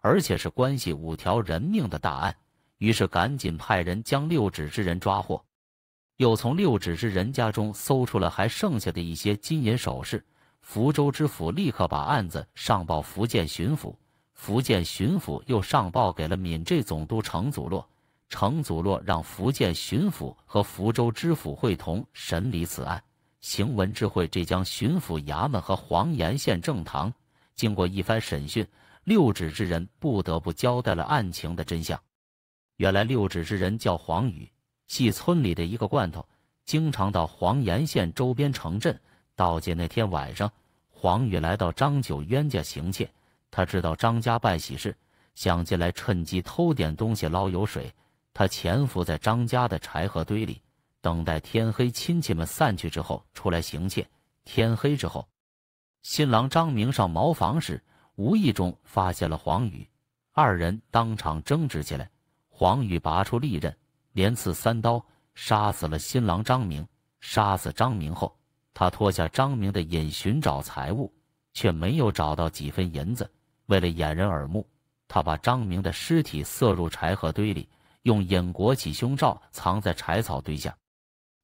S1: 而且是关系五条人命的大案，于是赶紧派人将六指之人抓获，又从六指之人家中搜出了还剩下的一些金银首饰。福州知府立刻把案子上报福建巡抚，福建巡抚又上报给了闽浙总督程祖洛，程祖洛让福建巡抚和福州知府会同审理此案。行文智慧浙江巡抚衙门和黄岩县正堂。经过一番审讯，六指之人不得不交代了案情的真相。原来，六指之人叫黄宇，系村里的一个罐头，经常到黄岩县周边城镇盗窃。那天晚上，黄宇来到张九冤家行窃。他知道张家办喜事，想进来趁机偷点东西捞油水。他潜伏在张家的柴禾堆里。等待天黑，亲戚们散去之后出来行窃。天黑之后，新郎张明上茅房时，无意中发现了黄宇，二人当场争执起来。黄宇拔出利刃，连刺三刀，杀死了新郎张明。杀死张明后，他脱下张明的隐寻找财物，却没有找到几分银子。为了掩人耳目，他把张明的尸体塞入柴禾堆里，用引裹起胸罩，藏在柴草堆下。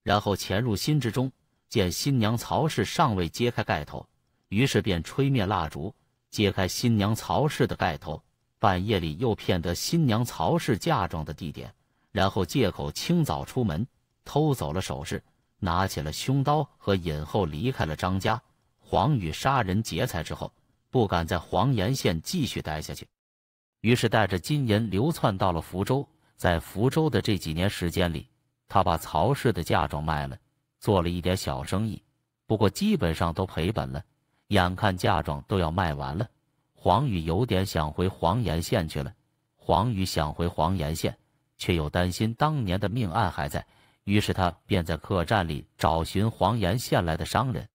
S1: 然后潜入心之中，见新娘曹氏尚未揭开盖头，于是便吹灭蜡烛，揭开新娘曹氏的盖头。半夜里又骗得新娘曹氏嫁妆的地点，然后借口清早出门，偷走了首饰，拿起了凶刀和引后离开了张家。黄宇杀人劫财之后，不敢在黄岩县继续待下去，于是带着金银流窜到了福州。在福州的这几年时间里。他把曹氏的嫁妆卖了，做了一点小生意，不过基本上都赔本了。眼看嫁妆都要卖完了，黄宇有点想回黄岩县去了。黄宇想回黄岩县，却又担心当年的命案还在，于是他便在客栈里找寻黄岩县来的商人，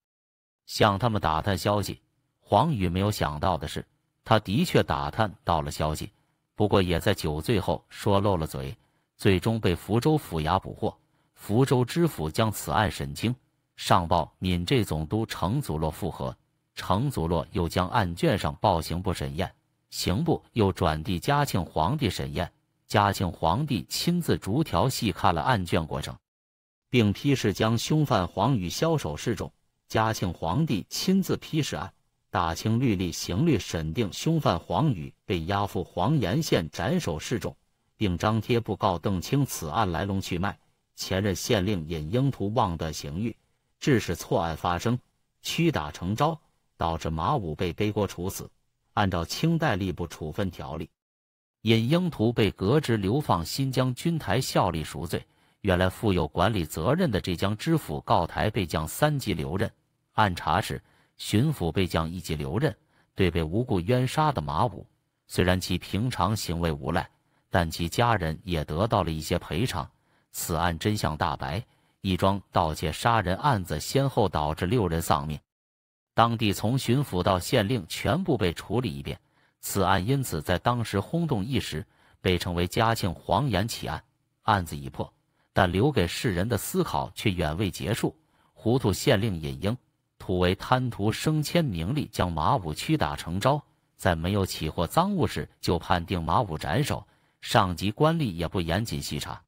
S1: 向他们打探消息。黄宇没有想到的是，他的确打探到了消息，不过也在酒醉后说漏了嘴。最终被福州府衙捕获，福州知府将此案审清，上报闽浙总督程祖洛复核。程祖洛又将案卷上报刑部审验，刑部又转递嘉庆皇帝审验。嘉庆皇帝亲自逐条细看了案卷过程，并批示将凶犯黄宇枭首示众。嘉庆皇帝亲自批示案，大清律例刑律审定凶犯黄宇被押赴黄岩县斩首示众。并张贴布告，邓清此案来龙去脉。前任县令尹英图妄断刑狱，致使错案发生，屈打成招，导致马武被背锅处死。按照清代吏部处分条例，尹英图被革职流放新疆军台效力赎罪。原来负有管理责任的浙江知府告台被降三级留任。按查时，巡抚被降一级留任。对被无故冤杀的马武，虽然其平常行为无赖。但其家人也得到了一些赔偿。此案真相大白，一桩盗窃杀人案子先后导致六人丧命，当地从巡抚到县令全部被处理一遍。此案因此在当时轰动一时，被称为“嘉庆黄岩奇案”。案子已破，但留给世人的思考却远未结束。糊涂县令尹英，图为贪图升迁名利，将马武屈打成招，在没有起获赃物时就判定马武斩首。上级官吏也不严谨细查，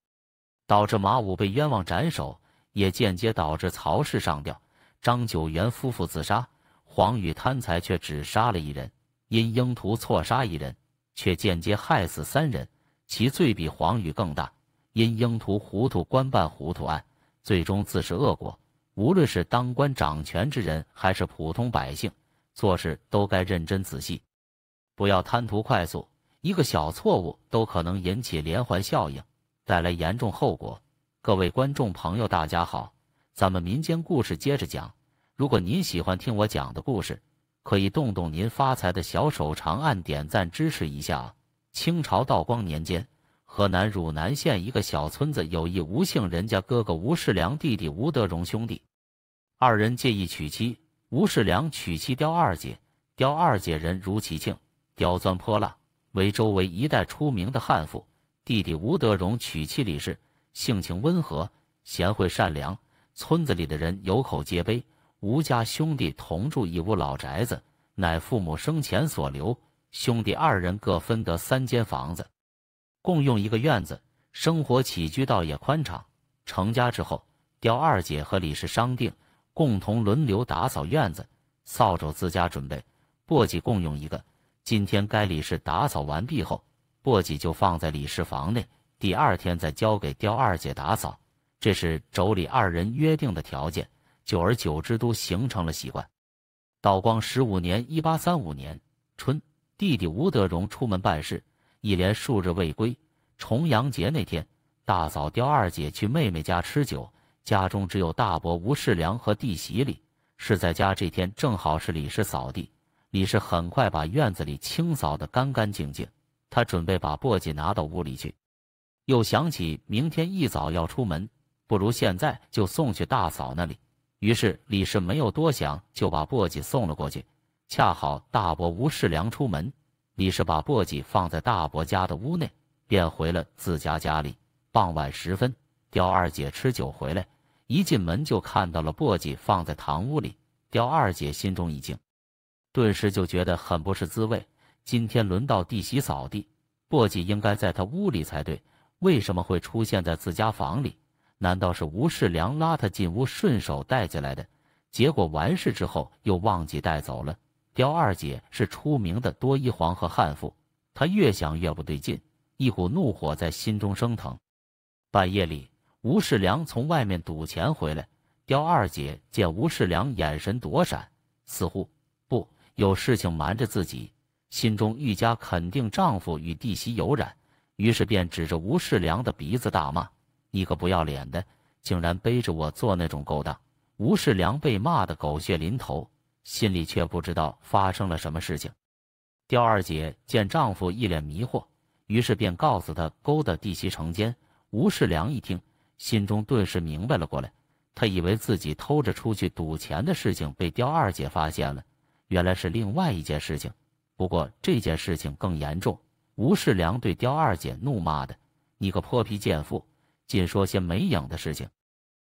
S1: 导致马武被冤枉斩首，也间接导致曹氏上吊，张九元夫妇自杀。黄宇贪财却只杀了一人，因英图错杀一人，却间接害死三人，其罪比黄宇更大。因英图糊涂官办糊涂案，最终自食恶果。无论是当官掌权之人，还是普通百姓，做事都该认真仔细，不要贪图快速。一个小错误都可能引起连环效应，带来严重后果。各位观众朋友，大家好，咱们民间故事接着讲。如果您喜欢听我讲的故事，可以动动您发财的小手，长按点赞支持一下。清朝道光年间，河南汝南县一个小村子，有一吴姓人家，哥哥吴世良，弟弟吴德荣，兄弟二人借意娶妻。吴世良娶妻刁二姐，刁二姐人如其庆，刁钻泼辣。为周围一带出名的悍妇，弟弟吴德荣娶妻李氏，性情温和，贤惠善良，村子里的人有口皆碑。吴家兄弟同住一屋老宅子，乃父母生前所留，兄弟二人各分得三间房子，共用一个院子，生活起居倒也宽敞。成家之后，刁二姐和李氏商定，共同轮流打扫院子，扫帚自家准备，簸箕共用一个。今天该李氏打扫完毕后，簸箕就放在李氏房内，第二天再交给刁二姐打扫，这是妯娌二人约定的条件。久而久之，都形成了习惯。道光十五年（一八三五年）春，弟弟吴德荣出门办事，一连数日未归。重阳节那天，大嫂刁二姐去妹妹家吃酒，家中只有大伯吴世良和弟媳李。是在家这天，正好是李氏扫地。李氏很快把院子里清扫得干干净净，他准备把簸箕拿到屋里去，又想起明天一早要出门，不如现在就送去大嫂那里。于是李氏没有多想，就把簸箕送了过去。恰好大伯吴世良出门，李氏把簸箕放在大伯家的屋内，便回了自家家里。傍晚时分，刁二姐吃酒回来，一进门就看到了簸箕放在堂屋里，刁二姐心中一惊。顿时就觉得很不是滋味。今天轮到弟媳扫地，簸箕应该在她屋里才对，为什么会出现在自家房里？难道是吴世良拉他进屋顺手带进来的？结果完事之后又忘记带走了。刁二姐是出名的多一黄和悍妇，她越想越不对劲，一股怒火在心中升腾。半夜里，吴世良从外面赌钱回来，刁二姐见吴世良眼神躲闪，似乎……有事情瞒着自己，心中愈加肯定丈夫与弟媳有染，于是便指着吴世良的鼻子大骂：“你个不要脸的，竟然背着我做那种勾当！”吴世良被骂得狗血淋头，心里却不知道发生了什么事情。刁二姐见丈夫一脸迷惑，于是便告诉他勾搭弟媳成奸。吴世良一听，心中顿时明白了过来，他以为自己偷着出去赌钱的事情被刁二姐发现了。原来是另外一件事情，不过这件事情更严重。吴世良对刁二姐怒骂的：“你个泼皮贱妇，尽说些没影的事情！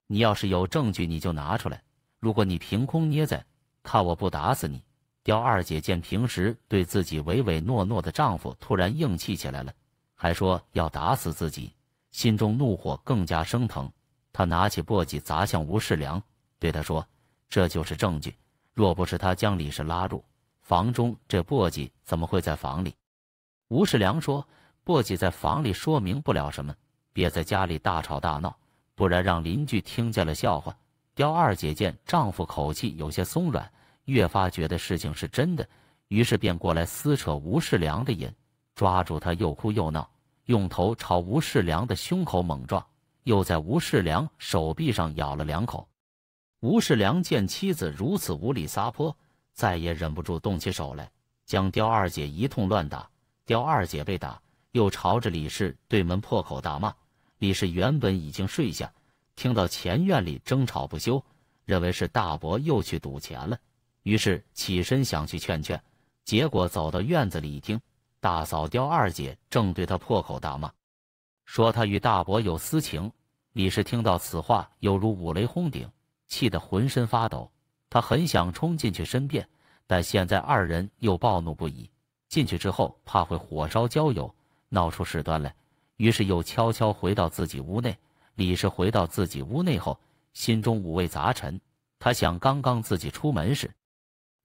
S1: 你要是有证据，你就拿出来；如果你凭空捏在，看我不打死你！”刁二姐见平时对自己唯唯诺诺的丈夫突然硬气起来了，还说要打死自己，心中怒火更加升腾。她拿起簸箕砸向吴世良，对他说：“这就是证据。”若不是他将李氏拉入房中，这簸箕怎么会在房里？吴世良说：“簸箕在房里说明不了什么，别在家里大吵大闹，不然让邻居听见了笑话。”刁二姐见丈夫口气有些松软，越发觉得事情是真的，于是便过来撕扯吴世良的瘾，抓住他，又哭又闹，用头朝吴世良的胸口猛撞，又在吴世良手臂上咬了两口。吴世良见妻子如此无理撒泼，再也忍不住动起手来，将刁二姐一通乱打。刁二姐被打，又朝着李氏对门破口大骂。李氏原本已经睡下，听到前院里争吵不休，认为是大伯又去赌钱了，于是起身想去劝劝。结果走到院子里一听，大嫂刁二姐正对他破口大骂，说他与大伯有私情。李氏听到此话，犹如五雷轰顶。气得浑身发抖，他很想冲进去申辩，但现在二人又暴怒不已，进去之后怕会火烧交友，闹出事端来，于是又悄悄回到自己屋内。李氏回到自己屋内后，心中五味杂陈。他想，刚刚自己出门时，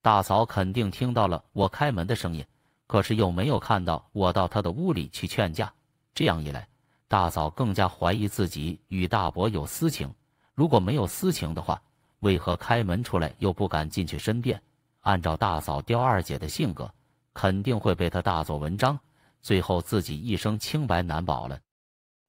S1: 大嫂肯定听到了我开门的声音，可是又没有看到我到她的屋里去劝架，这样一来，大嫂更加怀疑自己与大伯有私情。如果没有私情的话，为何开门出来又不敢进去申辩？按照大嫂刁二姐的性格，肯定会被她大做文章，最后自己一生清白难保了。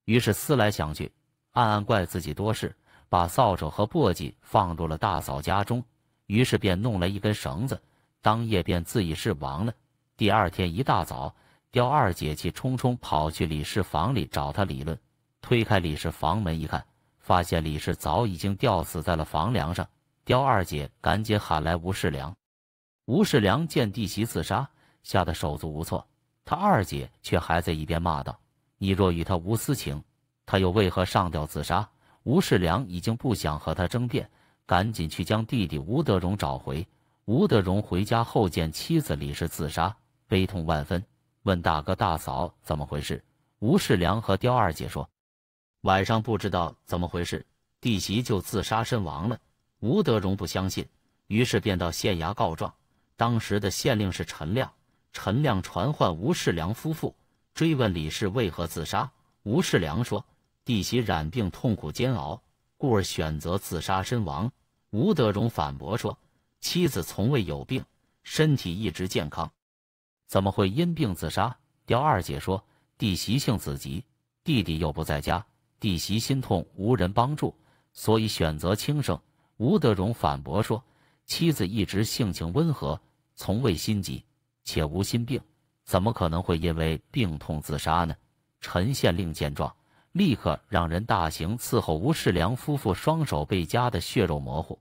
S1: 于是思来想去，暗暗怪自己多事，把扫帚和簸箕放入了大嫂家中。于是便弄来一根绳子，当夜便自缢身亡了。第二天一大早，刁二姐气冲冲跑去李氏房里找他理论，推开李氏房门一看。发现李氏早已经吊死在了房梁上，刁二姐赶紧喊来吴世良。吴世良见弟媳自杀，吓得手足无措。他二姐却还在一边骂道：“你若与他无私情，他又为何上吊自杀？”吴世良已经不想和他争辩，赶紧去将弟弟吴德荣找回。吴德荣回家后见妻子李氏自杀，悲痛万分，问大哥大嫂怎么回事。吴世良和刁二姐说。晚上不知道怎么回事，弟媳就自杀身亡了。吴德荣不相信，于是便到县衙告状。当时的县令是陈亮，陈亮传唤吴世良夫妇，追问李氏为何自杀。吴世良说，弟媳染病，痛苦煎熬，故而选择自杀身亡。吴德荣反驳说，妻子从未有病，身体一直健康，怎么会因病自杀？刁二姐说，弟媳性子急，弟弟又不在家。弟媳心痛无人帮助，所以选择轻生。吴德荣反驳说：“妻子一直性情温和，从未心急，且无心病，怎么可能会因为病痛自杀呢？”陈县令见状，立刻让人大刑伺候吴世良夫妇，双手被夹得血肉模糊。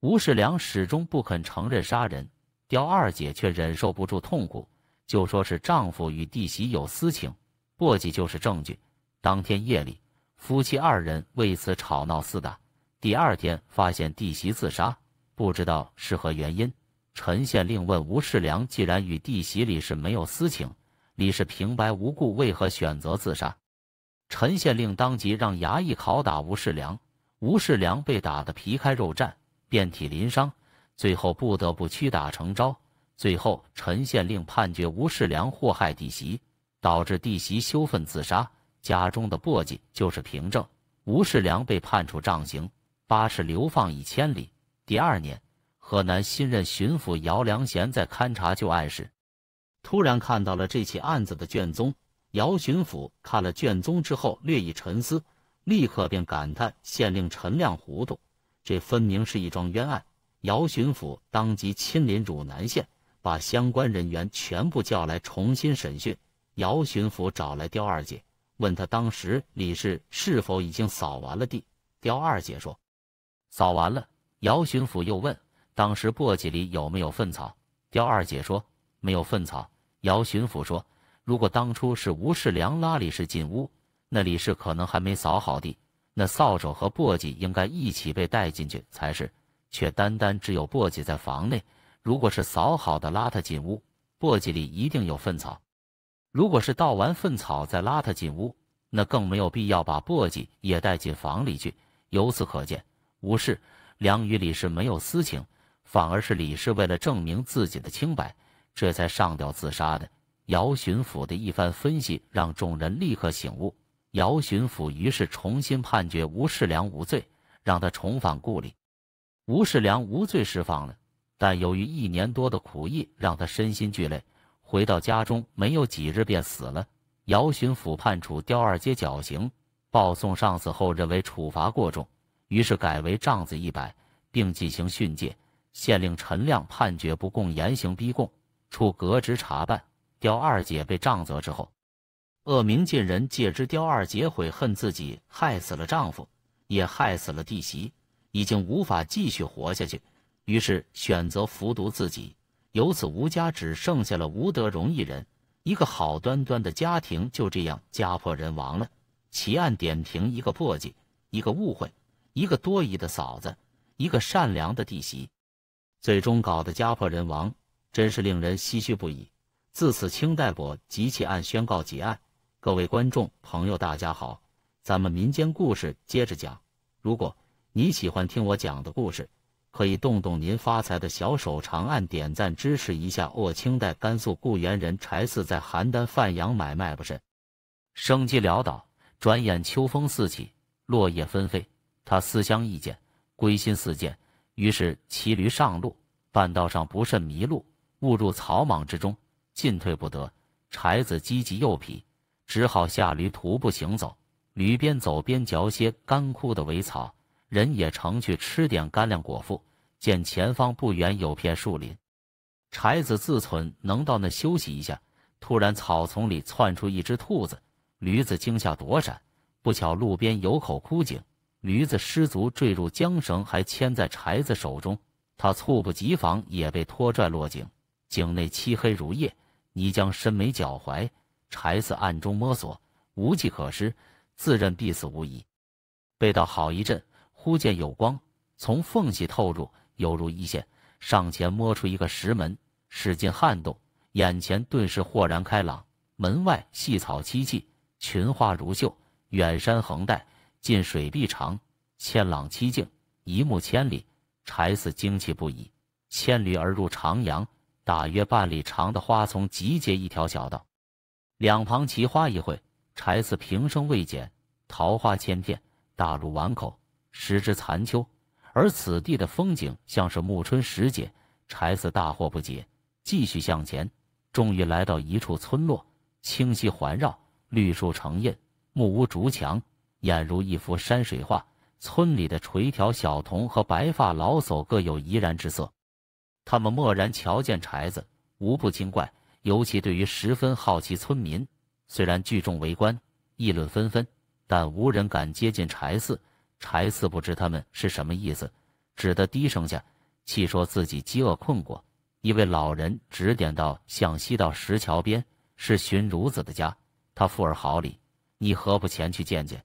S1: 吴世良始终不肯承认杀人，刁二姐却忍受不住痛苦，就说是丈夫与弟媳有私情，簸箕就是证据。当天夜里。夫妻二人为此吵闹厮打，第二天发现弟媳自杀，不知道是何原因。陈县令问吴世良：“既然与弟媳李氏没有私情，李氏平白无故为何选择自杀？”陈县令当即让衙役拷打吴世良，吴世良被打得皮开肉绽，遍体鳞伤，最后不得不屈打成招。最后，陈县令判决吴世良祸害弟媳，导致弟媳羞愤自杀。家中的簸箕就是凭证。吴世良被判处杖刑，八十流放一千里。第二年，河南新任巡抚姚良贤在勘察旧案时，突然看到了这起案子的卷宗。姚巡抚看了卷宗之后，略一沉思，立刻便感叹县令陈亮糊涂，这分明是一桩冤案。姚巡抚当即亲临汝南县，把相关人员全部叫来重新审讯。姚巡抚找来刁二姐。问他当时李氏是否已经扫完了地？刁二姐说：“扫完了。”姚巡抚又问：“当时簸箕里有没有粪草？”刁二姐说：“没有粪草。”姚巡抚说：“如果当初是吴世良拉李氏进屋，那李氏可能还没扫好地，那扫帚和簸箕应该一起被带进去才是，却单单只有簸箕在房内。如果是扫好的，拉他进屋，簸箕里一定有粪草。”如果是倒完粪草再拉他进屋，那更没有必要把簸箕也带进房里去。由此可见，吴氏、梁与李氏没有私情，反而是李氏为了证明自己的清白，这才上吊自杀的。姚巡抚的一番分析让众人立刻醒悟。姚巡抚于是重新判决吴世良无罪，让他重返故里。吴世良无罪释放了，但由于一年多的苦役，让他身心俱累。回到家中，没有几日便死了。姚巡抚判处刁二姐绞刑，报送上司后认为处罚过重，于是改为杖子一百，并进行训诫。县令陈亮判决不供，严刑逼供，处革职查办。刁二姐被杖责之后，恶名尽人。借知刁二姐悔恨自己害死了丈夫，也害死了弟媳，已经无法继续活下去，于是选择服毒自己。由此，吴家只剩下了吴德荣一人，一个好端端的家庭就这样家破人亡了。奇案点评：一个破镜，一个误会，一个多疑的嫂子，一个善良的弟媳，最终搞得家破人亡，真是令人唏嘘不已。自此，清代伯及其案宣告结案。各位观众朋友，大家好，咱们民间故事接着讲。如果你喜欢听我讲的故事，可以动动您发财的小手，长按点赞支持一下。恶清代甘肃固原人柴四在邯郸范阳买卖不慎，生计潦倒。转眼秋风四起，落叶纷飞，他思乡意见，归心似箭，于是骑驴上路。半道上不慎迷路，误入草莽之中，进退不得。柴子积极又疲，只好下驴徒步行走。驴边走边嚼些干枯的苇草。人也常去吃点干粮果腹，见前方不远有片树林，柴子自忖能到那休息一下。突然草丛里窜出一只兔子，驴子惊吓躲闪，不巧路边有口枯井，驴子失足坠入，缰绳还牵在柴子手中，他猝不及防也被拖拽落井。井内漆黑如夜，泥浆深没脚踝，柴子暗中摸索，无计可施，自认必死无疑，背盗好一阵。忽见有光从缝隙透入，犹如一线。上前摸出一个石门，使劲撼动，眼前顿时豁然开朗。门外细草萋萋，群花如绣，远山横黛，近水碧长，千朗七净，一目千里。柴寺惊奇不已，千里而入长阳，大约半里长的花丛集结一条小道，两旁奇花一会，柴寺平生未见，桃花千片大如碗口。时之残秋，而此地的风景像是暮春时节。柴寺大惑不解，继续向前，终于来到一处村落，清溪环绕，绿树成荫，木屋竹墙，俨如一幅山水画。村里的垂髫小童和白发老叟各有怡然之色。他们蓦然瞧见柴子，无不惊怪，尤其对于十分好奇村民，虽然聚众围观，议论纷纷，但无人敢接近柴寺。柴四不知他们是什么意思，只得低声下气说自己饥饿困过。一位老人指点道：“向西到石桥边是荀孺子的家，他富而好礼，你何不前去见见？”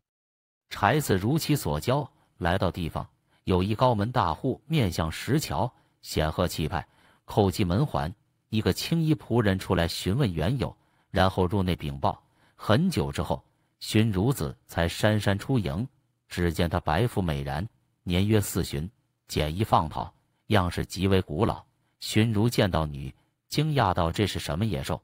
S1: 柴四如其所教，来到地方，有一高门大户面向石桥，显赫气派。叩击门环，一个青衣仆人出来询问缘由，然后入内禀报。很久之后，荀孺子才姗姗出迎。只见他白肤美然，年约四旬，简衣放跑，样式极为古老。荀如见到女，惊讶道：“这是什么野兽？”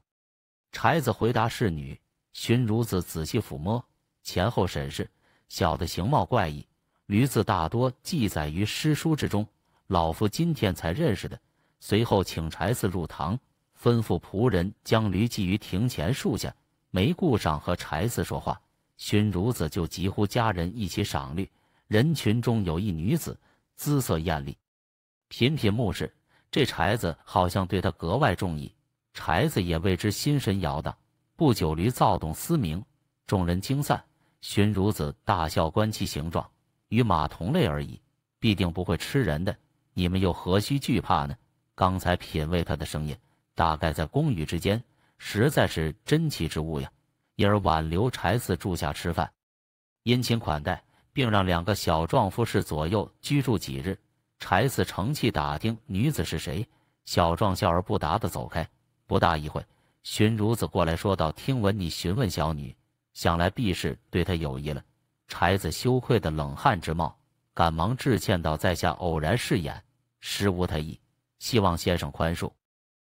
S1: 柴子回答：“是女。”荀如子仔细抚摸，前后审视，小的形貌怪异。驴子大多记载于诗书之中，老夫今天才认识的。随后请柴子入堂，吩咐仆人将驴系于庭前树下，没顾上和柴子说话。荀孺子就急呼家人一起赏绿，人群中有一女子，姿色艳丽，频频目视。这柴子好像对她格外中意，柴子也为之心神摇荡。不久，驴躁动嘶鸣，众人惊散。荀孺子大笑，观其形状，与马同类而已，必定不会吃人的。你们又何须惧怕呢？刚才品味他的声音，大概在宫羽之间，实在是珍奇之物呀。因而挽留柴四住下吃饭，殷勤款待，并让两个小壮夫士左右居住几日。柴四成气打听女子是谁，小壮笑而不答的走开。不大一会，荀孺子过来说道：“听闻你询问小女，想来必是对她有意了。”柴子羞愧的冷汗直冒，赶忙致歉道：“在下偶然试眼，实无他意，希望先生宽恕。”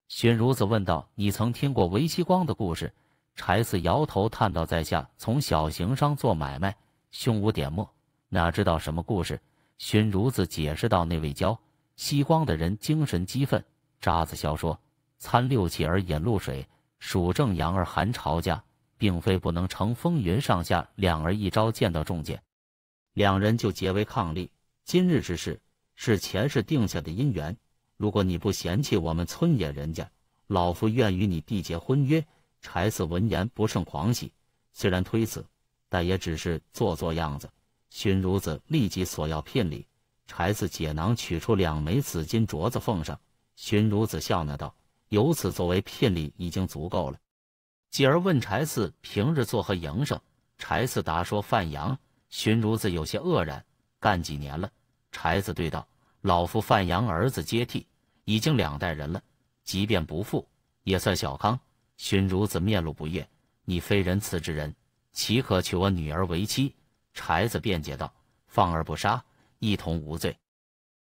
S1: 荀孺子问道：“你曾听过韦熙光的故事？”柴四摇头叹道：“在下从小行商做买卖，胸无点墨，哪知道什么故事？”寻孺子解释道：“那位教西光的人精神激愤。”渣子笑说：“参六气而饮露水，属正阳而寒朝家，并非不能成风云上下两儿一招见到众见，两人就结为伉俪。今日之事是前世定下的姻缘。如果你不嫌弃我们村野人家，老夫愿与你缔结婚约。柴四闻言不胜狂喜，虽然推辞，但也只是做做样子。荀孺子立即索要聘礼，柴四解囊取出两枚紫金镯子奉上。荀孺子笑纳道：“由此作为聘礼已经足够了。”继而问柴四平日做何营生，柴四答说：“贩羊。”荀孺子有些愕然：“干几年了？”柴子对道：“老夫贩羊，儿子接替，已经两代人了。即便不富，也算小康。”荀孺子面露不悦：“你非仁慈之人，岂可娶我女儿为妻？”柴子辩解道：“放而不杀，一同无罪。”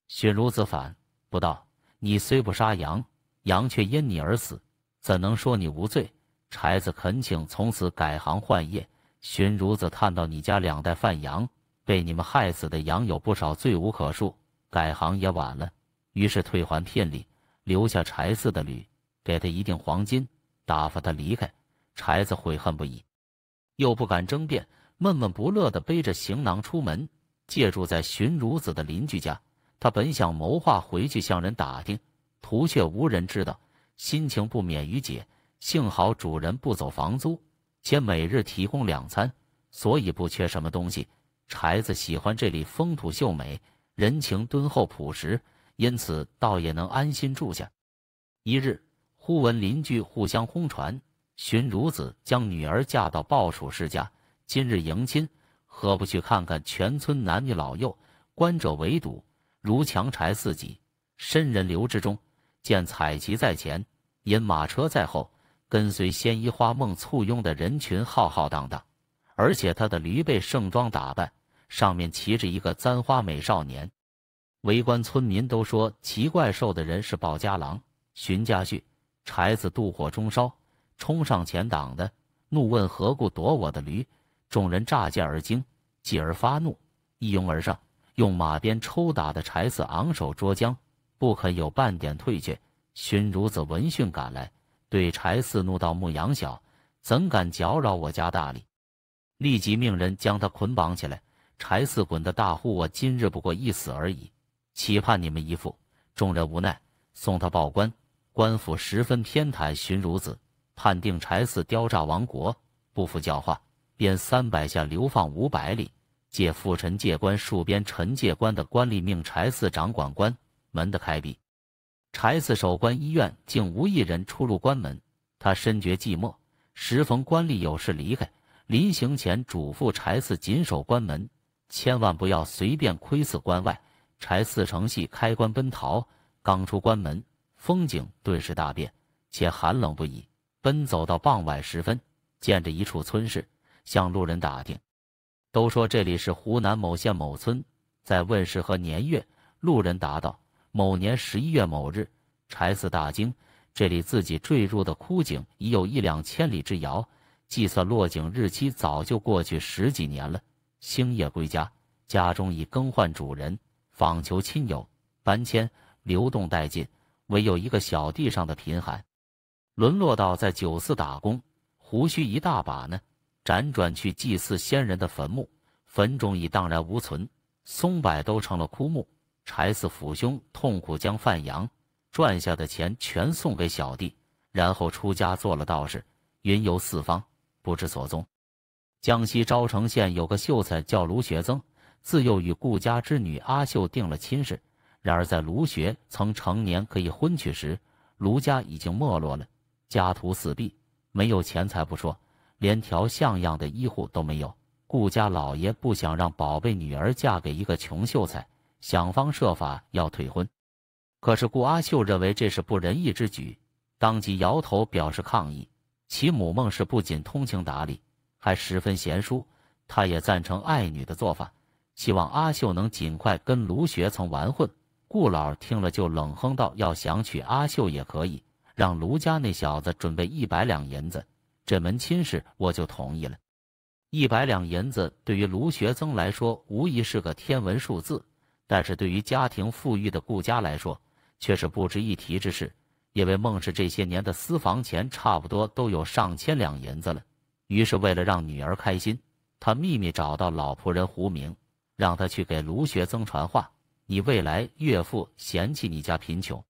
S1: 荀孺子反不道：“你虽不杀羊，羊却因你而死，怎能说你无罪？”柴子恳请从此改行换业。荀孺子看到你家两代贩羊，被你们害死的羊有不少，罪无可恕，改行也晚了。于是退还聘礼，留下柴子的驴，给他一锭黄金。打发他离开，柴子悔恨不已，又不敢争辩，闷闷不乐地背着行囊出门，借住在寻孺子的邻居家。他本想谋划回去向人打听，图却无人知道，心情不免于解。幸好主人不走房租，且每日提供两餐，所以不缺什么东西。柴子喜欢这里风土秀美，人情敦厚朴实，因此倒也能安心住下。一日。忽闻邻居互相轰传，荀孺子将女儿嫁到鲍楚世家，今日迎亲，何不去看看？全村男女老幼，观者围堵如强柴四己。深人流之中，见彩旗在前，引马车在后，跟随仙衣花梦簇拥的人群浩浩荡荡，而且他的驴背盛装打扮，上面骑着一个簪花美少年，围观村民都说奇怪，兽的人是鲍家郎，荀家婿。柴子妒火中烧，冲上前挡的，怒问何故夺我的驴？众人乍见而惊，继而发怒，一拥而上，用马鞭抽打的柴子，昂首捉缰，不肯有半点退却。荀孺子闻讯赶来，对柴四怒道：“牧羊小，怎敢搅扰我家大礼？”立即命人将他捆绑起来。柴四滚的大呼：“我今日不过一死而已，岂盼你们一负？”众人无奈，送他报官。官府十分偏袒荀孺子，判定柴寺刁诈亡国，不服教化，便三百下流放五百里。借父臣借官戍边，臣借官的官吏命柴寺掌管关门的开闭。柴寺守关医院，竟无一人出入关门，他深觉寂寞。时逢官吏有事离开，临行前嘱咐柴寺紧守关门，千万不要随便窥伺关外。柴四乘隙开关奔逃，刚出关门。风景顿时大变，且寒冷不已。奔走到傍晚时分，见着一处村市，向路人打听，都说这里是湖南某县某村。在问时和年月，路人答道：“某年十一月某日。”柴寺大惊，这里自己坠入的枯井已有一两千里之遥，计算落井日期，早就过去十几年了。星夜归家，家中已更换主人，访求亲友，搬迁流动殆尽。唯有一个小弟上的贫寒，沦落到在酒肆打工，胡须一大把呢。辗转去祭祀先人的坟墓，坟冢已荡然无存，松柏都成了枯木。柴寺抚胸痛苦，将范阳赚下的钱全送给小弟，然后出家做了道士，云游四方，不知所踪。江西昭城县有个秀才叫卢学增，自幼与顾家之女阿秀定了亲事。然而，在卢学曾成年可以婚娶时，卢家已经没落了，家徒四壁，没有钱财不说，连条像样的衣户都没有。顾家老爷不想让宝贝女儿嫁给一个穷秀才，想方设法要退婚。可是顾阿秀认为这是不仁义之举，当即摇头表示抗议。其母孟氏不仅通情达理，还十分贤淑，她也赞成爱女的做法，希望阿秀能尽快跟卢学曾完婚。顾老听了，就冷哼道：“要想娶阿秀也可以，让卢家那小子准备一百两银子，这门亲事我就同意了。”一百两银子对于卢学增来说，无疑是个天文数字，但是对于家庭富裕的顾家来说，却是不值一提之事。因为孟氏这些年的私房钱差不多都有上千两银子了。于是为了让女儿开心，他秘密找到老仆人胡明，让他去给卢学增传话。你未来岳父嫌弃你家贫穷，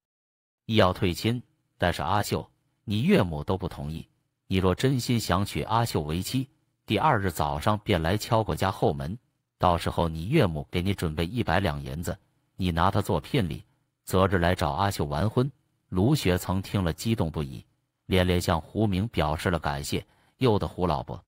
S1: 亦要退亲，但是阿秀，你岳母都不同意。你若真心想娶阿秀为妻，第二日早上便来敲过家后门，到时候你岳母给你准备一百两银子，你拿它做聘礼，择日来找阿秀完婚。卢雪曾听了激动不已，连连向胡明表示了感谢，又的胡老伯，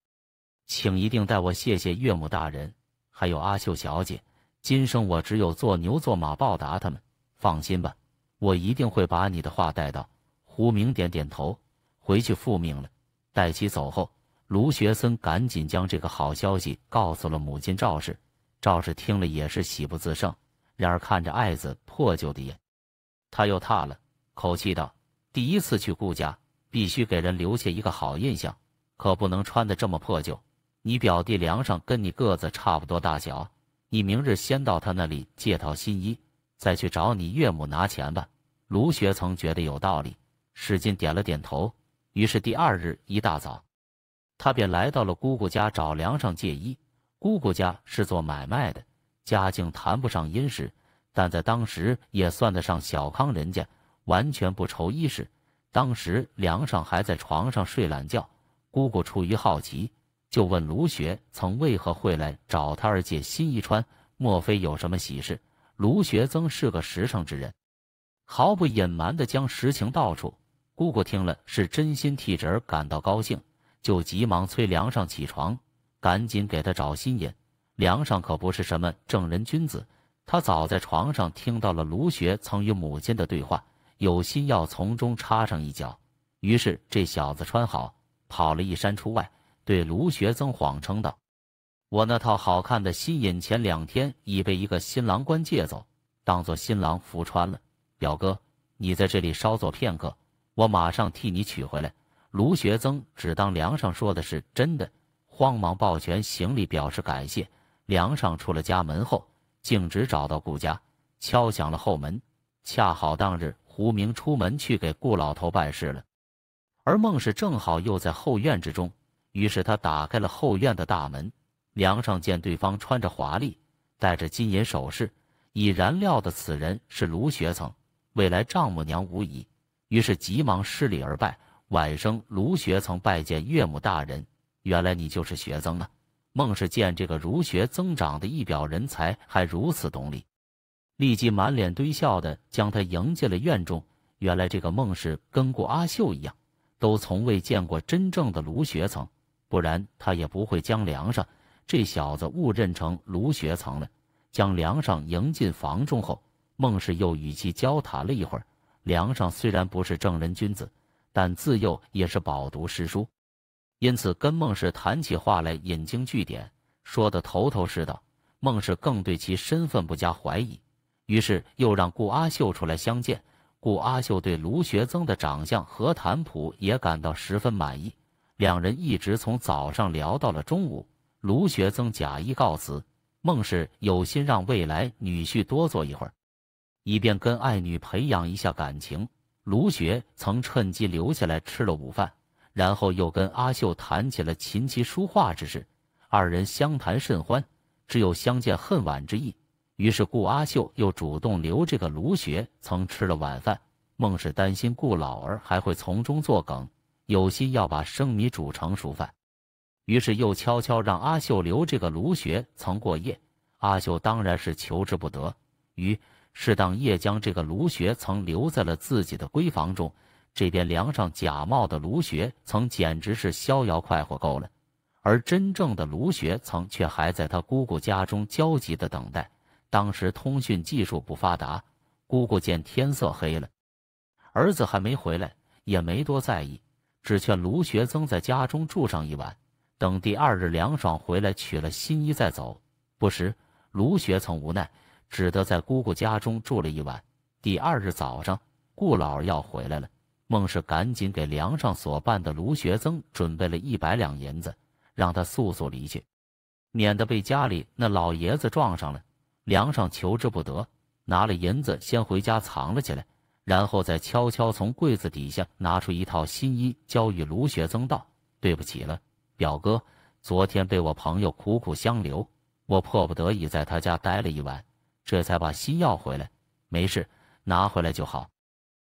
S1: 请一定代我谢谢岳母大人，还有阿秀小姐。今生我只有做牛做马报答他们。放心吧，我一定会把你的话带到。胡明点点头，回去复命了。待其走后，卢学森赶紧将这个好消息告诉了母亲赵氏。赵氏听了也是喜不自胜，然而看着爱子破旧的眼，他又叹了口气道：“第一次去顾家，必须给人留下一个好印象，可不能穿得这么破旧。你表弟梁上跟你个子差不多大小。”你明日先到他那里借套新衣，再去找你岳母拿钱吧。卢学曾觉得有道理，使劲点了点头。于是第二日一大早，他便来到了姑姑家找梁上借衣。姑姑家是做买卖的，家境谈不上殷实，但在当时也算得上小康人家，完全不愁衣食。当时梁上还在床上睡懒觉，姑姑出于好奇。就问卢学曾为何会来找他二借新衣穿，莫非有什么喜事？卢学曾是个实诚之人，毫不隐瞒的将实情道出。姑姑听了是真心替侄儿感到高兴，就急忙催梁上起床，赶紧给他找新衣。梁上可不是什么正人君子，他早在床上听到了卢学曾与母亲的对话，有心要从中插上一脚。于是这小子穿好，跑了一山出外。对卢学增谎称道：“我那套好看的新引前两天已被一个新郎官借走，当做新郎服穿了。表哥，你在这里稍作片刻，我马上替你取回来。”卢学增只当梁上说的是真的，慌忙抱拳行礼表示感谢。梁上出了家门后，径直找到顾家，敲响了后门。恰好当日胡明出门去给顾老头办事了，而孟氏正好又在后院之中。于是他打开了后院的大门，梁上见对方穿着华丽，戴着金银首饰，已然料的此人是卢学曾，未来丈母娘无疑。于是急忙施礼而拜：“晚生卢学曾拜见岳母大人。”原来你就是学曾啊！孟氏见这个儒学增长的一表人才，还如此懂礼，立即满脸堆笑的将他迎进了院中。原来这个孟氏跟顾阿秀一样，都从未见过真正的卢学曾。不然他也不会将梁上这小子误认成卢学曾了。将梁上迎进房中后，孟氏又与其交谈了一会儿。梁上虽然不是正人君子，但自幼也是饱读诗书，因此跟孟氏谈起话来引经据典，说得头头是道。孟氏更对其身份不加怀疑，于是又让顾阿秀出来相见。顾阿秀对卢学曾的长相和谈吐也感到十分满意。两人一直从早上聊到了中午，卢学曾假意告辞，孟氏有心让未来女婿多坐一会儿，以便跟爱女培养一下感情。卢学曾趁机留下来吃了午饭，然后又跟阿秀谈起了琴棋书画之事，二人相谈甚欢，只有相见恨晚之意。于是顾阿秀又主动留这个卢学曾吃了晚饭。孟氏担心顾老儿还会从中作梗。有心要把生米煮成熟饭，于是又悄悄让阿秀留这个卢学曾过夜。阿秀当然是求之不得，于是当夜将这个卢学曾留在了自己的闺房中。这边梁上假冒的卢学曾简直是逍遥快活够了，而真正的卢学曾却还在他姑姑家中焦急的等待。当时通讯技术不发达，姑姑见天色黑了，儿子还没回来，也没多在意。只劝卢学增在家中住上一晚，等第二日梁爽回来取了新衣再走。不时，卢学曾无奈，只得在姑姑家中住了一晚。第二日早上，顾老儿要回来了，孟氏赶紧给梁上所办的卢学增准备了一百两银子，让他速速离去，免得被家里那老爷子撞上了。梁上求之不得，拿了银子先回家藏了起来。然后再悄悄从柜子底下拿出一套新衣，交与卢学增道：“对不起了，表哥，昨天被我朋友苦苦相留，我迫不得已在他家待了一晚，这才把新要回来。没事，拿回来就好。”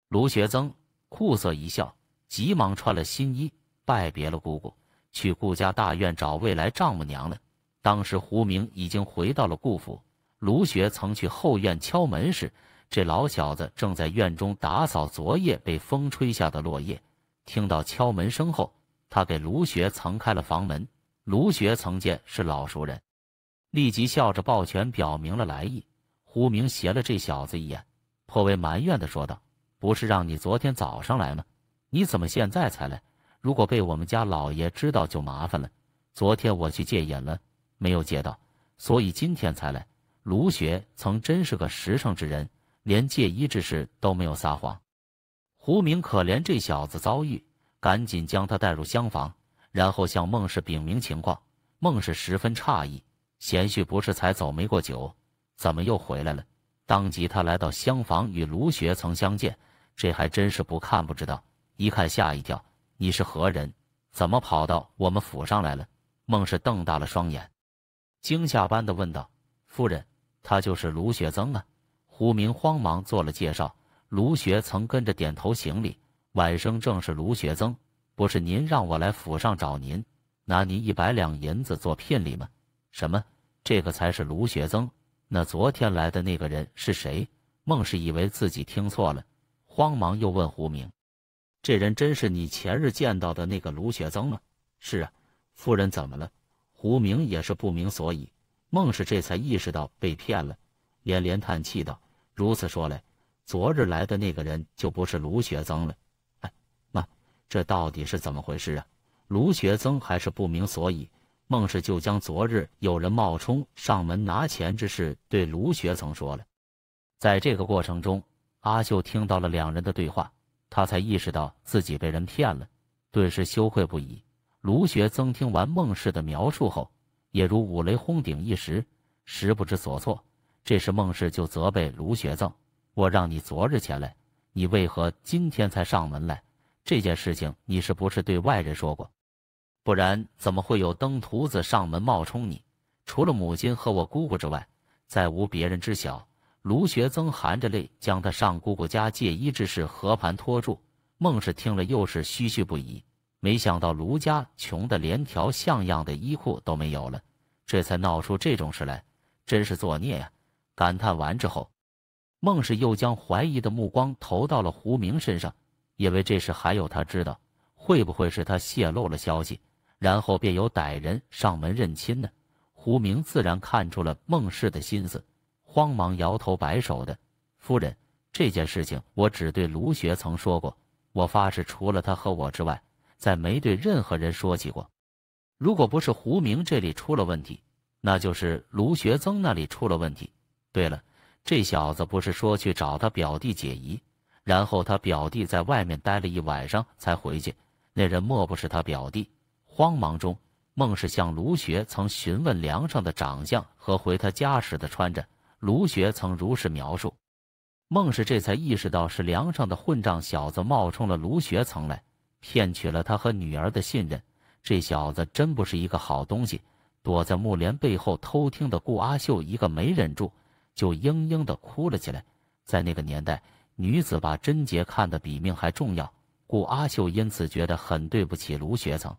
S1: 卢学增苦涩一笑，急忙穿了新衣，拜别了姑姑，去顾家大院找未来丈母娘了。当时胡明已经回到了顾府，卢学曾去后院敲门时。这老小子正在院中打扫昨夜被风吹下的落叶，听到敲门声后，他给卢学曾开了房门。卢学曾见是老熟人，立即笑着抱拳，表明了来意。胡明斜了这小子一眼，颇为埋怨的说道：“不是让你昨天早上来吗？你怎么现在才来？如果被我们家老爷知道，就麻烦了。昨天我去借引了，没有借到，所以今天才来。”卢学曾真是个实诚之人。连借衣之事都没有撒谎，胡明可怜这小子遭遇，赶紧将他带入厢房，然后向孟氏禀明情况。孟氏十分诧异，贤婿不是才走没过久，怎么又回来了？当即他来到厢房与卢学曾相见，这还真是不看不知道，一看吓一跳。你是何人？怎么跑到我们府上来了？孟氏瞪大了双眼，惊吓般的问道：“夫人，他就是卢雪曾啊。”胡明慌忙做了介绍，卢学曾跟着点头行礼。晚生正是卢学曾，不是您让我来府上找您，拿您一百两银子做聘礼吗？什么？这个才是卢学曾？那昨天来的那个人是谁？孟氏以为自己听错了，慌忙又问胡明：“这人真是你前日见到的那个卢学曾吗？”“是啊。”“夫人怎么了？”胡明也是不明所以。孟氏这才意识到被骗了，连连叹气道。如此说来，昨日来的那个人就不是卢学增了。哎，那这到底是怎么回事啊？卢学增还是不明所以。孟氏就将昨日有人冒充上门拿钱之事对卢学增说了。在这个过程中，阿秀听到了两人的对话，他才意识到自己被人骗了，顿时羞愧不已。卢学增听完孟氏的描述后，也如五雷轰顶，一时时不知所措。这时孟氏就责备卢学增：“我让你昨日前来，你为何今天才上门来？这件事情你是不是对外人说过？不然怎么会有登徒子上门冒充你？除了母亲和我姑姑之外，再无别人知晓。”卢学增含着泪将他上姑姑家借衣之事和盘托住。孟氏听了，又是唏嘘不已。没想到卢家穷得连条像样的衣裤都没有了，这才闹出这种事来，真是作孽呀！感叹完之后，孟氏又将怀疑的目光投到了胡明身上，因为这事还有他知道，会不会是他泄露了消息，然后便有歹人上门认亲呢？胡明自然看出了孟氏的心思，慌忙摇头摆手的：“夫人，这件事情我只对卢学曾说过，我发誓，除了他和我之外，再没对任何人说起过。如果不是胡明这里出了问题，那就是卢学曾那里出了问题。”对了，这小子不是说去找他表弟解疑，然后他表弟在外面待了一晚上才回去。那人莫不是他表弟？慌忙中，孟氏向卢学曾询问梁上的长相和回他家时的穿着，卢学曾如实描述。孟氏这才意识到是梁上的混账小子冒充了卢学曾来，骗取了他和女儿的信任。这小子真不是一个好东西！躲在木帘背后偷听的顾阿秀一个没忍住。就嘤嘤的哭了起来。在那个年代，女子把贞洁看得比命还重要，顾阿秀因此觉得很对不起卢学曾。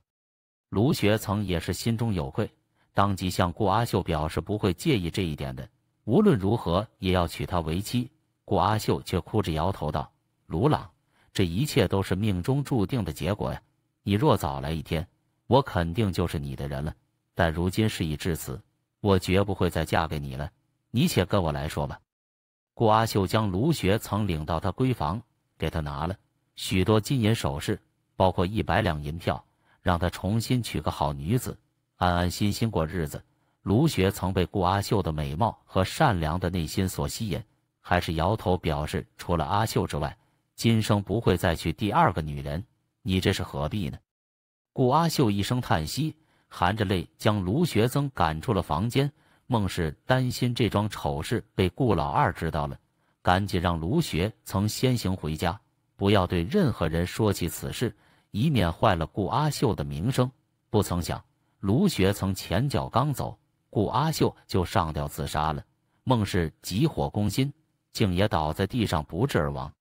S1: 卢学曾也是心中有愧，当即向顾阿秀表示不会介意这一点的，无论如何也要娶她为妻。顾阿秀却哭着摇头道：“卢朗，这一切都是命中注定的结果呀！你若早来一天，我肯定就是你的人了。但如今事已至此，我绝不会再嫁给你了。”你且跟我来说吧。顾阿秀将卢学曾领到他闺房，给他拿了许多金银首饰，包括一百两银票，让他重新娶个好女子，安安心心过日子。卢学曾被顾阿秀的美貌和善良的内心所吸引，还是摇头表示，除了阿秀之外，今生不会再娶第二个女人。你这是何必呢？顾阿秀一声叹息，含着泪将卢学曾赶出了房间。孟氏担心这桩丑事被顾老二知道了，赶紧让卢学曾先行回家，不要对任何人说起此事，以免坏了顾阿秀的名声。不曾想，卢学曾前脚刚走，顾阿秀就上吊自杀了。孟氏急火攻心，竟也倒在地上不治而亡。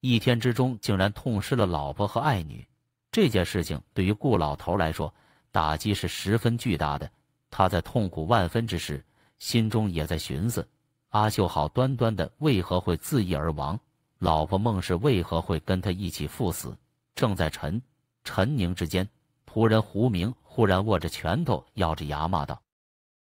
S1: 一天之中，竟然痛失了老婆和爱女。这件事情对于顾老头来说，打击是十分巨大的。他在痛苦万分之时，心中也在寻思：阿秀好端端的为何会自缢而亡？老婆孟氏为何会跟他一起赴死？正在沉沉凝之间，仆人胡明忽然握着拳头，咬着牙骂道：“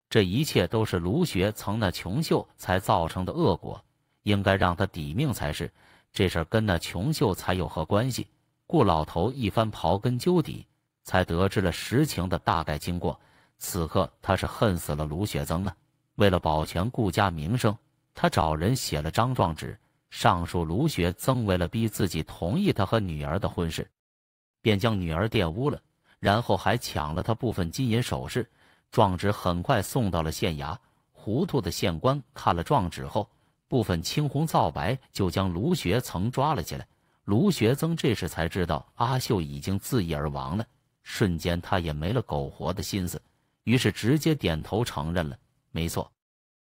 S1: 这一切都是卢学曾那穷秀才造成的恶果，应该让他抵命才是。这事跟那穷秀才有何关系？”顾老头一番刨根究底，才得知了实情的大概经过。此刻他是恨死了卢学增了。为了保全顾家名声，他找人写了张状纸，上书卢学增为了逼自己同意他和女儿的婚事，便将女儿玷污了，然后还抢了他部分金银首饰。状纸很快送到了县衙，糊涂的县官看了状纸后，不分青红皂白就将卢学曾抓了起来。卢学增这时才知道阿秀已经自缢而亡了，瞬间他也没了苟活的心思。于是直接点头承认了，没错。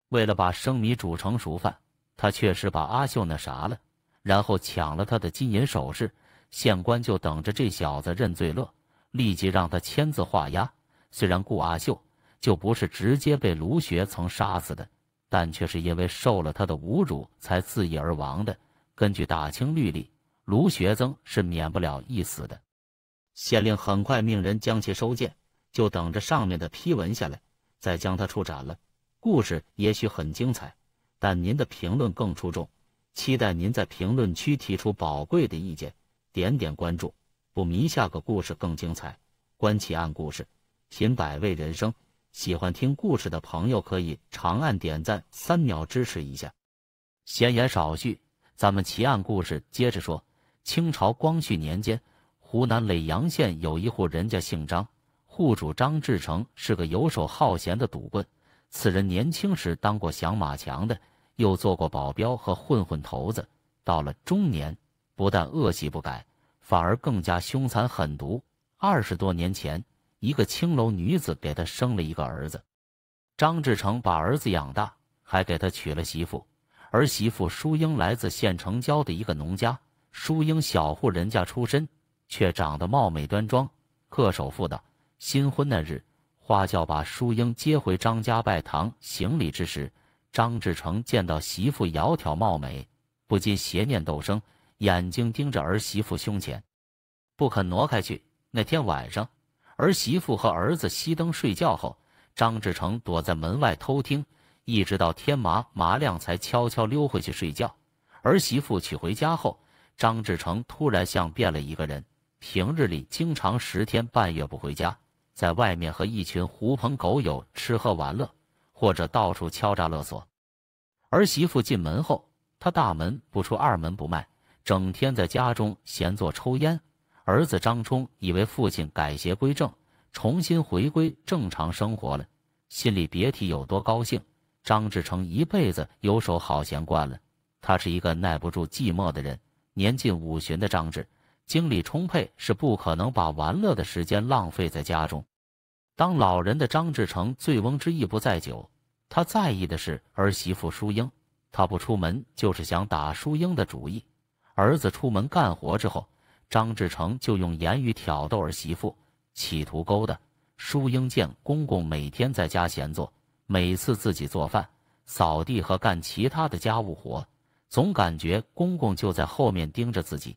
S1: 为了把生米煮成熟饭，他确实把阿秀那啥了，然后抢了他的金银首饰。县官就等着这小子认罪乐，立即让他签字画押。虽然顾阿秀就不是直接被卢学曾杀死的，但却是因为受了他的侮辱才自缢而亡的。根据大清律例，卢学曾是免不了一死的。县令很快命人将其收监。就等着上面的批文下来，再将它处斩了。故事也许很精彩，但您的评论更出众。期待您在评论区提出宝贵的意见。点点关注，不迷下个故事更精彩。观奇案故事，品百味人生。喜欢听故事的朋友可以长按点赞三秒支持一下。闲言少叙，咱们奇案故事接着说。清朝光绪年间，湖南耒阳县有一户人家，姓张。雇主张志成是个游手好闲的赌棍。此人年轻时当过响马强的，又做过保镖和混混头子。到了中年，不但恶习不改，反而更加凶残狠毒。二十多年前，一个青楼女子给他生了一个儿子。张志成把儿子养大，还给他娶了媳妇。儿媳妇淑英来自县城郊的一个农家。淑英小户人家出身，却长得貌美端庄，恪守妇道。新婚那日，花轿把淑英接回张家拜堂行礼之时，张志成见到媳妇窈窕貌美，不禁邪念斗生，眼睛盯着儿媳妇胸前，不肯挪开去。那天晚上，儿媳妇和儿子熄灯睡觉后，张志成躲在门外偷听，一直到天麻麻亮才悄悄溜回去睡觉。儿媳妇娶回家后，张志成突然像变了一个人，平日里经常十天半月不回家。在外面和一群狐朋狗友吃喝玩乐，或者到处敲诈勒索。儿媳妇进门后，他大门不出，二门不迈，整天在家中闲坐抽烟。儿子张冲以为父亲改邪归正，重新回归正常生活了，心里别提有多高兴。张志成一辈子游手好闲惯了，他是一个耐不住寂寞的人。年近五旬的张志，精力充沛，是不可能把玩乐的时间浪费在家中。当老人的张志成，醉翁之意不在酒，他在意的是儿媳妇淑英。他不出门就是想打淑英的主意。儿子出门干活之后，张志成就用言语挑逗儿媳妇，企图勾搭淑英。见公公每天在家闲坐，每次自己做饭、扫地和干其他的家务活，总感觉公公就在后面盯着自己。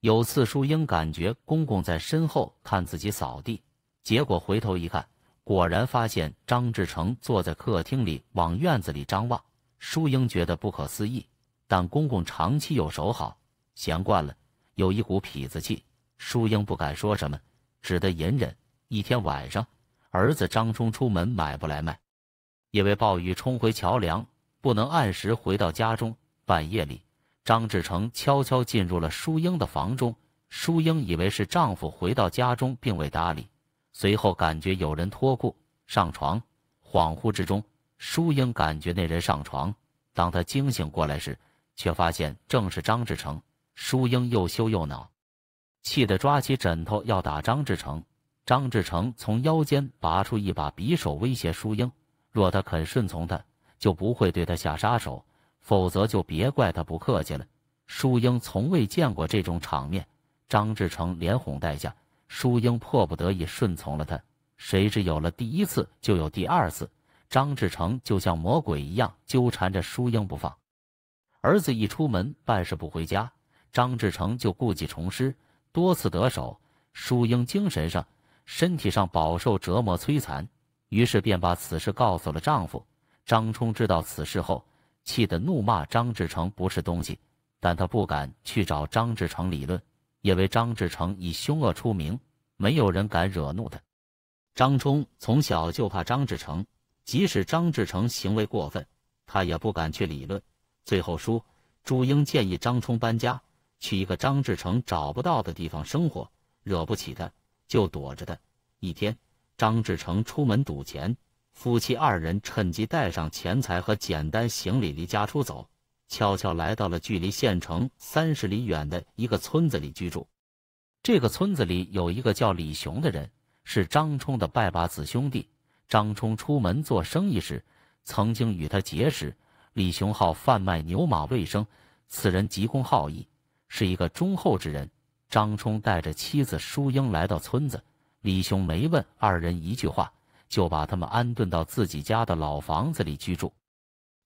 S1: 有次淑英感觉公公在身后看自己扫地。结果回头一看，果然发现张志成坐在客厅里，往院子里张望。淑英觉得不可思议，但公公长期有手好，闲惯了，有一股痞子气，淑英不敢说什么，只得隐忍。一天晚上，儿子张冲出门买不来卖，因为暴雨冲毁桥梁，不能按时回到家中。半夜里，张志成悄悄进入了淑英的房中，淑英以为是丈夫回到家中，并未搭理。随后感觉有人脱裤上床，恍惚之中，淑英感觉那人上床。当她惊醒过来时，却发现正是张志成。淑英又羞又恼，气得抓起枕头要打张志成。张志成从腰间拔出一把匕首威胁淑英：“若他肯顺从，他就不会对他下杀手；否则就别怪他不客气了。”淑英从未见过这种场面，张志成连哄带吓。淑英迫不得已顺从了他，谁知有了第一次就有第二次，张志成就像魔鬼一样纠缠着淑英不放。儿子一出门办事不回家，张志成就故技重施，多次得手。淑英精神上、身体上饱受折磨摧残，于是便把此事告诉了丈夫张冲。知道此事后，气得怒骂张志成不是东西，但他不敢去找张志成理论。因为张志成以凶恶出名，没有人敢惹怒他。张冲从小就怕张志成，即使张志成行为过分，他也不敢去理论，最后说，朱英建议张冲搬家，去一个张志成找不到的地方生活，惹不起他，就躲着他。一天，张志成出门赌钱，夫妻二人趁机带上钱财和简单行李离家出走。悄悄来到了距离县城三十里远的一个村子里居住。这个村子里有一个叫李雄的人，是张冲的拜把子兄弟。张冲出门做生意时，曾经与他结识。李雄好贩卖牛马卫生，此人急公好义，是一个忠厚之人。张冲带着妻子淑英来到村子，李雄没问二人一句话，就把他们安顿到自己家的老房子里居住。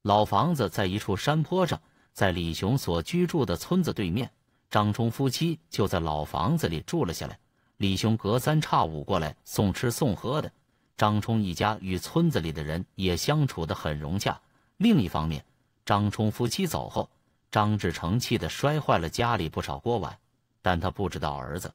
S1: 老房子在一处山坡上，在李雄所居住的村子对面。张冲夫妻就在老房子里住了下来。李雄隔三差五过来送吃送喝的。张冲一家与村子里的人也相处得很融洽。另一方面，张冲夫妻走后，张志成气得摔坏了家里不少锅碗，但他不知道儿子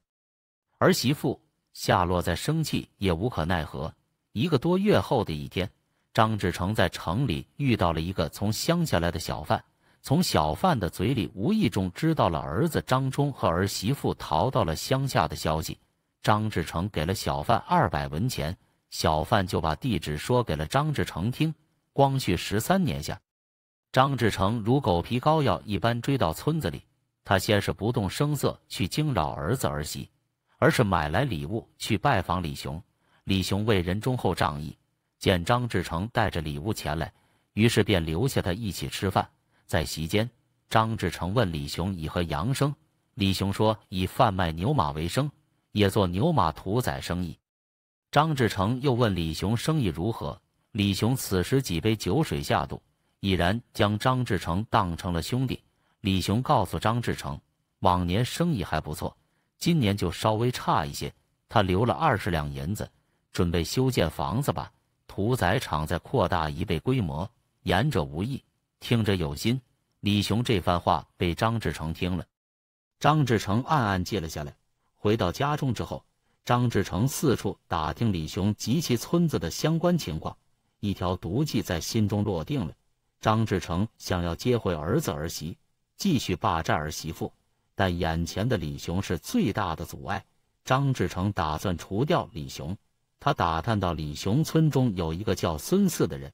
S1: 儿媳妇夏落在生气也无可奈何。一个多月后的一天。张志成在城里遇到了一个从乡下来的小贩，从小贩的嘴里无意中知道了儿子张冲和儿媳妇逃到了乡下的消息。张志成给了小贩二百文钱，小贩就把地址说给了张志成听。光绪十三年夏，张志成如狗皮膏药一般追到村子里。他先是不动声色去惊扰儿子儿媳，而是买来礼物去拜访李雄。李雄为人忠厚仗义。见张志成带着礼物前来，于是便留下他一起吃饭。在席间，张志成问李雄以和杨生，李雄说以贩卖牛马为生，也做牛马屠宰生意。张志成又问李雄生意如何，李雄此时几杯酒水下肚，已然将张志成当成了兄弟。李雄告诉张志成，往年生意还不错，今年就稍微差一些。他留了二十两银子，准备修建房子吧。屠宰场在扩大一倍规模，言者无意，听者有心。李雄这番话被张志成听了，张志成暗暗记了下来。回到家中之后，张志成四处打听李雄及其村子的相关情况，一条毒计在心中落定了。张志成想要接回儿子儿媳，继续霸占儿媳妇，但眼前的李雄是最大的阻碍。张志成打算除掉李雄。他打探到李雄村中有一个叫孙四的人，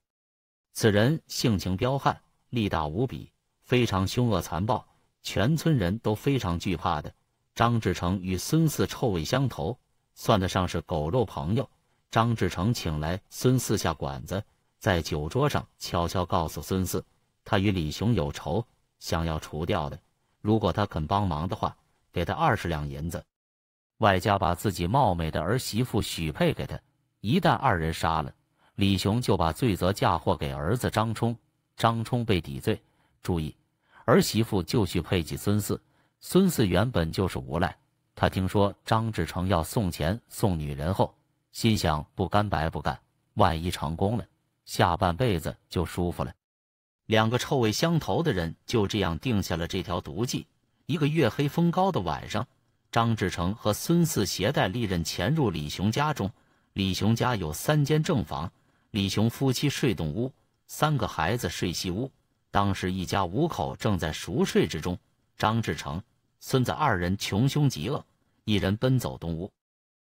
S1: 此人性情彪悍，力大无比，非常凶恶残暴，全村人都非常惧怕的。张志成与孙四臭味相投，算得上是狗肉朋友。张志成请来孙四下馆子，在酒桌上悄悄告诉孙四，他与李雄有仇，想要除掉的。如果他肯帮忙的话，给他二十两银子。外加把自己貌美的儿媳妇许配给他，一旦二人杀了李雄，就把罪责嫁祸给儿子张冲，张冲被抵罪。注意，儿媳妇就去配给孙四。孙四原本就是无赖，他听说张志成要送钱送女人后，心想不干白不干，万一成功了，下半辈子就舒服了。两个臭味相投的人就这样定下了这条毒计。一个月黑风高的晚上。张志成和孙四携带利刃潜入李雄家中。李雄家有三间正房，李雄夫妻睡东屋，三个孩子睡西屋。当时一家五口正在熟睡之中。张志成、孙子二人穷凶极恶，一人奔走东屋，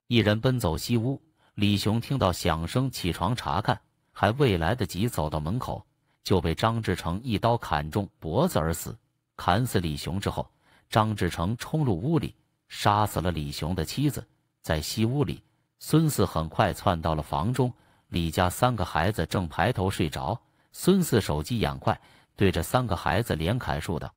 S1: 一人奔走西屋。李雄听到响声，起床查看，还未来得及走到门口，就被张志成一刀砍中脖子而死。砍死李雄之后，张志成冲入屋里。杀死了李雄的妻子，在西屋里，孙四很快窜到了房中。李家三个孩子正排头睡着，孙四手疾眼快，对着三个孩子连砍数刀。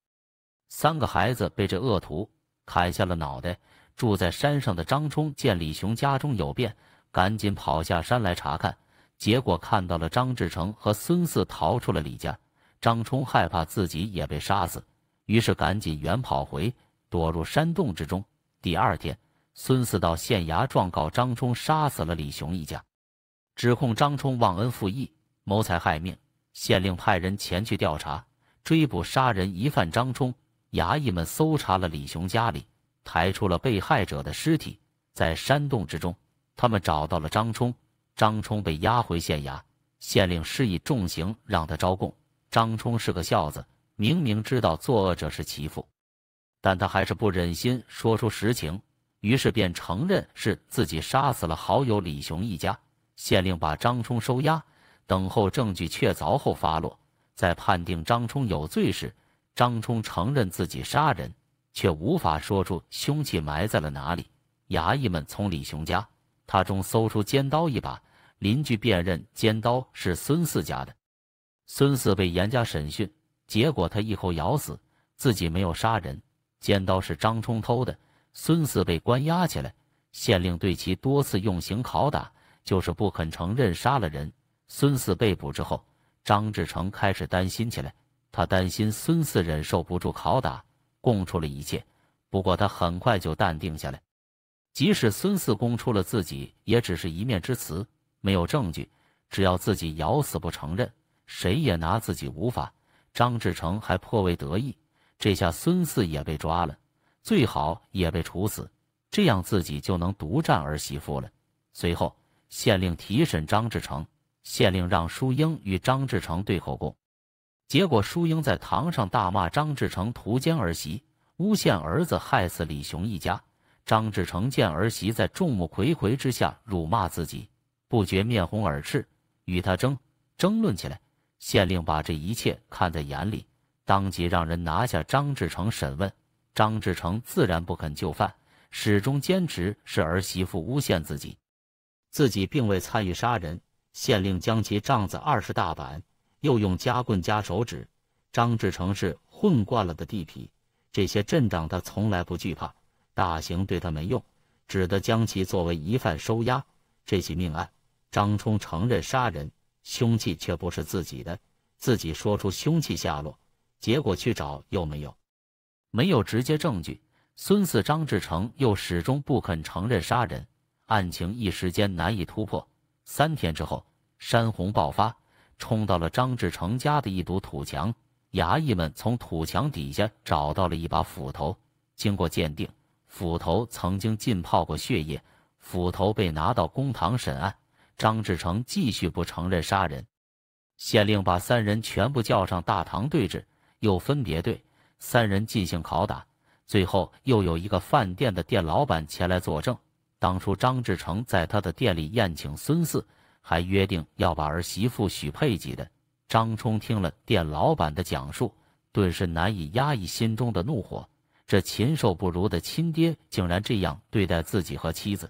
S1: 三个孩子被这恶徒砍下了脑袋。住在山上的张冲见李雄家中有变，赶紧跑下山来查看，结果看到了张志成和孙四逃出了李家。张冲害怕自己也被杀死，于是赶紧远跑回，躲入山洞之中。第二天，孙四到县衙状告张冲杀死了李雄一家，指控张冲忘恩负义、谋财害命。县令派人前去调查，追捕杀人疑犯张冲。衙役们搜查了李雄家里，抬出了被害者的尸体，在山洞之中，他们找到了张冲。张冲被押回县衙，县令施以重刑，让他招供。张冲是个孝子，明明知道作恶者是其父。但他还是不忍心说出实情，于是便承认是自己杀死了好友李雄一家。县令把张冲收押，等候证据确凿后发落。在判定张冲有罪时，张冲承认自己杀人，却无法说出凶器埋在了哪里。衙役们从李雄家他中搜出尖刀一把，邻居辨认尖刀是孙四家的。孙四被严加审讯，结果他一口咬死自己没有杀人。尖刀是张冲偷的，孙四被关押起来，县令对其多次用刑拷打，就是不肯承认杀了人。孙四被捕之后，张志成开始担心起来，他担心孙四忍受不住拷打，供出了一切。不过他很快就淡定下来，即使孙四供出了自己，也只是一面之词，没有证据。只要自己咬死不承认，谁也拿自己无法。张志成还颇为得意。这下孙四也被抓了，最好也被处死，这样自己就能独占儿媳妇了。随后，县令提审张志成，县令让淑英与张志成对口供。结果，淑英在堂上大骂张志成图奸儿媳，诬陷儿子害死李雄一家。张志成见儿媳在众目睽睽之下辱骂自己，不觉面红耳赤，与他争争论起来。县令把这一切看在眼里。当即让人拿下张志成审问，张志成自然不肯就范，始终坚持是儿媳妇诬陷自己，自己并未参与杀人。县令将其杖子二十大板，又用夹棍夹手指。张志成是混惯了的地痞，这些阵仗他从来不惧怕，大刑对他没用，只得将其作为疑犯收押。这起命案，张冲承认杀人，凶器却不是自己的，自己说出凶器下落。结果去找又没有，没有直接证据。孙四、张志成又始终不肯承认杀人，案情一时间难以突破。三天之后，山洪爆发，冲到了张志成家的一堵土墙，衙役们从土墙底下找到了一把斧头。经过鉴定，斧头曾经浸泡过血液。斧头被拿到公堂审案，张志成继续不承认杀人。县令把三人全部叫上大堂对质。又分别对三人进行拷打，最后又有一个饭店的店老板前来作证。当初张志成在他的店里宴请孙四，还约定要把儿媳妇许配给的。张冲听了店老板的讲述，顿时难以压抑心中的怒火。这禽兽不如的亲爹竟然这样对待自己和妻子，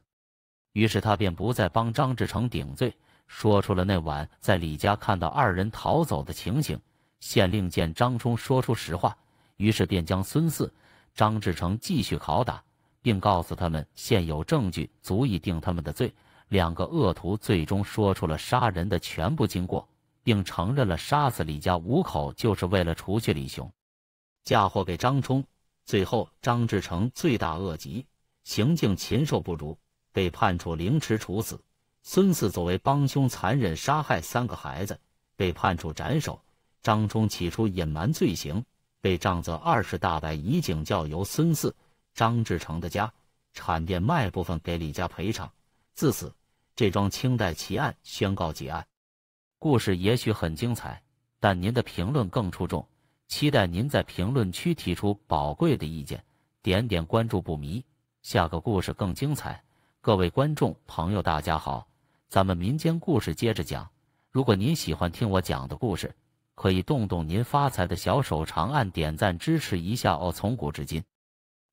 S1: 于是他便不再帮张志成顶罪，说出了那晚在李家看到二人逃走的情形。县令见张冲说出实话，于是便将孙四、张志成继续拷打，并告诉他们现有证据足以定他们的罪。两个恶徒最终说出了杀人的全部经过，并承认了杀死李家五口就是为了除去李雄，嫁祸给张冲。最后，张志成罪大恶极，行径禽兽不如，被判处凌迟处死。孙四作为帮凶，残忍杀害三个孩子，被判处斩首。张冲起初隐瞒罪行，被杖责二十大板，以警教。由孙四、张志成的家产店卖部分给李家赔偿。自此，这桩清代奇案宣告结案。故事也许很精彩，但您的评论更出众。期待您在评论区提出宝贵的意见。点点关注不迷，下个故事更精彩。各位观众朋友，大家好，咱们民间故事接着讲。如果您喜欢听我讲的故事，可以动动您发财的小手，长按点赞支持一下哦！从古至今，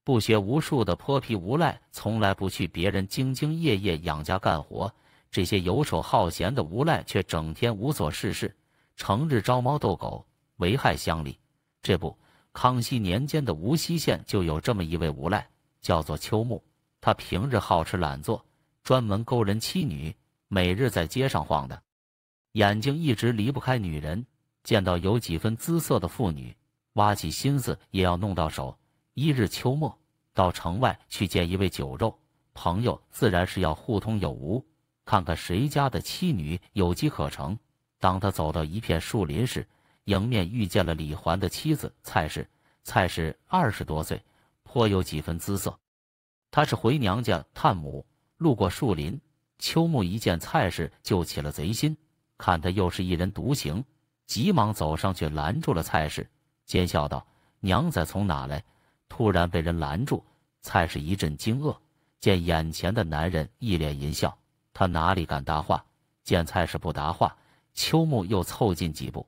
S1: 不学无术的泼皮无赖，从来不去别人兢兢业业养家干活；这些游手好闲的无赖，却整天无所事事，成日招猫逗狗，为害乡里。这不，康熙年间的无锡县就有这么一位无赖，叫做秋木。他平日好吃懒做，专门勾人妻女，每日在街上晃荡，眼睛一直离不开女人。见到有几分姿色的妇女，挖起心思也要弄到手。一日秋末，到城外去见一位酒肉朋友，自然是要互通有无，看看谁家的妻女有机可乘。当他走到一片树林时，迎面遇见了李环的妻子蔡氏。蔡氏二十多岁，颇有几分姿色。她是回娘家探母，路过树林，秋木一见蔡氏就起了贼心，看他又是一人独行。急忙走上去拦住了蔡氏，奸笑道：“娘仔从哪来？”突然被人拦住，蔡氏一阵惊愕，见眼前的男人一脸淫笑，他哪里敢答话？见蔡氏不答话，秋木又凑近几步：“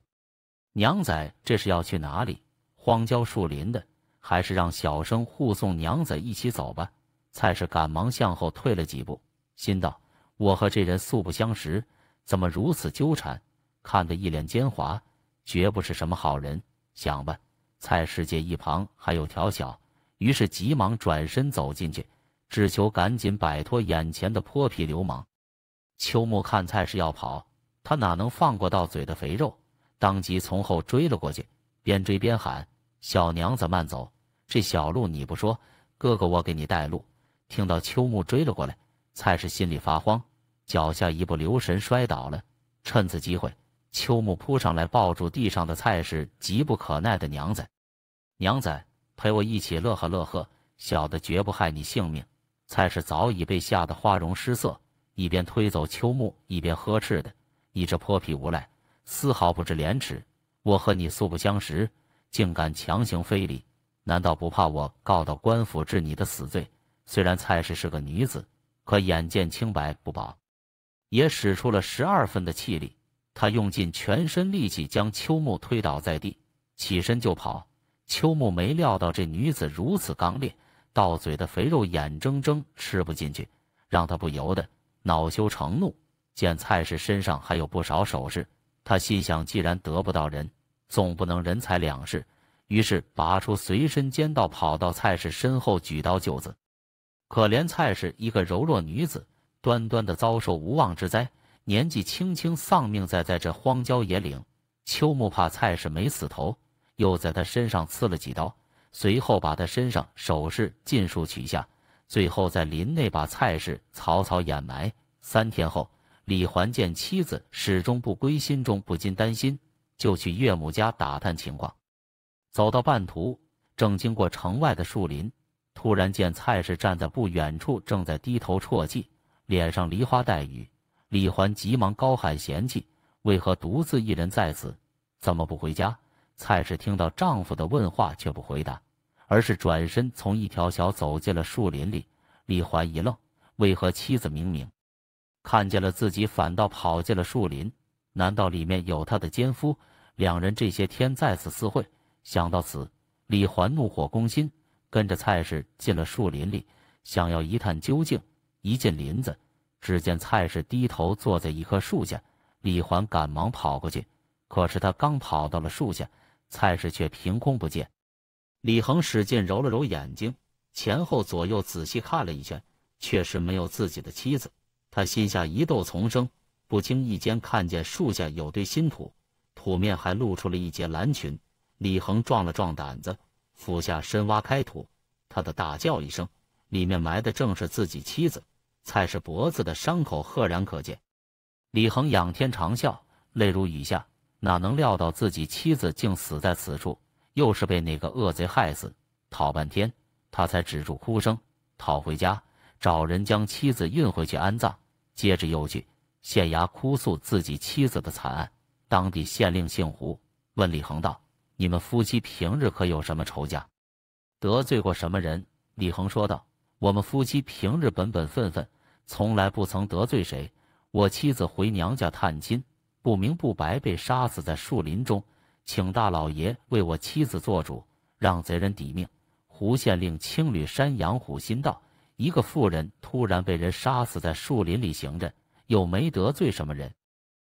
S1: 娘仔这是要去哪里？荒郊树林的，还是让小生护送娘仔一起走吧？”蔡氏赶忙向后退了几步，心道：“我和这人素不相识，怎么如此纠缠？”看得一脸奸猾，绝不是什么好人。想吧，蔡世界一旁还有条小，于是急忙转身走进去，只求赶紧摆脱眼前的泼皮流氓。秋木看蔡氏要跑，他哪能放过到嘴的肥肉，当即从后追了过去，边追边喊：“小娘子慢走，这小路你不说，哥哥我给你带路。”听到秋木追了过来，蔡氏心里发慌，脚下一不留神摔倒了，趁此机会。秋木扑上来抱住地上的蔡氏，急不可耐的娘子，娘子陪我一起乐呵乐呵，小的绝不害你性命。蔡氏早已被吓得花容失色，一边推走秋木，一边呵斥的：“你这泼皮无赖，丝毫不知廉耻！我和你素不相识，竟敢强行非礼，难道不怕我告到官府治你的死罪？”虽然蔡氏是个女子，可眼见清白不保，也使出了十二分的气力。他用尽全身力气将秋木推倒在地，起身就跑。秋木没料到这女子如此刚烈，到嘴的肥肉眼睁睁吃不进去，让他不由得恼羞成怒。见蔡氏身上还有不少首饰，他心想，既然得不到人，总不能人财两失。于是拔出随身尖刀，跑到蔡氏身后，举刀救子。可怜蔡氏一个柔弱女子，端端的遭受无妄之灾。年纪轻轻丧命，在在这荒郊野岭，秋木怕蔡氏没死头，又在他身上刺了几刀，随后把他身上首饰尽数取下，最后在林内把蔡氏草草掩埋。三天后，李环见妻子始终不归，心中不禁担心，就去岳母家打探情况。走到半途，正经过城外的树林，突然见蔡氏站在不远处，正在低头啜泣，脸上梨花带雨。李环急忙高喊：“嫌弃，为何独自一人在此？怎么不回家？”蔡氏听到丈夫的问话，却不回答，而是转身从一条小走进了树林里。李环一愣：“为何妻子明明看见了自己，反倒跑进了树林？难道里面有他的奸夫？两人这些天在此私会。”想到此，李环怒火攻心，跟着蔡氏进了树林里，想要一探究竟。一进林子，只见蔡氏低头坐在一棵树下，李桓赶忙跑过去，可是他刚跑到了树下，蔡氏却凭空不见。李恒使劲揉了揉眼睛，前后左右仔细看了一圈，确实没有自己的妻子。他心下一窦丛生，不经意间看见树下有堆新土，土面还露出了一截蓝裙。李恒壮了壮胆子，俯下身挖开土，他的大叫一声，里面埋的正是自己妻子。蔡氏脖子的伤口赫然可见，李恒仰天长啸，泪如雨下。哪能料到自己妻子竟死在此处，又是被那个恶贼害死？讨半天，他才止住哭声，讨回家找人将妻子运回去安葬。接着又去县衙哭诉自己妻子的惨案。当地县令姓胡，问李恒道：“你们夫妻平日可有什么仇家，得罪过什么人？”李恒说道。我们夫妻平日本本分分，从来不曾得罪谁。我妻子回娘家探亲，不明不白被杀死在树林中，请大老爷为我妻子做主，让贼人抵命。胡县令青履山羊虎心道：一个妇人突然被人杀死在树林里，行着又没得罪什么人，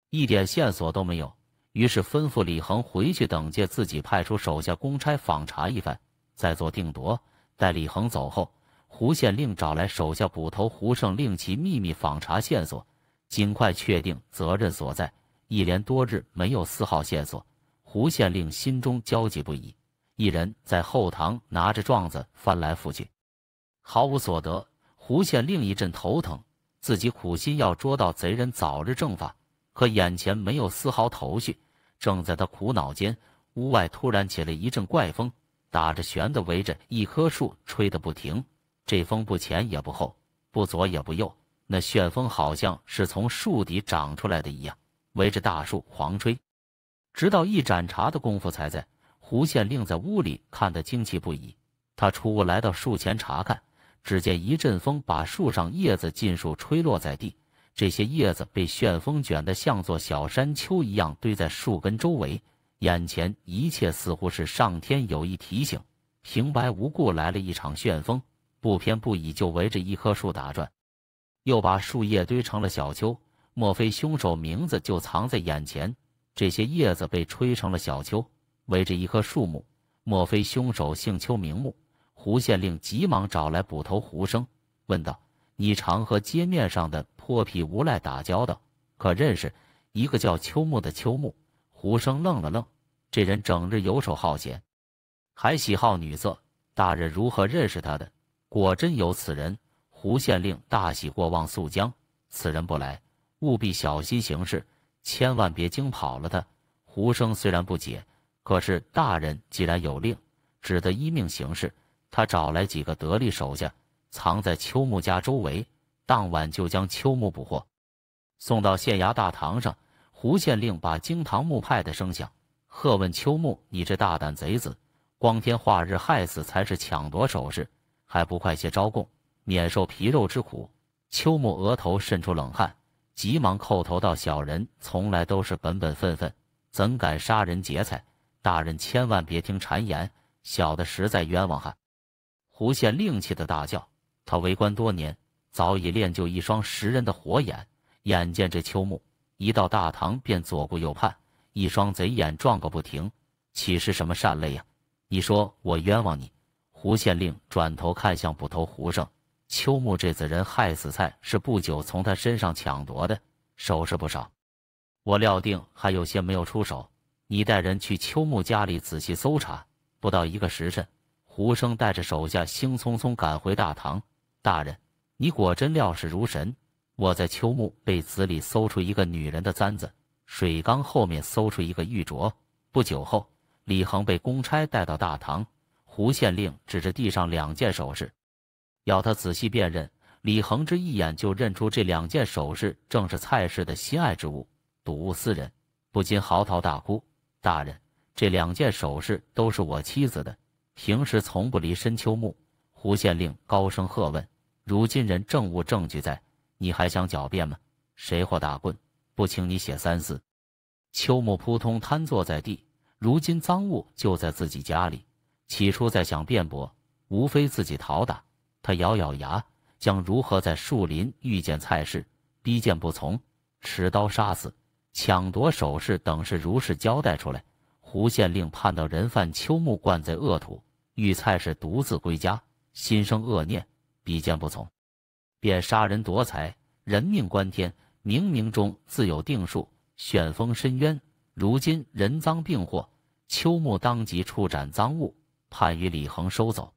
S1: 一点线索都没有。于是吩咐李恒回去等，借自己派出手下公差访查一番，再做定夺。待李恒走后。胡县令找来手下捕头胡胜，令其秘密访查线索，尽快确定责任所在。一连多日没有丝毫线索，胡县令心中焦急不已，一人在后堂拿着状子翻来覆去，毫无所得。胡县令一阵头疼，自己苦心要捉到贼人，早日正法，可眼前没有丝毫头绪。正在他苦恼间，屋外突然起了一阵怪风，打着旋的围着一棵树吹得不停。这风不前也不后，不左也不右，那旋风好像是从树底长出来的一样，围着大树狂吹，直到一盏茶的功夫才在。胡县令在屋里看得惊奇不已，他出屋来到树前查看，只见一阵风把树上叶子尽数吹落在地，这些叶子被旋风卷得像座小山丘一样堆在树根周围。眼前一切似乎是上天有意提醒，平白无故来了一场旋风。不偏不倚，就围着一棵树打转，又把树叶堆成了小丘。莫非凶手名字就藏在眼前？这些叶子被吹成了小丘，围着一棵树木。莫非凶手姓邱名木？胡县令急忙找来捕头胡生，问道：“你常和街面上的泼皮无赖打交道，可认识一个叫邱木的邱木？”胡生愣了愣：“这人整日游手好闲，还喜好女色。大人如何认识他的？”果真有此人，胡县令大喜过望，速将此人不来，务必小心行事，千万别惊跑了他。胡生虽然不解，可是大人既然有令，只得依命行事。他找来几个得力手下，藏在秋木家周围，当晚就将秋木捕获，送到县衙大堂上。胡县令把惊堂木派的声响，喝问秋木：“你这大胆贼子，光天化日害死，才是抢夺首饰。”还不快些招供，免受皮肉之苦！秋木额头渗出冷汗，急忙叩头道：“小人从来都是本本分分，怎敢杀人劫财？大人千万别听谗言，小的实在冤枉哈！”胡仙令气的大叫：“他为官多年，早已练就一双识人的火眼，眼见这秋木一到大堂便左顾右盼，一双贼眼转个不停，岂是什么善类呀？你说我冤枉你？”胡县令转头看向捕头胡胜，秋木这子人害死蔡是不久从他身上抢夺的首饰不少，我料定还有些没有出手。你带人去秋木家里仔细搜查。不到一个时辰，胡生带着手下兴匆匆赶回大堂。大人，你果真料事如神。我在秋木被子里搜出一个女人的簪子，水缸后面搜出一个玉镯。不久后，李恒被公差带到大堂。胡县令指着地上两件首饰，要他仔细辨认。李恒之一眼就认出这两件首饰正是蔡氏的心爱之物，睹物思人，不禁嚎啕大哭：“大人，这两件首饰都是我妻子的，平时从不离身。”秋木胡县令高声喝问：“如今人正物证据在，你还想狡辩吗？谁或打棍，不请你写三思。”秋木扑通瘫坐在地。如今赃物就在自己家里。起初在想辩驳，无非自己逃打。他咬咬牙，将如何在树林遇见蔡氏，逼剑不从，持刀杀死，抢夺首饰等事如实交代出来。胡县令判到人犯秋木冠贼恶徒，遇蔡氏独自归家，心生恶念，逼剑不从，便杀人夺财。人命关天，冥冥中自有定数，旋风深冤。如今人赃并获，秋木当即处斩赃物。判与李恒收走。